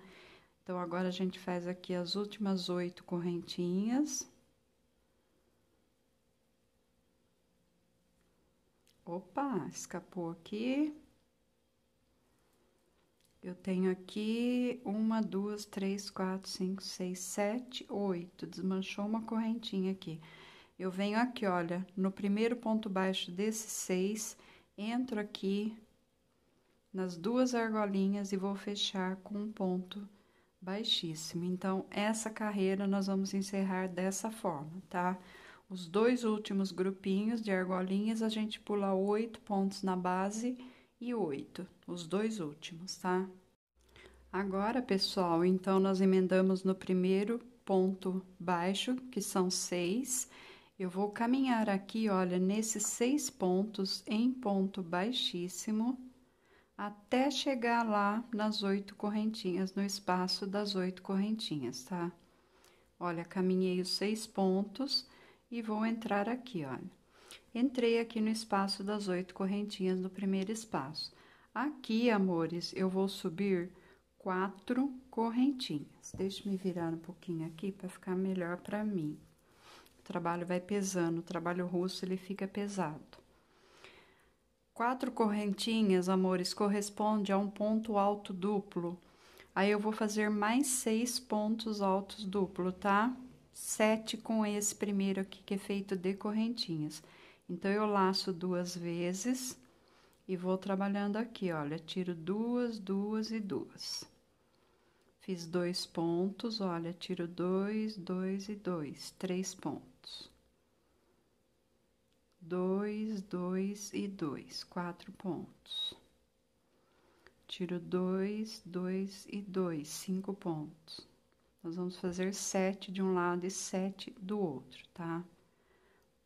Então, agora a gente faz aqui as últimas oito correntinhas. Opa, escapou aqui. Eu tenho aqui uma, duas, três, quatro, cinco, seis, sete, oito. Desmanchou uma correntinha aqui. Eu venho aqui, olha, no primeiro ponto baixo desse seis, entro aqui nas duas argolinhas e vou fechar com um ponto baixíssimo. Então, essa carreira nós vamos encerrar dessa forma, tá? Os dois últimos grupinhos de argolinhas, a gente pula oito pontos na base e 8, os dois últimos, tá? Agora, pessoal, então nós emendamos no primeiro ponto baixo, que são seis. Eu vou caminhar aqui, olha, nesses seis pontos em ponto baixíssimo, até chegar lá nas oito correntinhas, no espaço das oito correntinhas, tá? Olha, caminhei os seis pontos e vou entrar aqui, olha. Entrei aqui no espaço das oito correntinhas do primeiro espaço. Aqui, amores, eu vou subir quatro correntinhas. Deixa me virar um pouquinho aqui para ficar melhor para mim. O trabalho vai pesando, o trabalho russo ele fica pesado. Quatro correntinhas, amores, corresponde a um ponto alto duplo. Aí eu vou fazer mais seis pontos altos duplo, tá? Sete com esse primeiro aqui que é feito de correntinhas. Então, eu laço duas vezes e vou trabalhando aqui, olha, tiro duas, duas e duas. Fiz dois pontos, olha, tiro dois, dois e dois, três pontos. Dois, dois e dois, quatro pontos. Tiro dois, dois e dois, cinco pontos. Nós vamos fazer sete de um lado e sete do outro, tá? Tá?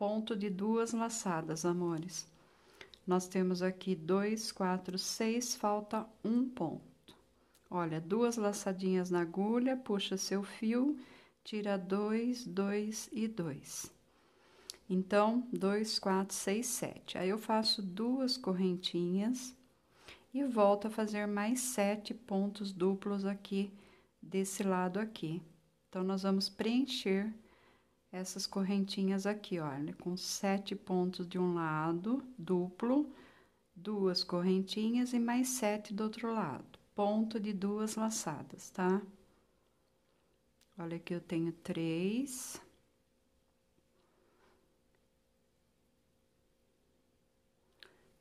ponto de duas laçadas, amores. Nós temos aqui dois, quatro, seis, falta um ponto. Olha, duas laçadinhas na agulha, puxa seu fio, tira dois, dois e dois. Então, dois, quatro, seis, sete. Aí eu faço duas correntinhas e volto a fazer mais sete pontos duplos aqui desse lado aqui. Então, nós vamos preencher essas correntinhas aqui, olha, com sete pontos de um lado, duplo, duas correntinhas e mais sete do outro lado, ponto de duas laçadas, tá? Olha aqui, eu tenho três.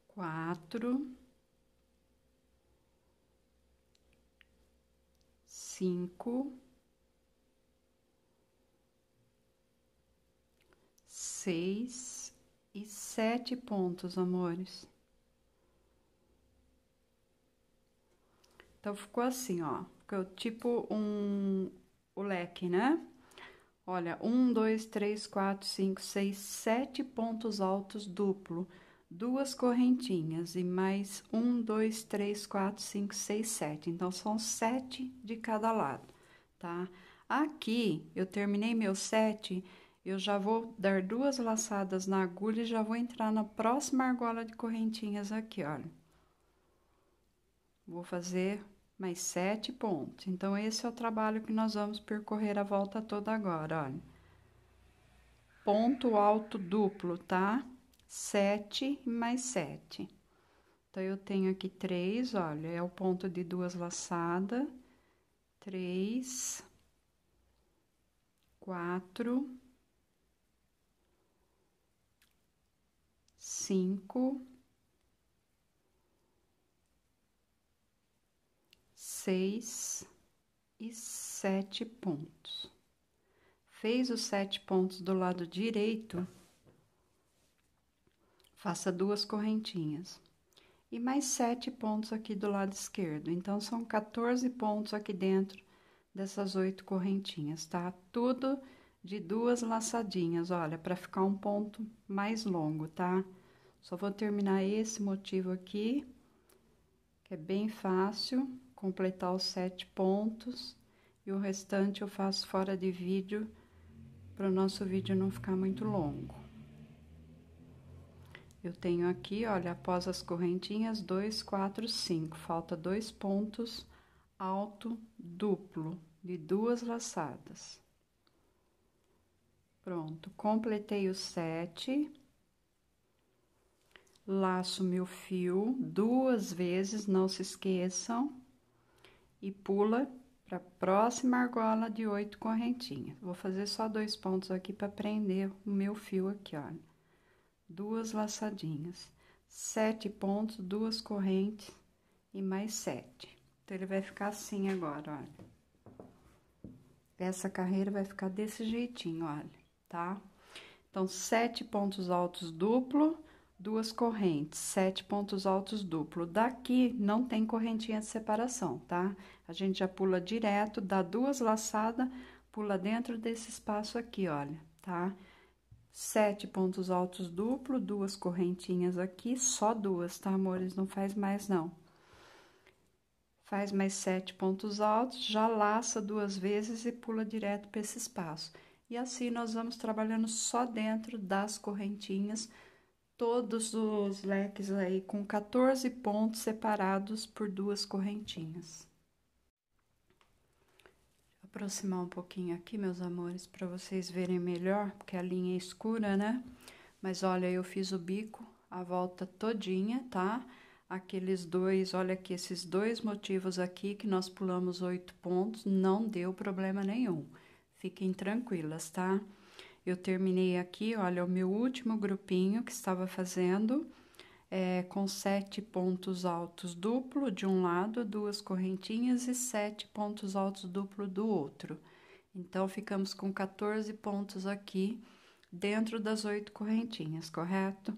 Quatro. Cinco. seis e sete pontos, amores. Então, ficou assim, ó. Ficou tipo um... o leque, né? Olha, um, dois, três, quatro, cinco, seis, sete pontos altos duplo. Duas correntinhas e mais um, dois, três, quatro, cinco, seis, sete. Então, são sete de cada lado, tá? Aqui, eu terminei meu sete eu já vou dar duas laçadas na agulha e já vou entrar na próxima argola de correntinhas aqui, olha. Vou fazer mais sete pontos. Então, esse é o trabalho que nós vamos percorrer a volta toda agora, olha. Ponto alto duplo, tá? Sete mais sete. Então, eu tenho aqui três, olha, é o ponto de duas laçadas. Três. Quatro cinco, seis e sete pontos. Fez os sete pontos do lado direito, faça duas correntinhas. E mais sete pontos aqui do lado esquerdo. Então, são 14 pontos aqui dentro dessas oito correntinhas, tá? Tudo de duas laçadinhas, olha, para ficar um ponto mais longo, tá? Só vou terminar esse motivo aqui, que é bem fácil, completar os sete pontos e o restante eu faço fora de vídeo para o nosso vídeo não ficar muito longo. Eu tenho aqui, olha, após as correntinhas, dois, quatro, cinco, falta dois pontos alto duplo de duas laçadas. Pronto, completei os sete laço meu fio duas vezes, não se esqueçam, e pula para a próxima argola de oito correntinhas. Vou fazer só dois pontos aqui para prender o meu fio aqui, olha Duas laçadinhas, sete pontos, duas correntes e mais sete. Então, ele vai ficar assim agora, olha. Essa carreira vai ficar desse jeitinho, olha, tá? Então, sete pontos altos duplo duas correntes, sete pontos altos duplo. Daqui não tem correntinha de separação, tá? A gente já pula direto, dá duas laçadas, pula dentro desse espaço aqui, olha, tá? Sete pontos altos duplo, duas correntinhas aqui, só duas, tá, amores? Não faz mais, não. Faz mais sete pontos altos, já laça duas vezes e pula direto para esse espaço. E assim, nós vamos trabalhando só dentro das correntinhas, todos os leques aí com 14 pontos separados por duas correntinhas. Aproximar um pouquinho aqui, meus amores, para vocês verem melhor, porque a linha é escura, né? Mas olha, eu fiz o bico a volta todinha, tá? Aqueles dois, olha aqui, esses dois motivos aqui que nós pulamos oito pontos, não deu problema nenhum. Fiquem tranquilas, Tá? Eu terminei aqui, olha, o meu último grupinho que estava fazendo, é, com sete pontos altos duplo de um lado, duas correntinhas e sete pontos altos duplo do outro. Então, ficamos com 14 pontos aqui dentro das oito correntinhas, correto?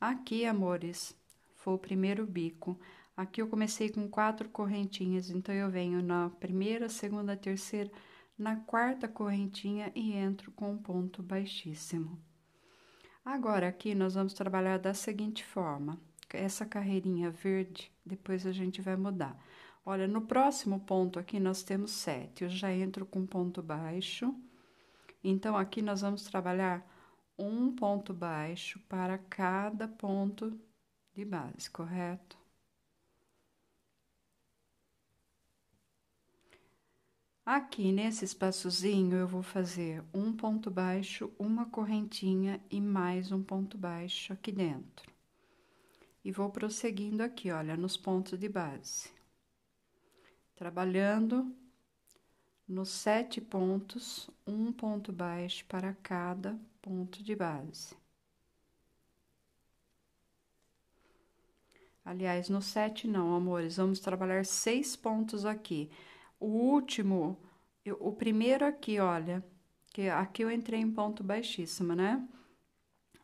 Aqui, amores, foi o primeiro bico. Aqui eu comecei com quatro correntinhas, então eu venho na primeira, segunda, terceira na quarta correntinha e entro com um ponto baixíssimo. Agora, aqui nós vamos trabalhar da seguinte forma. Essa carreirinha verde, depois a gente vai mudar. Olha, no próximo ponto aqui nós temos sete. Eu já entro com ponto baixo. Então, aqui nós vamos trabalhar um ponto baixo para cada ponto de base, correto? Aqui nesse espaçozinho eu vou fazer um ponto baixo, uma correntinha e mais um ponto baixo aqui dentro. E vou prosseguindo aqui, olha, nos pontos de base. Trabalhando nos sete pontos, um ponto baixo para cada ponto de base. Aliás, no sete não, amores, vamos trabalhar seis pontos aqui. Aqui o último, eu, o primeiro aqui, olha, que aqui eu entrei em ponto baixíssimo, né?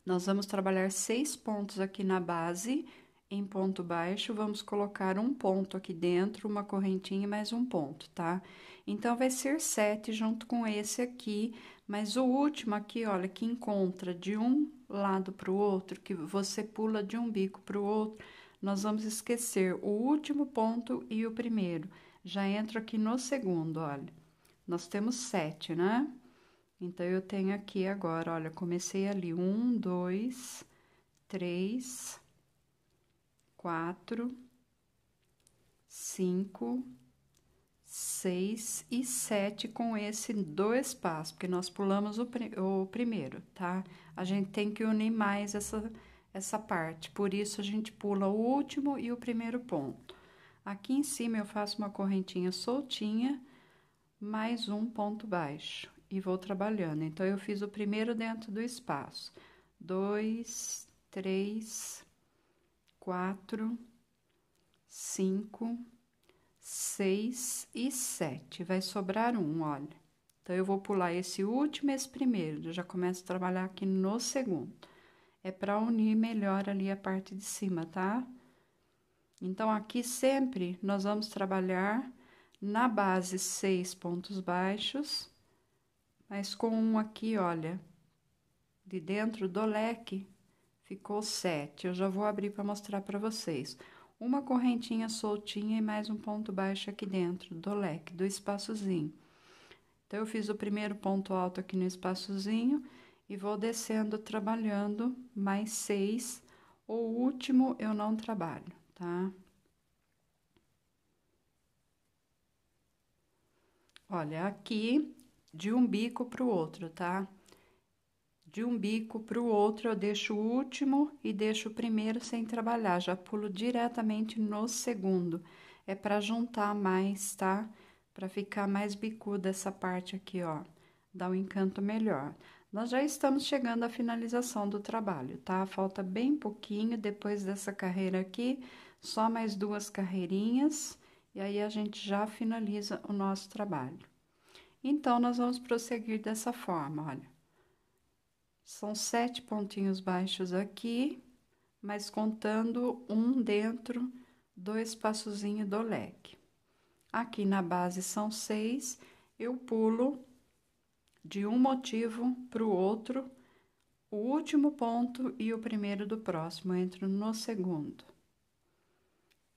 Nós vamos trabalhar seis pontos aqui na base, em ponto baixo, vamos colocar um ponto aqui dentro, uma correntinha e mais um ponto, tá? Então, vai ser sete junto com esse aqui, mas o último aqui, olha, que encontra de um lado para o outro, que você pula de um bico para o outro, nós vamos esquecer o último ponto e o primeiro. Já entro aqui no segundo, olha. Nós temos sete, né? Então, eu tenho aqui agora, olha, comecei ali, um, dois, três, quatro, cinco, seis e sete com esse dois espaços porque nós pulamos o, o primeiro, tá? A gente tem que unir mais essa, essa parte, por isso a gente pula o último e o primeiro ponto. Aqui em cima eu faço uma correntinha soltinha, mais um ponto baixo e vou trabalhando. Então, eu fiz o primeiro dentro do espaço. Dois, três, quatro, cinco, seis e sete. Vai sobrar um, olha. Então, eu vou pular esse último e esse primeiro. Eu já começo a trabalhar aqui no segundo. É para unir melhor ali a parte de cima, Tá? Então, aqui sempre nós vamos trabalhar na base seis pontos baixos, mas com um aqui, olha, de dentro do leque ficou sete. Eu já vou abrir para mostrar para vocês. Uma correntinha soltinha e mais um ponto baixo aqui dentro do leque, do espaçozinho. Então, eu fiz o primeiro ponto alto aqui no espaçozinho e vou descendo trabalhando mais seis. O último eu não trabalho tá? Olha, aqui, de um bico pro outro, tá? De um bico pro outro, eu deixo o último e deixo o primeiro sem trabalhar, já pulo diretamente no segundo. É pra juntar mais, tá? Pra ficar mais bicuda essa parte aqui, ó. Dá um encanto melhor. Nós já estamos chegando à finalização do trabalho, tá? Falta bem pouquinho depois dessa carreira aqui só mais duas carreirinhas e aí a gente já finaliza o nosso trabalho. Então, nós vamos prosseguir dessa forma, olha. São sete pontinhos baixos aqui, mas contando um dentro do espaçozinho do leque. Aqui na base são seis, eu pulo de um motivo para o outro, o último ponto e o primeiro do próximo, entro no segundo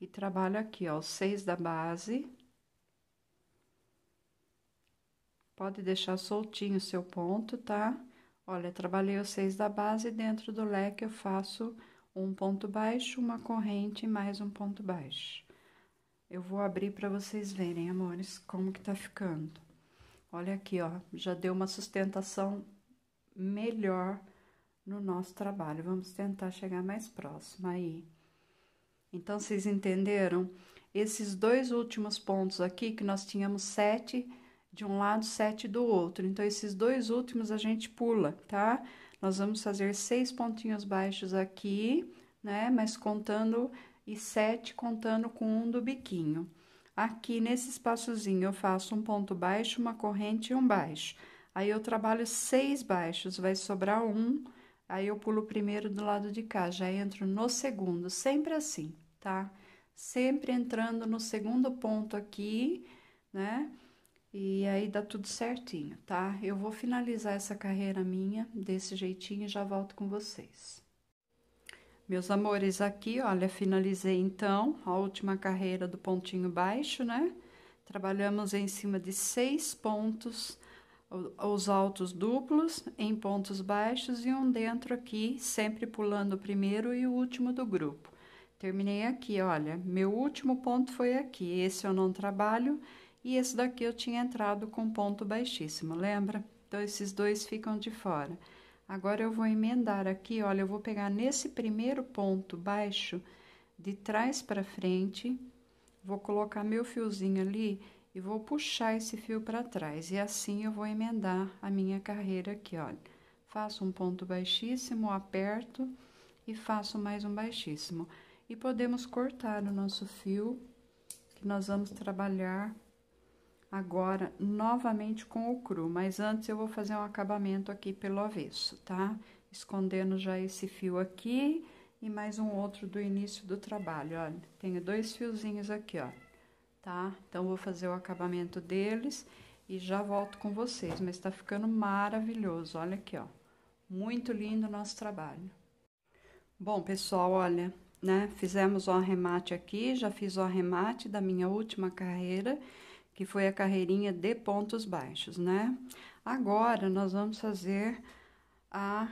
e trabalho aqui, ó, os seis da base. Pode deixar soltinho o seu ponto, tá? Olha, trabalhei os seis da base dentro do leque eu faço um ponto baixo, uma corrente e mais um ponto baixo. Eu vou abrir para vocês verem, amores, como que tá ficando. Olha aqui, ó, já deu uma sustentação melhor no nosso trabalho. Vamos tentar chegar mais próximo aí. Então, vocês entenderam? Esses dois últimos pontos aqui, que nós tínhamos sete de um lado, sete do outro. Então, esses dois últimos a gente pula, tá? Nós vamos fazer seis pontinhos baixos aqui, né? Mas contando e sete contando com um do biquinho. Aqui nesse espaçozinho eu faço um ponto baixo, uma corrente e um baixo. Aí eu trabalho seis baixos, vai sobrar um Aí eu pulo o primeiro do lado de cá, já entro no segundo, sempre assim, tá? Sempre entrando no segundo ponto aqui, né? E aí dá tudo certinho, tá? Eu vou finalizar essa carreira minha desse jeitinho e já volto com vocês. Meus amores, aqui, olha, finalizei então a última carreira do pontinho baixo, né? Trabalhamos em cima de seis pontos os altos duplos em pontos baixos e um dentro aqui, sempre pulando o primeiro e o último do grupo. Terminei aqui, olha, meu último ponto foi aqui, esse eu não trabalho e esse daqui eu tinha entrado com ponto baixíssimo, lembra? Então, esses dois ficam de fora. Agora, eu vou emendar aqui, olha, eu vou pegar nesse primeiro ponto baixo, de trás para frente, vou colocar meu fiozinho ali e vou puxar esse fio para trás. E assim eu vou emendar a minha carreira aqui, olha. Faço um ponto baixíssimo, aperto e faço mais um baixíssimo. E podemos cortar o nosso fio, que nós vamos trabalhar agora novamente com o cru. Mas antes eu vou fazer um acabamento aqui pelo avesso, tá? Escondendo já esse fio aqui e mais um outro do início do trabalho, olha. Tenho dois fiozinhos aqui, ó tá? Então, vou fazer o acabamento deles e já volto com vocês. Mas tá ficando maravilhoso, olha aqui, ó. Muito lindo o nosso trabalho. Bom, pessoal, olha, né? Fizemos o arremate aqui, já fiz o arremate da minha última carreira, que foi a carreirinha de pontos baixos, né? Agora, nós vamos fazer a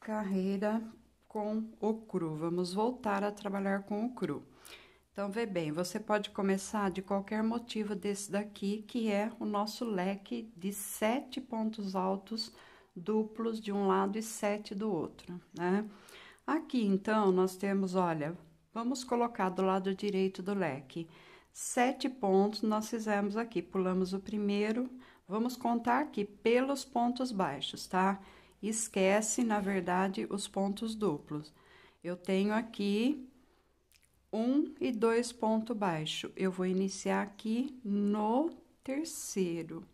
carreira com o cru. Vamos voltar a trabalhar com o cru. Então, vê bem, você pode começar de qualquer motivo desse daqui, que é o nosso leque de sete pontos altos duplos de um lado e sete do outro, né? Aqui, então, nós temos, olha, vamos colocar do lado direito do leque. Sete pontos nós fizemos aqui, pulamos o primeiro, vamos contar aqui pelos pontos baixos, tá? Esquece, na verdade, os pontos duplos. Eu tenho aqui um e dois ponto baixo. Eu vou iniciar aqui no terceiro.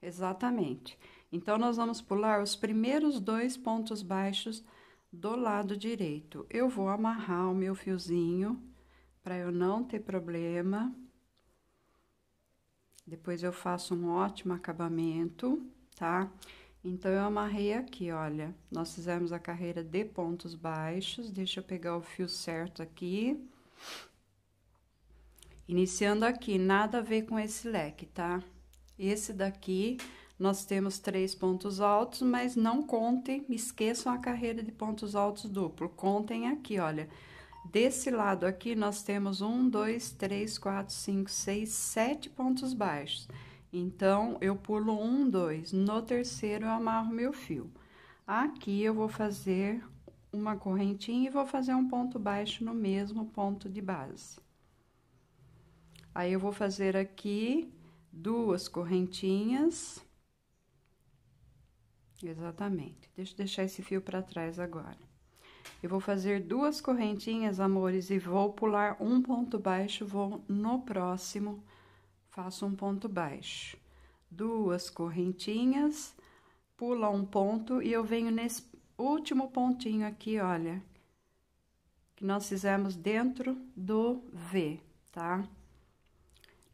Exatamente. Então, nós vamos pular os primeiros dois pontos baixos do lado direito. Eu vou amarrar o meu fiozinho para eu não ter problema. Depois eu faço um ótimo acabamento, tá? Tá? Então, eu amarrei aqui, olha, nós fizemos a carreira de pontos baixos, deixa eu pegar o fio certo aqui. Iniciando aqui, nada a ver com esse leque, tá? Esse daqui, nós temos três pontos altos, mas não contem, esqueçam a carreira de pontos altos duplo, contem aqui, olha. Desse lado aqui, nós temos um, dois, três, quatro, cinco, seis, sete pontos baixos. Então, eu pulo um, dois. No terceiro, eu amarro meu fio. Aqui, eu vou fazer uma correntinha e vou fazer um ponto baixo no mesmo ponto de base. Aí, eu vou fazer aqui duas correntinhas. Exatamente. Deixa eu deixar esse fio para trás agora. Eu vou fazer duas correntinhas, amores, e vou pular um ponto baixo, vou no próximo faço um ponto baixo, duas correntinhas, pula um ponto e eu venho nesse último pontinho aqui, olha, que nós fizemos dentro do V, tá?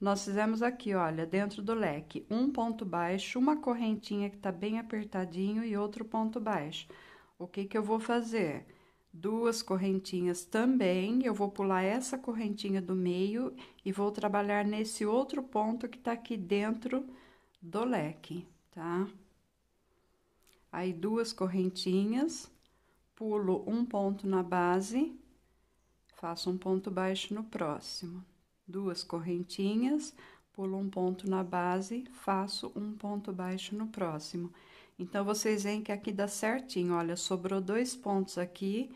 Nós fizemos aqui, olha, dentro do leque, um ponto baixo, uma correntinha que tá bem apertadinho e outro ponto baixo. O que que eu vou fazer? duas correntinhas também, eu vou pular essa correntinha do meio e vou trabalhar nesse outro ponto que tá aqui dentro do leque, tá? Aí, duas correntinhas, pulo um ponto na base, faço um ponto baixo no próximo. Duas correntinhas, pulo um ponto na base, faço um ponto baixo no próximo. Então, vocês veem que aqui dá certinho, olha, sobrou dois pontos aqui,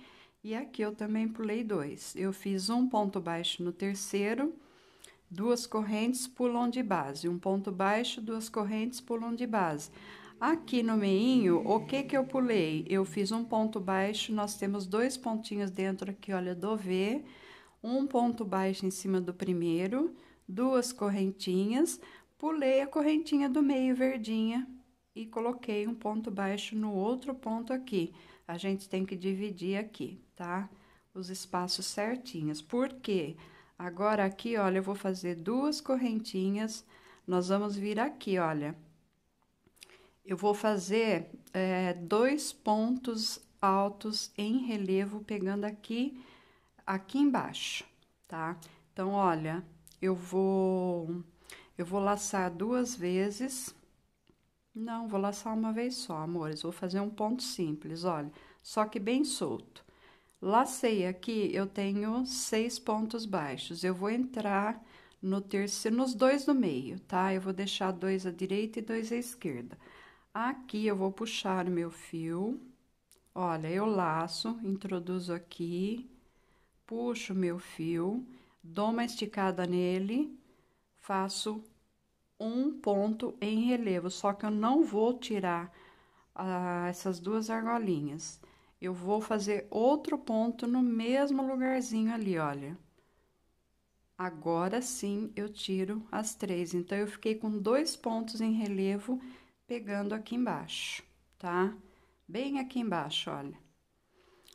e aqui eu também pulei dois. Eu fiz um ponto baixo no terceiro, duas correntes pulam de base, um ponto baixo, duas correntes pulam de base. Aqui no meinho, o que que eu pulei? Eu fiz um ponto baixo, nós temos dois pontinhos dentro aqui, olha, do V, um ponto baixo em cima do primeiro, duas correntinhas, pulei a correntinha do meio verdinha, e coloquei um ponto baixo no outro ponto aqui. A gente tem que dividir aqui, tá? Os espaços certinhos. Por quê? Agora aqui, olha, eu vou fazer duas correntinhas. Nós vamos vir aqui, olha. Eu vou fazer é, dois pontos altos em relevo, pegando aqui, aqui embaixo, tá? Então, olha, eu vou, eu vou laçar duas vezes não, vou laçar uma vez só, amores. Vou fazer um ponto simples, olha, só que bem solto. Lacei aqui, eu tenho seis pontos baixos. Eu vou entrar no terceiro, nos dois do meio, tá? Eu vou deixar dois à direita e dois à esquerda. Aqui eu vou puxar o meu fio. Olha, eu laço, introduzo aqui, puxo meu fio, dou uma esticada nele, faço um ponto em relevo, só que eu não vou tirar ah, essas duas argolinhas. Eu vou fazer outro ponto no mesmo lugarzinho ali, olha. Agora sim, eu tiro as três. Então, eu fiquei com dois pontos em relevo pegando aqui embaixo, tá? Bem aqui embaixo, olha.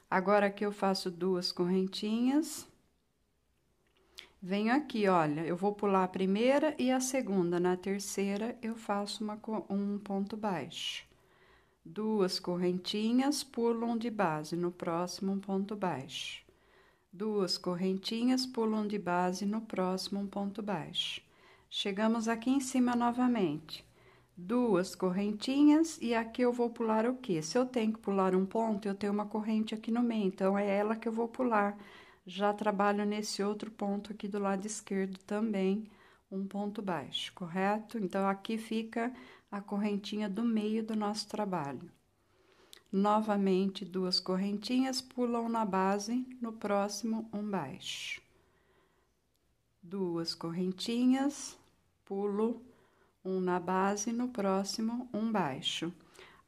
Agora, aqui eu faço duas correntinhas Venho aqui, olha, eu vou pular a primeira e a segunda. Na terceira, eu faço uma, um ponto baixo. Duas correntinhas, um de base, no próximo, um ponto baixo. Duas correntinhas, um de base, no próximo, um ponto baixo. Chegamos aqui em cima novamente. Duas correntinhas, e aqui eu vou pular o quê? Se eu tenho que pular um ponto, eu tenho uma corrente aqui no meio, então é ela que eu vou Pular já trabalho nesse outro ponto aqui do lado esquerdo também, um ponto baixo, correto? Então, aqui fica a correntinha do meio do nosso trabalho. Novamente, duas correntinhas pulam na base, no próximo, um baixo. Duas correntinhas, pulo, um na base, no próximo, um baixo.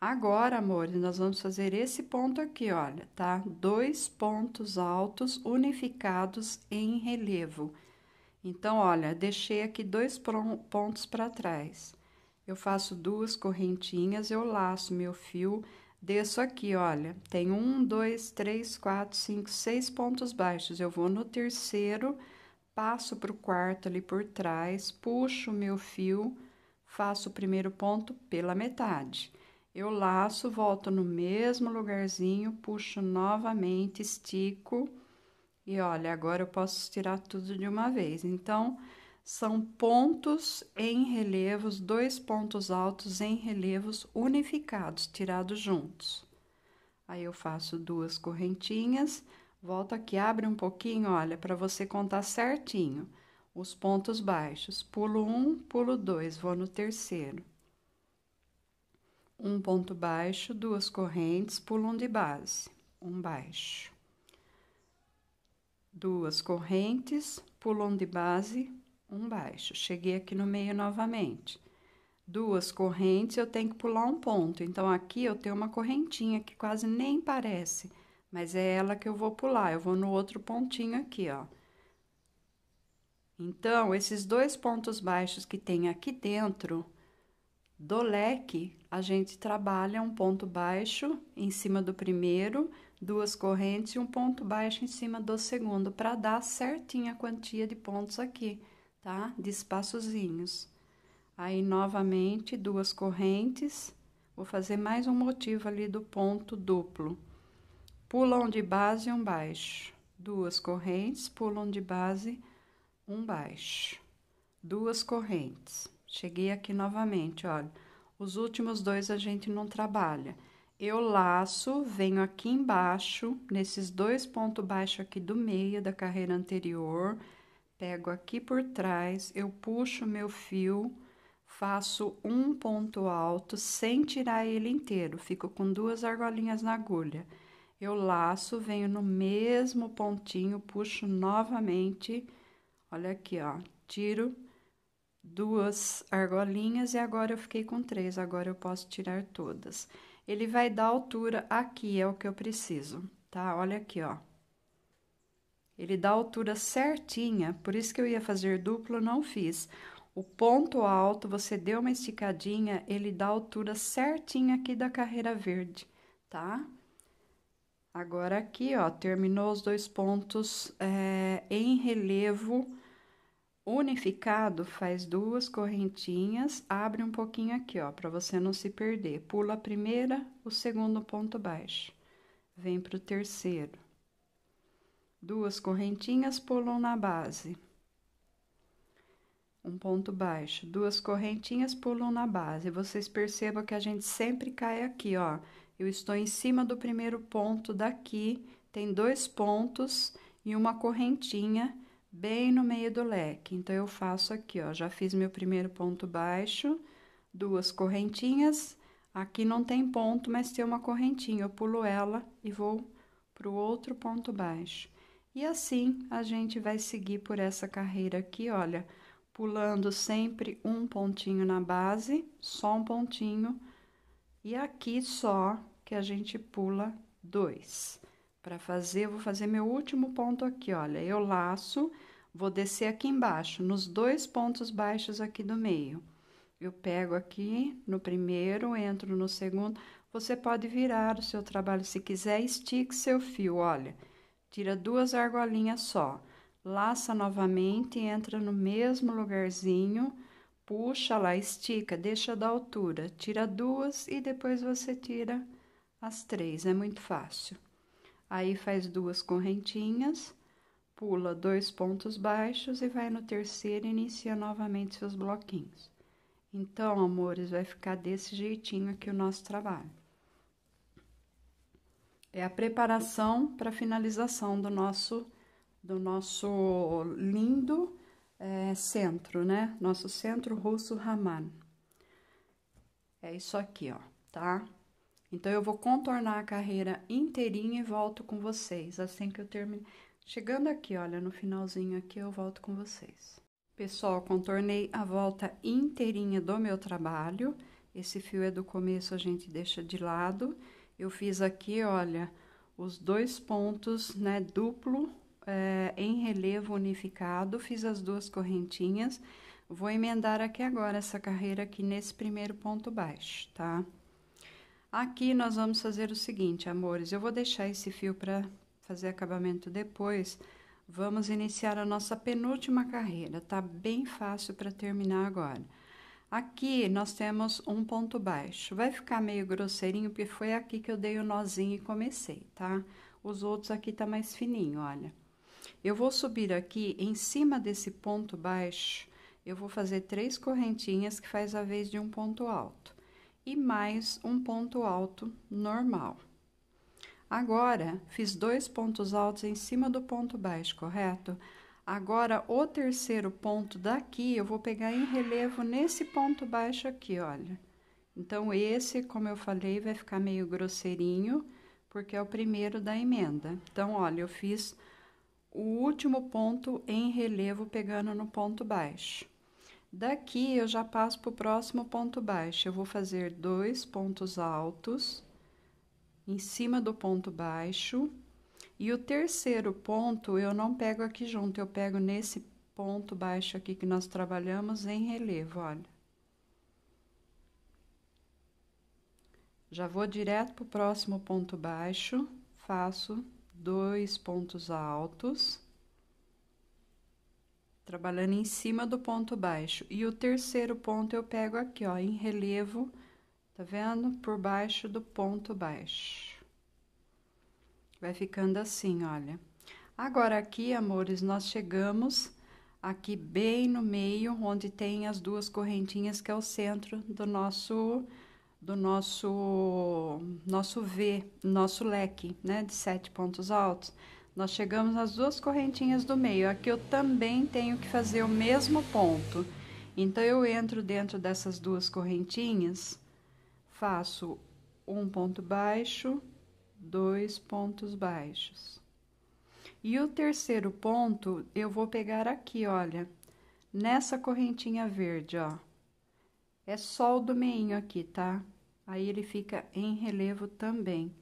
Agora, amores, nós vamos fazer esse ponto aqui, olha, tá? Dois pontos altos unificados em relevo. Então, olha, deixei aqui dois pontos para trás. Eu faço duas correntinhas, eu laço meu fio, desço aqui, olha. Tem um, dois, três, quatro, cinco, seis pontos baixos. Eu vou no terceiro, passo para o quarto ali por trás, puxo meu fio, faço o primeiro ponto pela metade. Eu laço, volto no mesmo lugarzinho, puxo novamente, estico e olha, agora eu posso tirar tudo de uma vez. Então, são pontos em relevos, dois pontos altos em relevos unificados, tirados juntos. Aí eu faço duas correntinhas, volto aqui, abre um pouquinho, olha, para você contar certinho os pontos baixos. Pulo um, pulo dois, vou no terceiro um ponto baixo, duas correntes, pulam de base, um baixo. Duas correntes, pulam de base, um baixo. Cheguei aqui no meio novamente. Duas correntes, eu tenho que pular um ponto. Então, aqui eu tenho uma correntinha que quase nem parece, mas é ela que eu vou pular. Eu vou no outro pontinho aqui, ó. Então, esses dois pontos baixos que tem aqui dentro do leque a gente trabalha um ponto baixo em cima do primeiro, duas correntes e um ponto baixo em cima do segundo, para dar certinha a quantia de pontos aqui, tá? De espaçozinhos. Aí, novamente, duas correntes, vou fazer mais um motivo ali do ponto duplo. Pulam de base um baixo, duas correntes, pulam de base um baixo, duas correntes. Cheguei aqui novamente, olha os últimos dois a gente não trabalha. Eu laço, venho aqui embaixo, nesses dois pontos baixos aqui do meio da carreira anterior, pego aqui por trás, eu puxo meu fio, faço um ponto alto sem tirar ele inteiro, fico com duas argolinhas na agulha. Eu laço, venho no mesmo pontinho, puxo novamente, olha aqui, ó, tiro duas argolinhas e agora eu fiquei com três, agora eu posso tirar todas. Ele vai dar altura aqui, é o que eu preciso, tá? Olha aqui, ó. Ele dá altura certinha, por isso que eu ia fazer duplo, não fiz. O ponto alto, você deu uma esticadinha, ele dá altura certinha aqui da carreira verde, tá? Agora aqui, ó, terminou os dois pontos é, em relevo unificado, faz duas correntinhas, abre um pouquinho aqui, ó, para você não se perder. Pula a primeira, o segundo ponto baixo. Vem para o terceiro. Duas correntinhas, pulam na base. Um ponto baixo, duas correntinhas, pulam na base. Vocês percebam que a gente sempre cai aqui, ó. Eu estou em cima do primeiro ponto daqui, tem dois pontos e uma correntinha bem no meio do leque. Então, eu faço aqui, ó, já fiz meu primeiro ponto baixo, duas correntinhas. Aqui não tem ponto, mas tem uma correntinha. Eu pulo ela e vou para o outro ponto baixo. E assim, a gente vai seguir por essa carreira aqui, olha, pulando sempre um pontinho na base, só um pontinho, e aqui só que a gente pula dois para fazer, eu vou fazer meu último ponto aqui, olha, eu laço, vou descer aqui embaixo, nos dois pontos baixos aqui do meio. Eu pego aqui no primeiro, entro no segundo, você pode virar o seu trabalho se quiser, estique seu fio, olha. Tira duas argolinhas só, laça novamente, entra no mesmo lugarzinho, puxa lá, estica, deixa da altura, tira duas e depois você tira as três, é muito fácil. Aí faz duas correntinhas, pula dois pontos baixos e vai no terceiro e inicia novamente seus bloquinhos. Então, amores, vai ficar desse jeitinho aqui o nosso trabalho. É a preparação para finalização do nosso do nosso lindo é, centro, né? Nosso centro russo Raman. É isso aqui, ó, tá? Então eu vou contornar a carreira inteirinha e volto com vocês assim que eu terminar. Chegando aqui, olha, no finalzinho aqui eu volto com vocês. Pessoal, contornei a volta inteirinha do meu trabalho. Esse fio é do começo, a gente deixa de lado. Eu fiz aqui, olha, os dois pontos, né, duplo é, em relevo unificado. Fiz as duas correntinhas. Vou emendar aqui agora essa carreira aqui nesse primeiro ponto baixo, tá? Tá? Aqui nós vamos fazer o seguinte, amores, eu vou deixar esse fio para fazer acabamento depois. Vamos iniciar a nossa penúltima carreira, tá bem fácil para terminar agora. Aqui nós temos um ponto baixo, vai ficar meio grosseirinho, porque foi aqui que eu dei o nozinho e comecei, tá? Os outros aqui tá mais fininho, olha. Eu vou subir aqui em cima desse ponto baixo, eu vou fazer três correntinhas que faz a vez de um ponto alto e mais um ponto alto normal. Agora, fiz dois pontos altos em cima do ponto baixo, correto? Agora, o terceiro ponto daqui, eu vou pegar em relevo nesse ponto baixo aqui, olha. Então, esse, como eu falei, vai ficar meio grosseirinho, porque é o primeiro da emenda. Então, olha, eu fiz o último ponto em relevo pegando no ponto baixo. Daqui eu já passo para o próximo ponto baixo. Eu vou fazer dois pontos altos em cima do ponto baixo. E o terceiro ponto eu não pego aqui junto, eu pego nesse ponto baixo aqui que nós trabalhamos em relevo, olha. Já vou direto para o próximo ponto baixo, faço dois pontos altos trabalhando em cima do ponto baixo. E o terceiro ponto eu pego aqui, ó, em relevo, tá vendo? Por baixo do ponto baixo. Vai ficando assim, olha. Agora aqui, amores, nós chegamos aqui bem no meio, onde tem as duas correntinhas que é o centro do nosso do nosso nosso V, nosso leque, né, de sete pontos altos. Nós chegamos nas duas correntinhas do meio. Aqui eu também tenho que fazer o mesmo ponto. Então, eu entro dentro dessas duas correntinhas, faço um ponto baixo, dois pontos baixos. E o terceiro ponto, eu vou pegar aqui, olha, nessa correntinha verde, ó. É só o do meinho aqui, tá? Aí, ele fica em relevo também.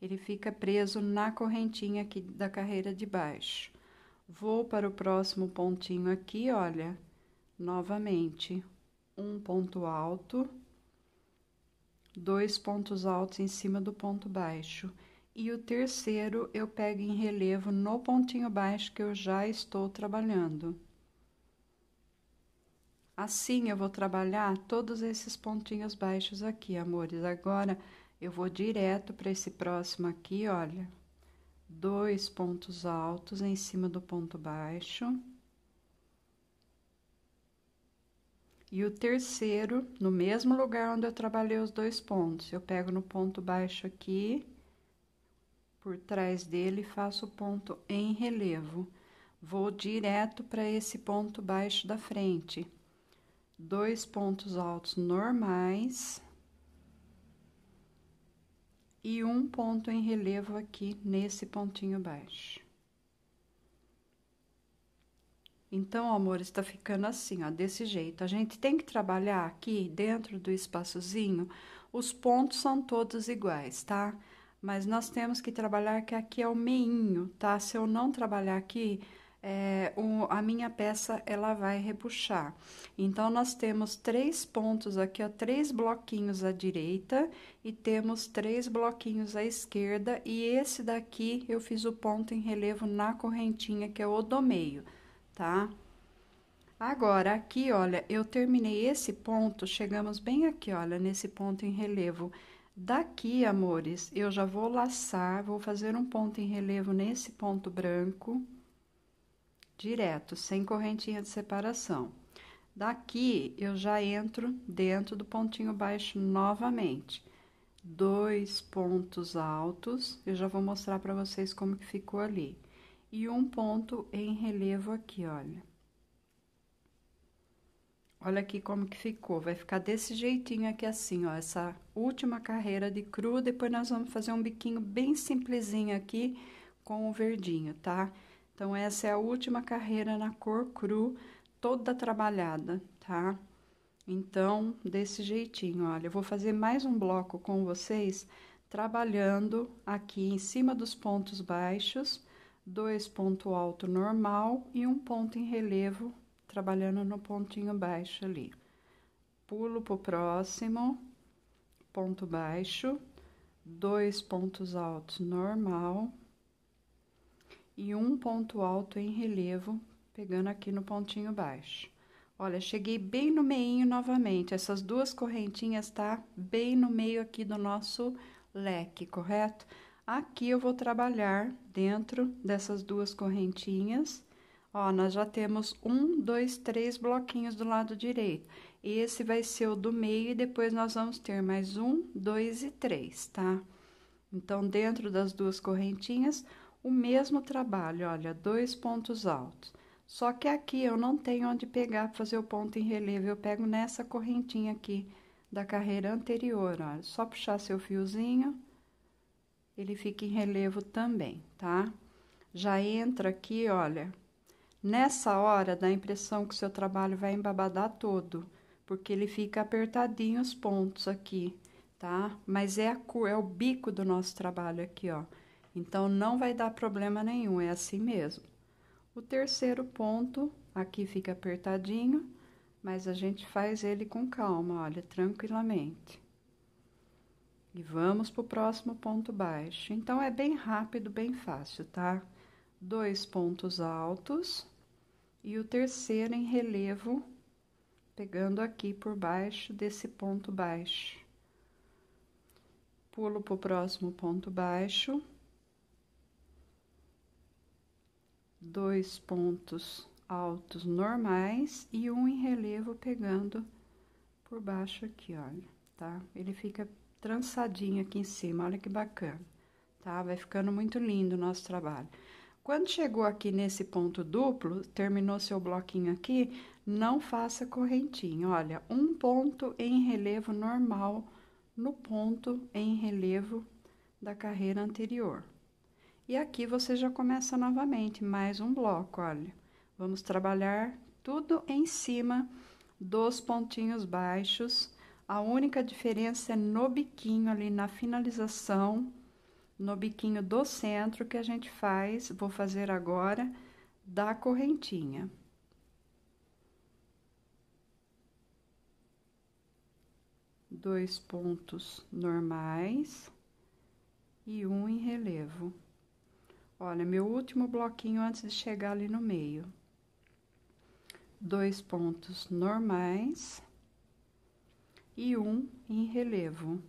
Ele fica preso na correntinha aqui da carreira de baixo. Vou para o próximo pontinho aqui, olha, novamente, um ponto alto, dois pontos altos em cima do ponto baixo. E o terceiro eu pego em relevo no pontinho baixo que eu já estou trabalhando. Assim, eu vou trabalhar todos esses pontinhos baixos aqui, amores. Agora, eu vou direto para esse próximo aqui, olha. Dois pontos altos em cima do ponto baixo. E o terceiro, no mesmo lugar onde eu trabalhei os dois pontos, eu pego no ponto baixo aqui, por trás dele, faço o ponto em relevo. Vou direto para esse ponto baixo da frente. Dois pontos altos normais e um ponto em relevo aqui nesse pontinho baixo. Então, amor, está ficando assim, ó, desse jeito. A gente tem que trabalhar aqui dentro do espaçozinho, os pontos são todos iguais, tá? Mas nós temos que trabalhar que aqui é o meinho, tá? Se eu não trabalhar aqui, é, o, a minha peça ela vai rebuxar. Então, nós temos três pontos aqui, ó, três bloquinhos à direita e temos três bloquinhos à esquerda. E esse daqui eu fiz o ponto em relevo na correntinha, que é o do meio, tá? Agora, aqui, olha, eu terminei esse ponto, chegamos bem aqui, olha, nesse ponto em relevo. Daqui, amores, eu já vou laçar, vou fazer um ponto em relevo nesse ponto branco direto, sem correntinha de separação. Daqui eu já entro dentro do pontinho baixo novamente. Dois pontos altos, eu já vou mostrar para vocês como que ficou ali. E um ponto em relevo aqui, olha. Olha aqui como que ficou, vai ficar desse jeitinho aqui assim, ó, essa última carreira de cru, depois nós vamos fazer um biquinho bem simplesinho aqui com o verdinho, tá? Tá? Então, essa é a última carreira na cor cru, toda trabalhada, tá? Então, desse jeitinho, olha, eu vou fazer mais um bloco com vocês, trabalhando aqui em cima dos pontos baixos, dois ponto alto normal e um ponto em relevo, trabalhando no pontinho baixo ali. Pulo pro próximo, ponto baixo, dois pontos altos normal e um ponto alto em relevo, pegando aqui no pontinho baixo. Olha, cheguei bem no meio novamente, essas duas correntinhas tá bem no meio aqui do nosso leque, correto? Aqui eu vou trabalhar dentro dessas duas correntinhas, Ó, nós já temos um, dois, três bloquinhos do lado direito. Esse vai ser o do meio e depois nós vamos ter mais um, dois e três, tá? Então, dentro das duas correntinhas, o mesmo trabalho, olha, dois pontos altos. Só que aqui eu não tenho onde pegar para fazer o ponto em relevo, eu pego nessa correntinha aqui da carreira anterior, olha, só puxar seu fiozinho, ele fica em relevo também, tá? Já entra aqui, olha, nessa hora dá a impressão que o seu trabalho vai embabadar todo, porque ele fica apertadinho os pontos aqui, tá? Mas é a cor, é o bico do nosso trabalho aqui, ó. Então, não vai dar problema nenhum, é assim mesmo. O terceiro ponto, aqui fica apertadinho, mas a gente faz ele com calma, olha, tranquilamente. E vamos para o próximo ponto baixo. Então, é bem rápido, bem fácil, tá? Dois pontos altos e o terceiro em relevo, pegando aqui por baixo desse ponto baixo. Pulo para o próximo ponto baixo dois pontos altos normais e um em relevo pegando por baixo aqui, olha, tá? Ele fica trançadinho aqui em cima, olha que bacana, tá? Vai ficando muito lindo o nosso trabalho. Quando chegou aqui nesse ponto duplo, terminou seu bloquinho aqui, não faça correntinha, olha, um ponto em relevo normal no ponto em relevo da carreira anterior, e aqui você já começa novamente, mais um bloco, olha. Vamos trabalhar tudo em cima dos pontinhos baixos. A única diferença é no biquinho ali na finalização, no biquinho do centro que a gente faz, vou fazer agora, da correntinha. Dois pontos normais e um em relevo. Olha, meu último bloquinho antes de chegar ali no meio. Dois pontos normais e um em relevo.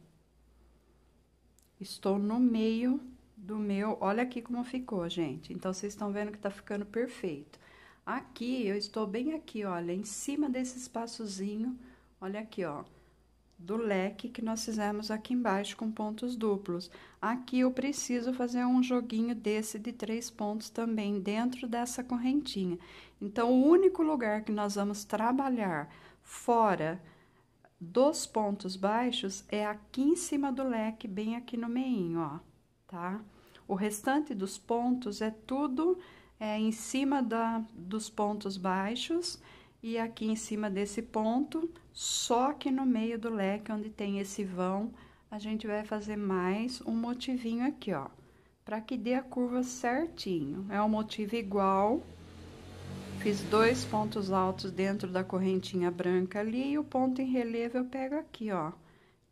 Estou no meio do meu, olha aqui como ficou, gente. Então, vocês estão vendo que tá ficando perfeito. Aqui, eu estou bem aqui, olha, em cima desse espaçozinho, olha aqui, ó do leque que nós fizemos aqui embaixo com pontos duplos. Aqui eu preciso fazer um joguinho desse de três pontos também dentro dessa correntinha. Então, o único lugar que nós vamos trabalhar fora dos pontos baixos é aqui em cima do leque, bem aqui no meinho, ó, tá? O restante dos pontos é tudo é, em cima da, dos pontos baixos e aqui em cima desse ponto, só que no meio do leque, onde tem esse vão, a gente vai fazer mais um motivinho aqui, ó, para que dê a curva certinho. É um motivo igual, fiz dois pontos altos dentro da correntinha branca ali, e o ponto em relevo eu pego aqui, ó,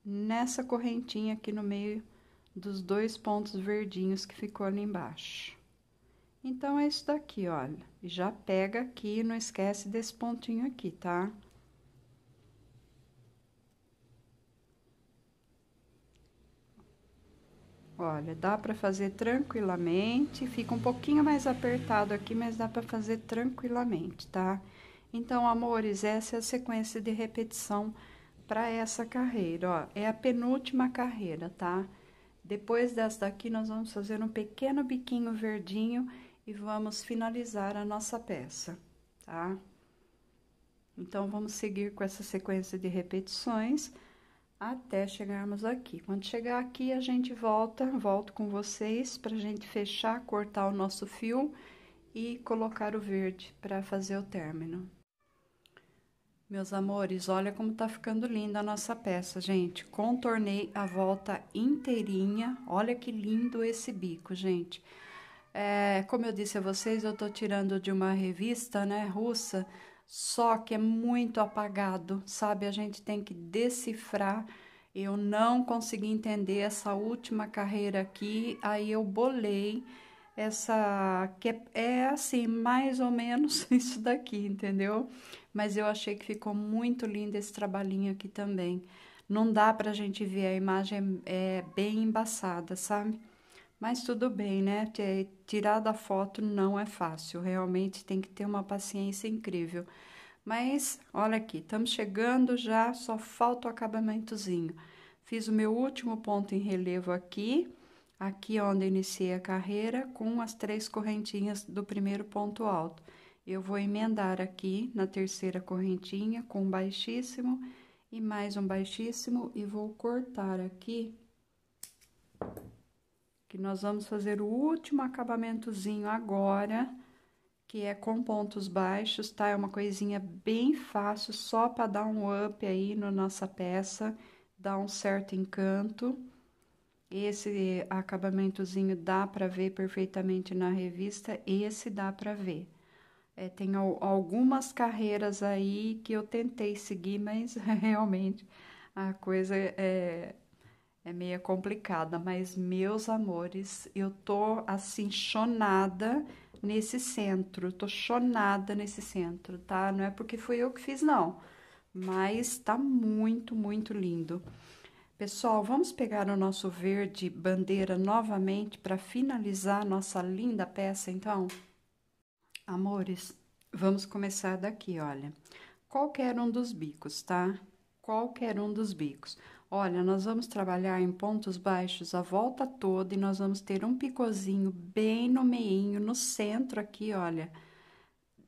nessa correntinha aqui no meio dos dois pontos verdinhos que ficou ali embaixo. Então, é isso daqui, olha. Já pega aqui, não esquece desse pontinho aqui, tá? Olha, dá pra fazer tranquilamente, fica um pouquinho mais apertado aqui, mas dá pra fazer tranquilamente, tá? Então, amores, essa é a sequência de repetição para essa carreira, ó. É a penúltima carreira, tá? Depois dessa daqui, nós vamos fazer um pequeno biquinho verdinho e vamos finalizar a nossa peça, tá? Então, vamos seguir com essa sequência de repetições até chegarmos aqui. Quando chegar aqui, a gente volta, volto com vocês pra gente fechar, cortar o nosso fio e colocar o verde para fazer o término. Meus amores, olha como tá ficando linda a nossa peça, gente. Contornei a volta inteirinha. Olha que lindo esse bico, gente. Gente. É, como eu disse a vocês, eu estou tirando de uma revista né, russa, só que é muito apagado, sabe? A gente tem que decifrar. Eu não consegui entender essa última carreira aqui, aí eu bolei essa que é, é assim mais ou menos isso daqui entendeu mas eu achei que ficou muito lindo esse trabalhinho aqui também não dá pra gente ver a imagem é, é bem embaçada sabe mas tudo bem, né? Tirar da foto não é fácil, realmente tem que ter uma paciência incrível. Mas olha aqui, estamos chegando já, só falta o acabamentozinho. Fiz o meu último ponto em relevo aqui, aqui é onde iniciei a carreira, com as três correntinhas do primeiro ponto alto. Eu vou emendar aqui na terceira correntinha com um baixíssimo e mais um baixíssimo e vou cortar aqui que nós vamos fazer o último acabamentozinho agora, que é com pontos baixos, tá? É uma coisinha bem fácil, só para dar um up aí na nossa peça, dar um certo encanto. Esse acabamentozinho dá para ver perfeitamente na revista, esse dá para ver. É, tem algumas carreiras aí que eu tentei seguir, mas realmente a coisa é, é meio complicada, mas meus amores, eu tô assim chonada nesse centro, tô chonada nesse centro, tá? Não é porque fui eu que fiz não, mas tá muito, muito lindo. Pessoal, vamos pegar o nosso verde bandeira novamente para finalizar nossa linda peça, então? Amores, vamos começar daqui, olha. Qualquer um dos bicos, tá? Qualquer um dos bicos. Olha, nós vamos trabalhar em pontos baixos a volta toda e nós vamos ter um picozinho bem no meinho, no centro aqui, olha,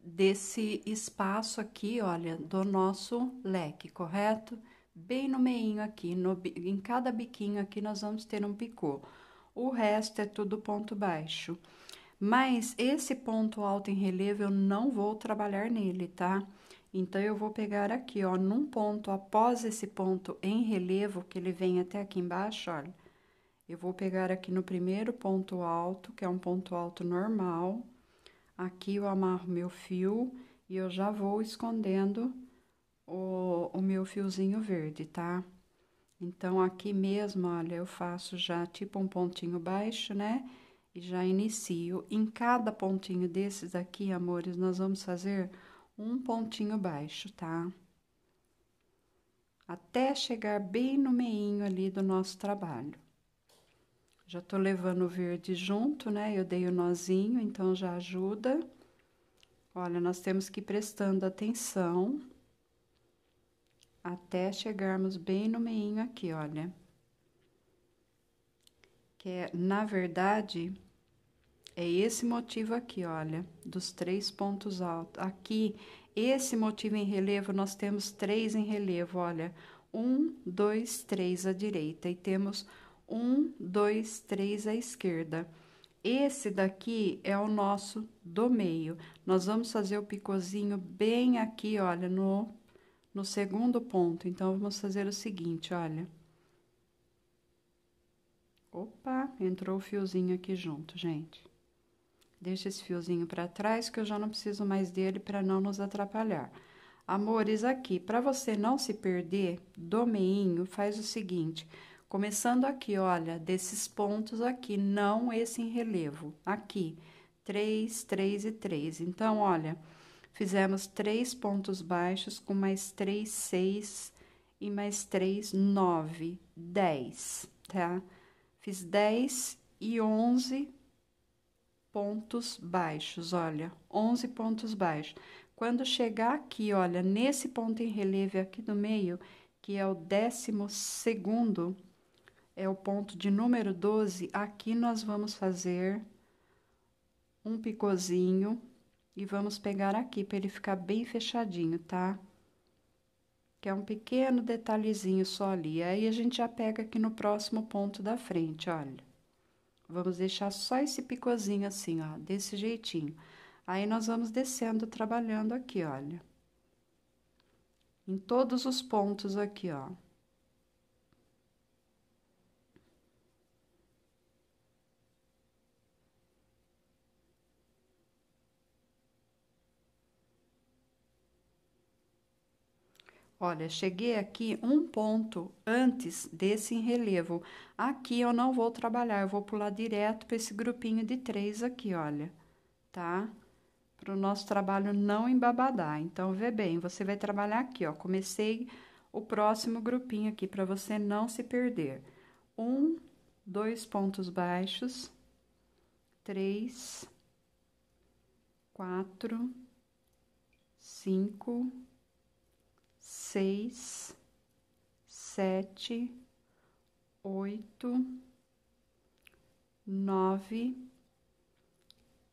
desse espaço aqui, olha, do nosso leque, correto? Bem no meinho aqui, no, em cada biquinho aqui nós vamos ter um picô. O resto é tudo ponto baixo. Mas esse ponto alto em relevo eu não vou trabalhar nele, tá? Tá? Então, eu vou pegar aqui, ó, num ponto, após esse ponto em relevo, que ele vem até aqui embaixo, olha. Eu vou pegar aqui no primeiro ponto alto, que é um ponto alto normal. Aqui eu amarro meu fio e eu já vou escondendo o, o meu fiozinho verde, tá? Então, aqui mesmo, olha, eu faço já tipo um pontinho baixo, né? E já inicio. Em cada pontinho desses aqui, amores, nós vamos fazer um pontinho baixo, tá? Até chegar bem no meinho ali do nosso trabalho. Já tô levando o verde junto, né? Eu dei o nozinho, então já ajuda. Olha, nós temos que ir prestando atenção até chegarmos bem no meinho aqui, olha. Que é, na verdade, é esse motivo aqui, olha, dos três pontos altos. Aqui, esse motivo em relevo, nós temos três em relevo, olha. Um, dois, três à direita. E temos um, dois, três à esquerda. Esse daqui é o nosso do meio. Nós vamos fazer o picozinho bem aqui, olha, no, no segundo ponto. Então, vamos fazer o seguinte, olha. Opa, entrou o fiozinho aqui junto, gente. Deixa esse fiozinho para trás que eu já não preciso mais dele para não nos atrapalhar. Amores, aqui, para você não se perder do meinho, faz o seguinte, começando aqui, olha, desses pontos aqui, não esse em relevo, aqui, 3, 3 e 3. Então, olha, fizemos três pontos baixos com mais 3, 6 e mais 3, 9, 10, tá? Fiz 10 e 11 pontos baixos, olha, 11 pontos baixos. Quando chegar aqui, olha, nesse ponto em relevo aqui do meio, que é o décimo segundo, é o ponto de número 12, aqui nós vamos fazer um picozinho e vamos pegar aqui para ele ficar bem fechadinho, tá? Que é um pequeno detalhezinho só ali. Aí a gente já pega aqui no próximo ponto da frente, olha. Vamos deixar só esse picozinho assim, ó, desse jeitinho. Aí, nós vamos descendo, trabalhando aqui, olha. Em todos os pontos aqui, ó. Olha, cheguei aqui um ponto antes desse em relevo. Aqui eu não vou trabalhar, eu vou pular direto para esse grupinho de três aqui, olha, tá? Para o nosso trabalho não embabadar. Então, vê bem, você vai trabalhar aqui, ó. Comecei o próximo grupinho aqui para você não se perder. Um, dois pontos baixos, três, quatro, cinco seis, sete, oito, nove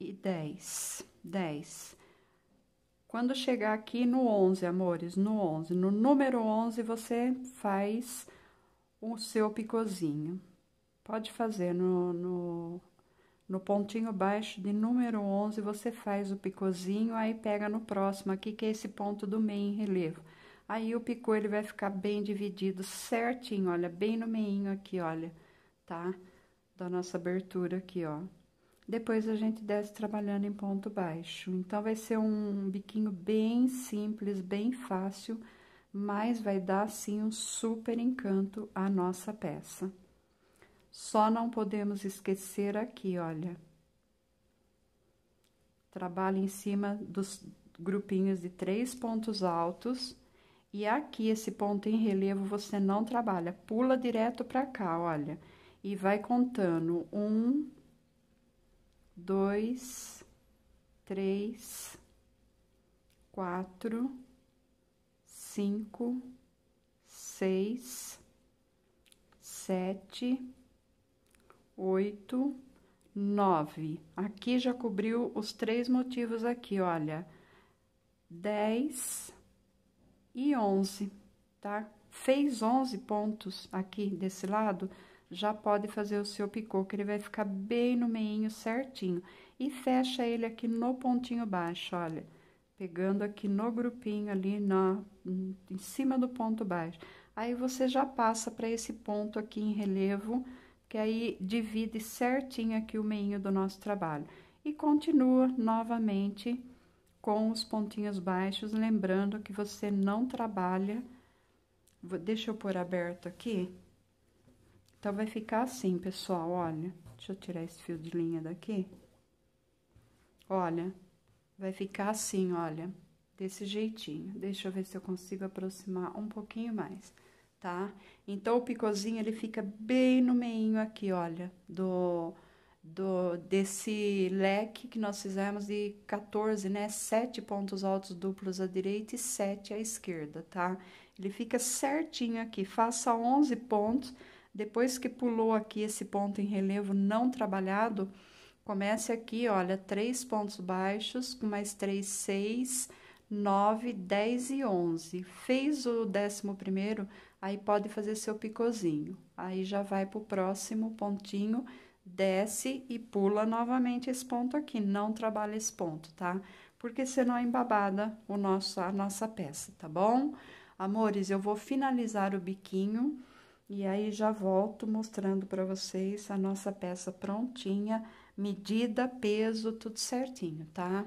e dez. Dez. Quando chegar aqui no 11, amores, no 11, no número 11, você faz o seu picozinho. Pode fazer no, no, no, pontinho baixo de número 11, você faz o picozinho, aí pega no próximo aqui, que é esse ponto do meio em relevo. Aí, o picô, ele vai ficar bem dividido certinho, olha, bem no meinho aqui, olha, tá? Da nossa abertura aqui, ó. Depois, a gente desce trabalhando em ponto baixo. Então, vai ser um biquinho bem simples, bem fácil, mas vai dar, sim, um super encanto à nossa peça. Só não podemos esquecer aqui, olha. Trabalho em cima dos grupinhos de três pontos altos e aqui, esse ponto em relevo, você não trabalha. Pula direto pra cá, olha. E vai contando. Um, dois, três, quatro, cinco, seis, sete, oito, nove. Aqui já cobriu os três motivos aqui, olha. Dez e 11, tá? Fez 11 pontos aqui desse lado, já pode fazer o seu picô, que ele vai ficar bem no meinho certinho. E fecha ele aqui no pontinho baixo, olha. Pegando aqui no grupinho ali, na, hum, em cima do ponto baixo. Aí, você já passa para esse ponto aqui em relevo, que aí divide certinho aqui o meinho do nosso trabalho. E continua novamente com os pontinhos baixos, lembrando que você não trabalha. Deixa eu pôr aberto aqui. Então, vai ficar assim, pessoal, olha. Deixa eu tirar esse fio de linha daqui. Olha, vai ficar assim, olha, desse jeitinho. Deixa eu ver se eu consigo aproximar um pouquinho mais, tá? Então, o picôzinho, ele fica bem no meinho aqui, olha, do do, desse leque que nós fizemos de 14, né? Sete pontos altos duplos à direita e sete à esquerda, tá? Ele fica certinho aqui, faça 11 pontos, depois que pulou aqui esse ponto em relevo não trabalhado, comece aqui, olha, três pontos baixos, com mais três, seis, nove, dez e onze. Fez o décimo primeiro, aí pode fazer seu picozinho. Aí já vai pro próximo pontinho desce e pula novamente esse ponto aqui, não trabalha esse ponto, tá? Porque senão é embabada o nosso, a nossa peça, tá bom? Amores, eu vou finalizar o biquinho e aí já volto mostrando para vocês a nossa peça prontinha, medida, peso, tudo certinho, tá?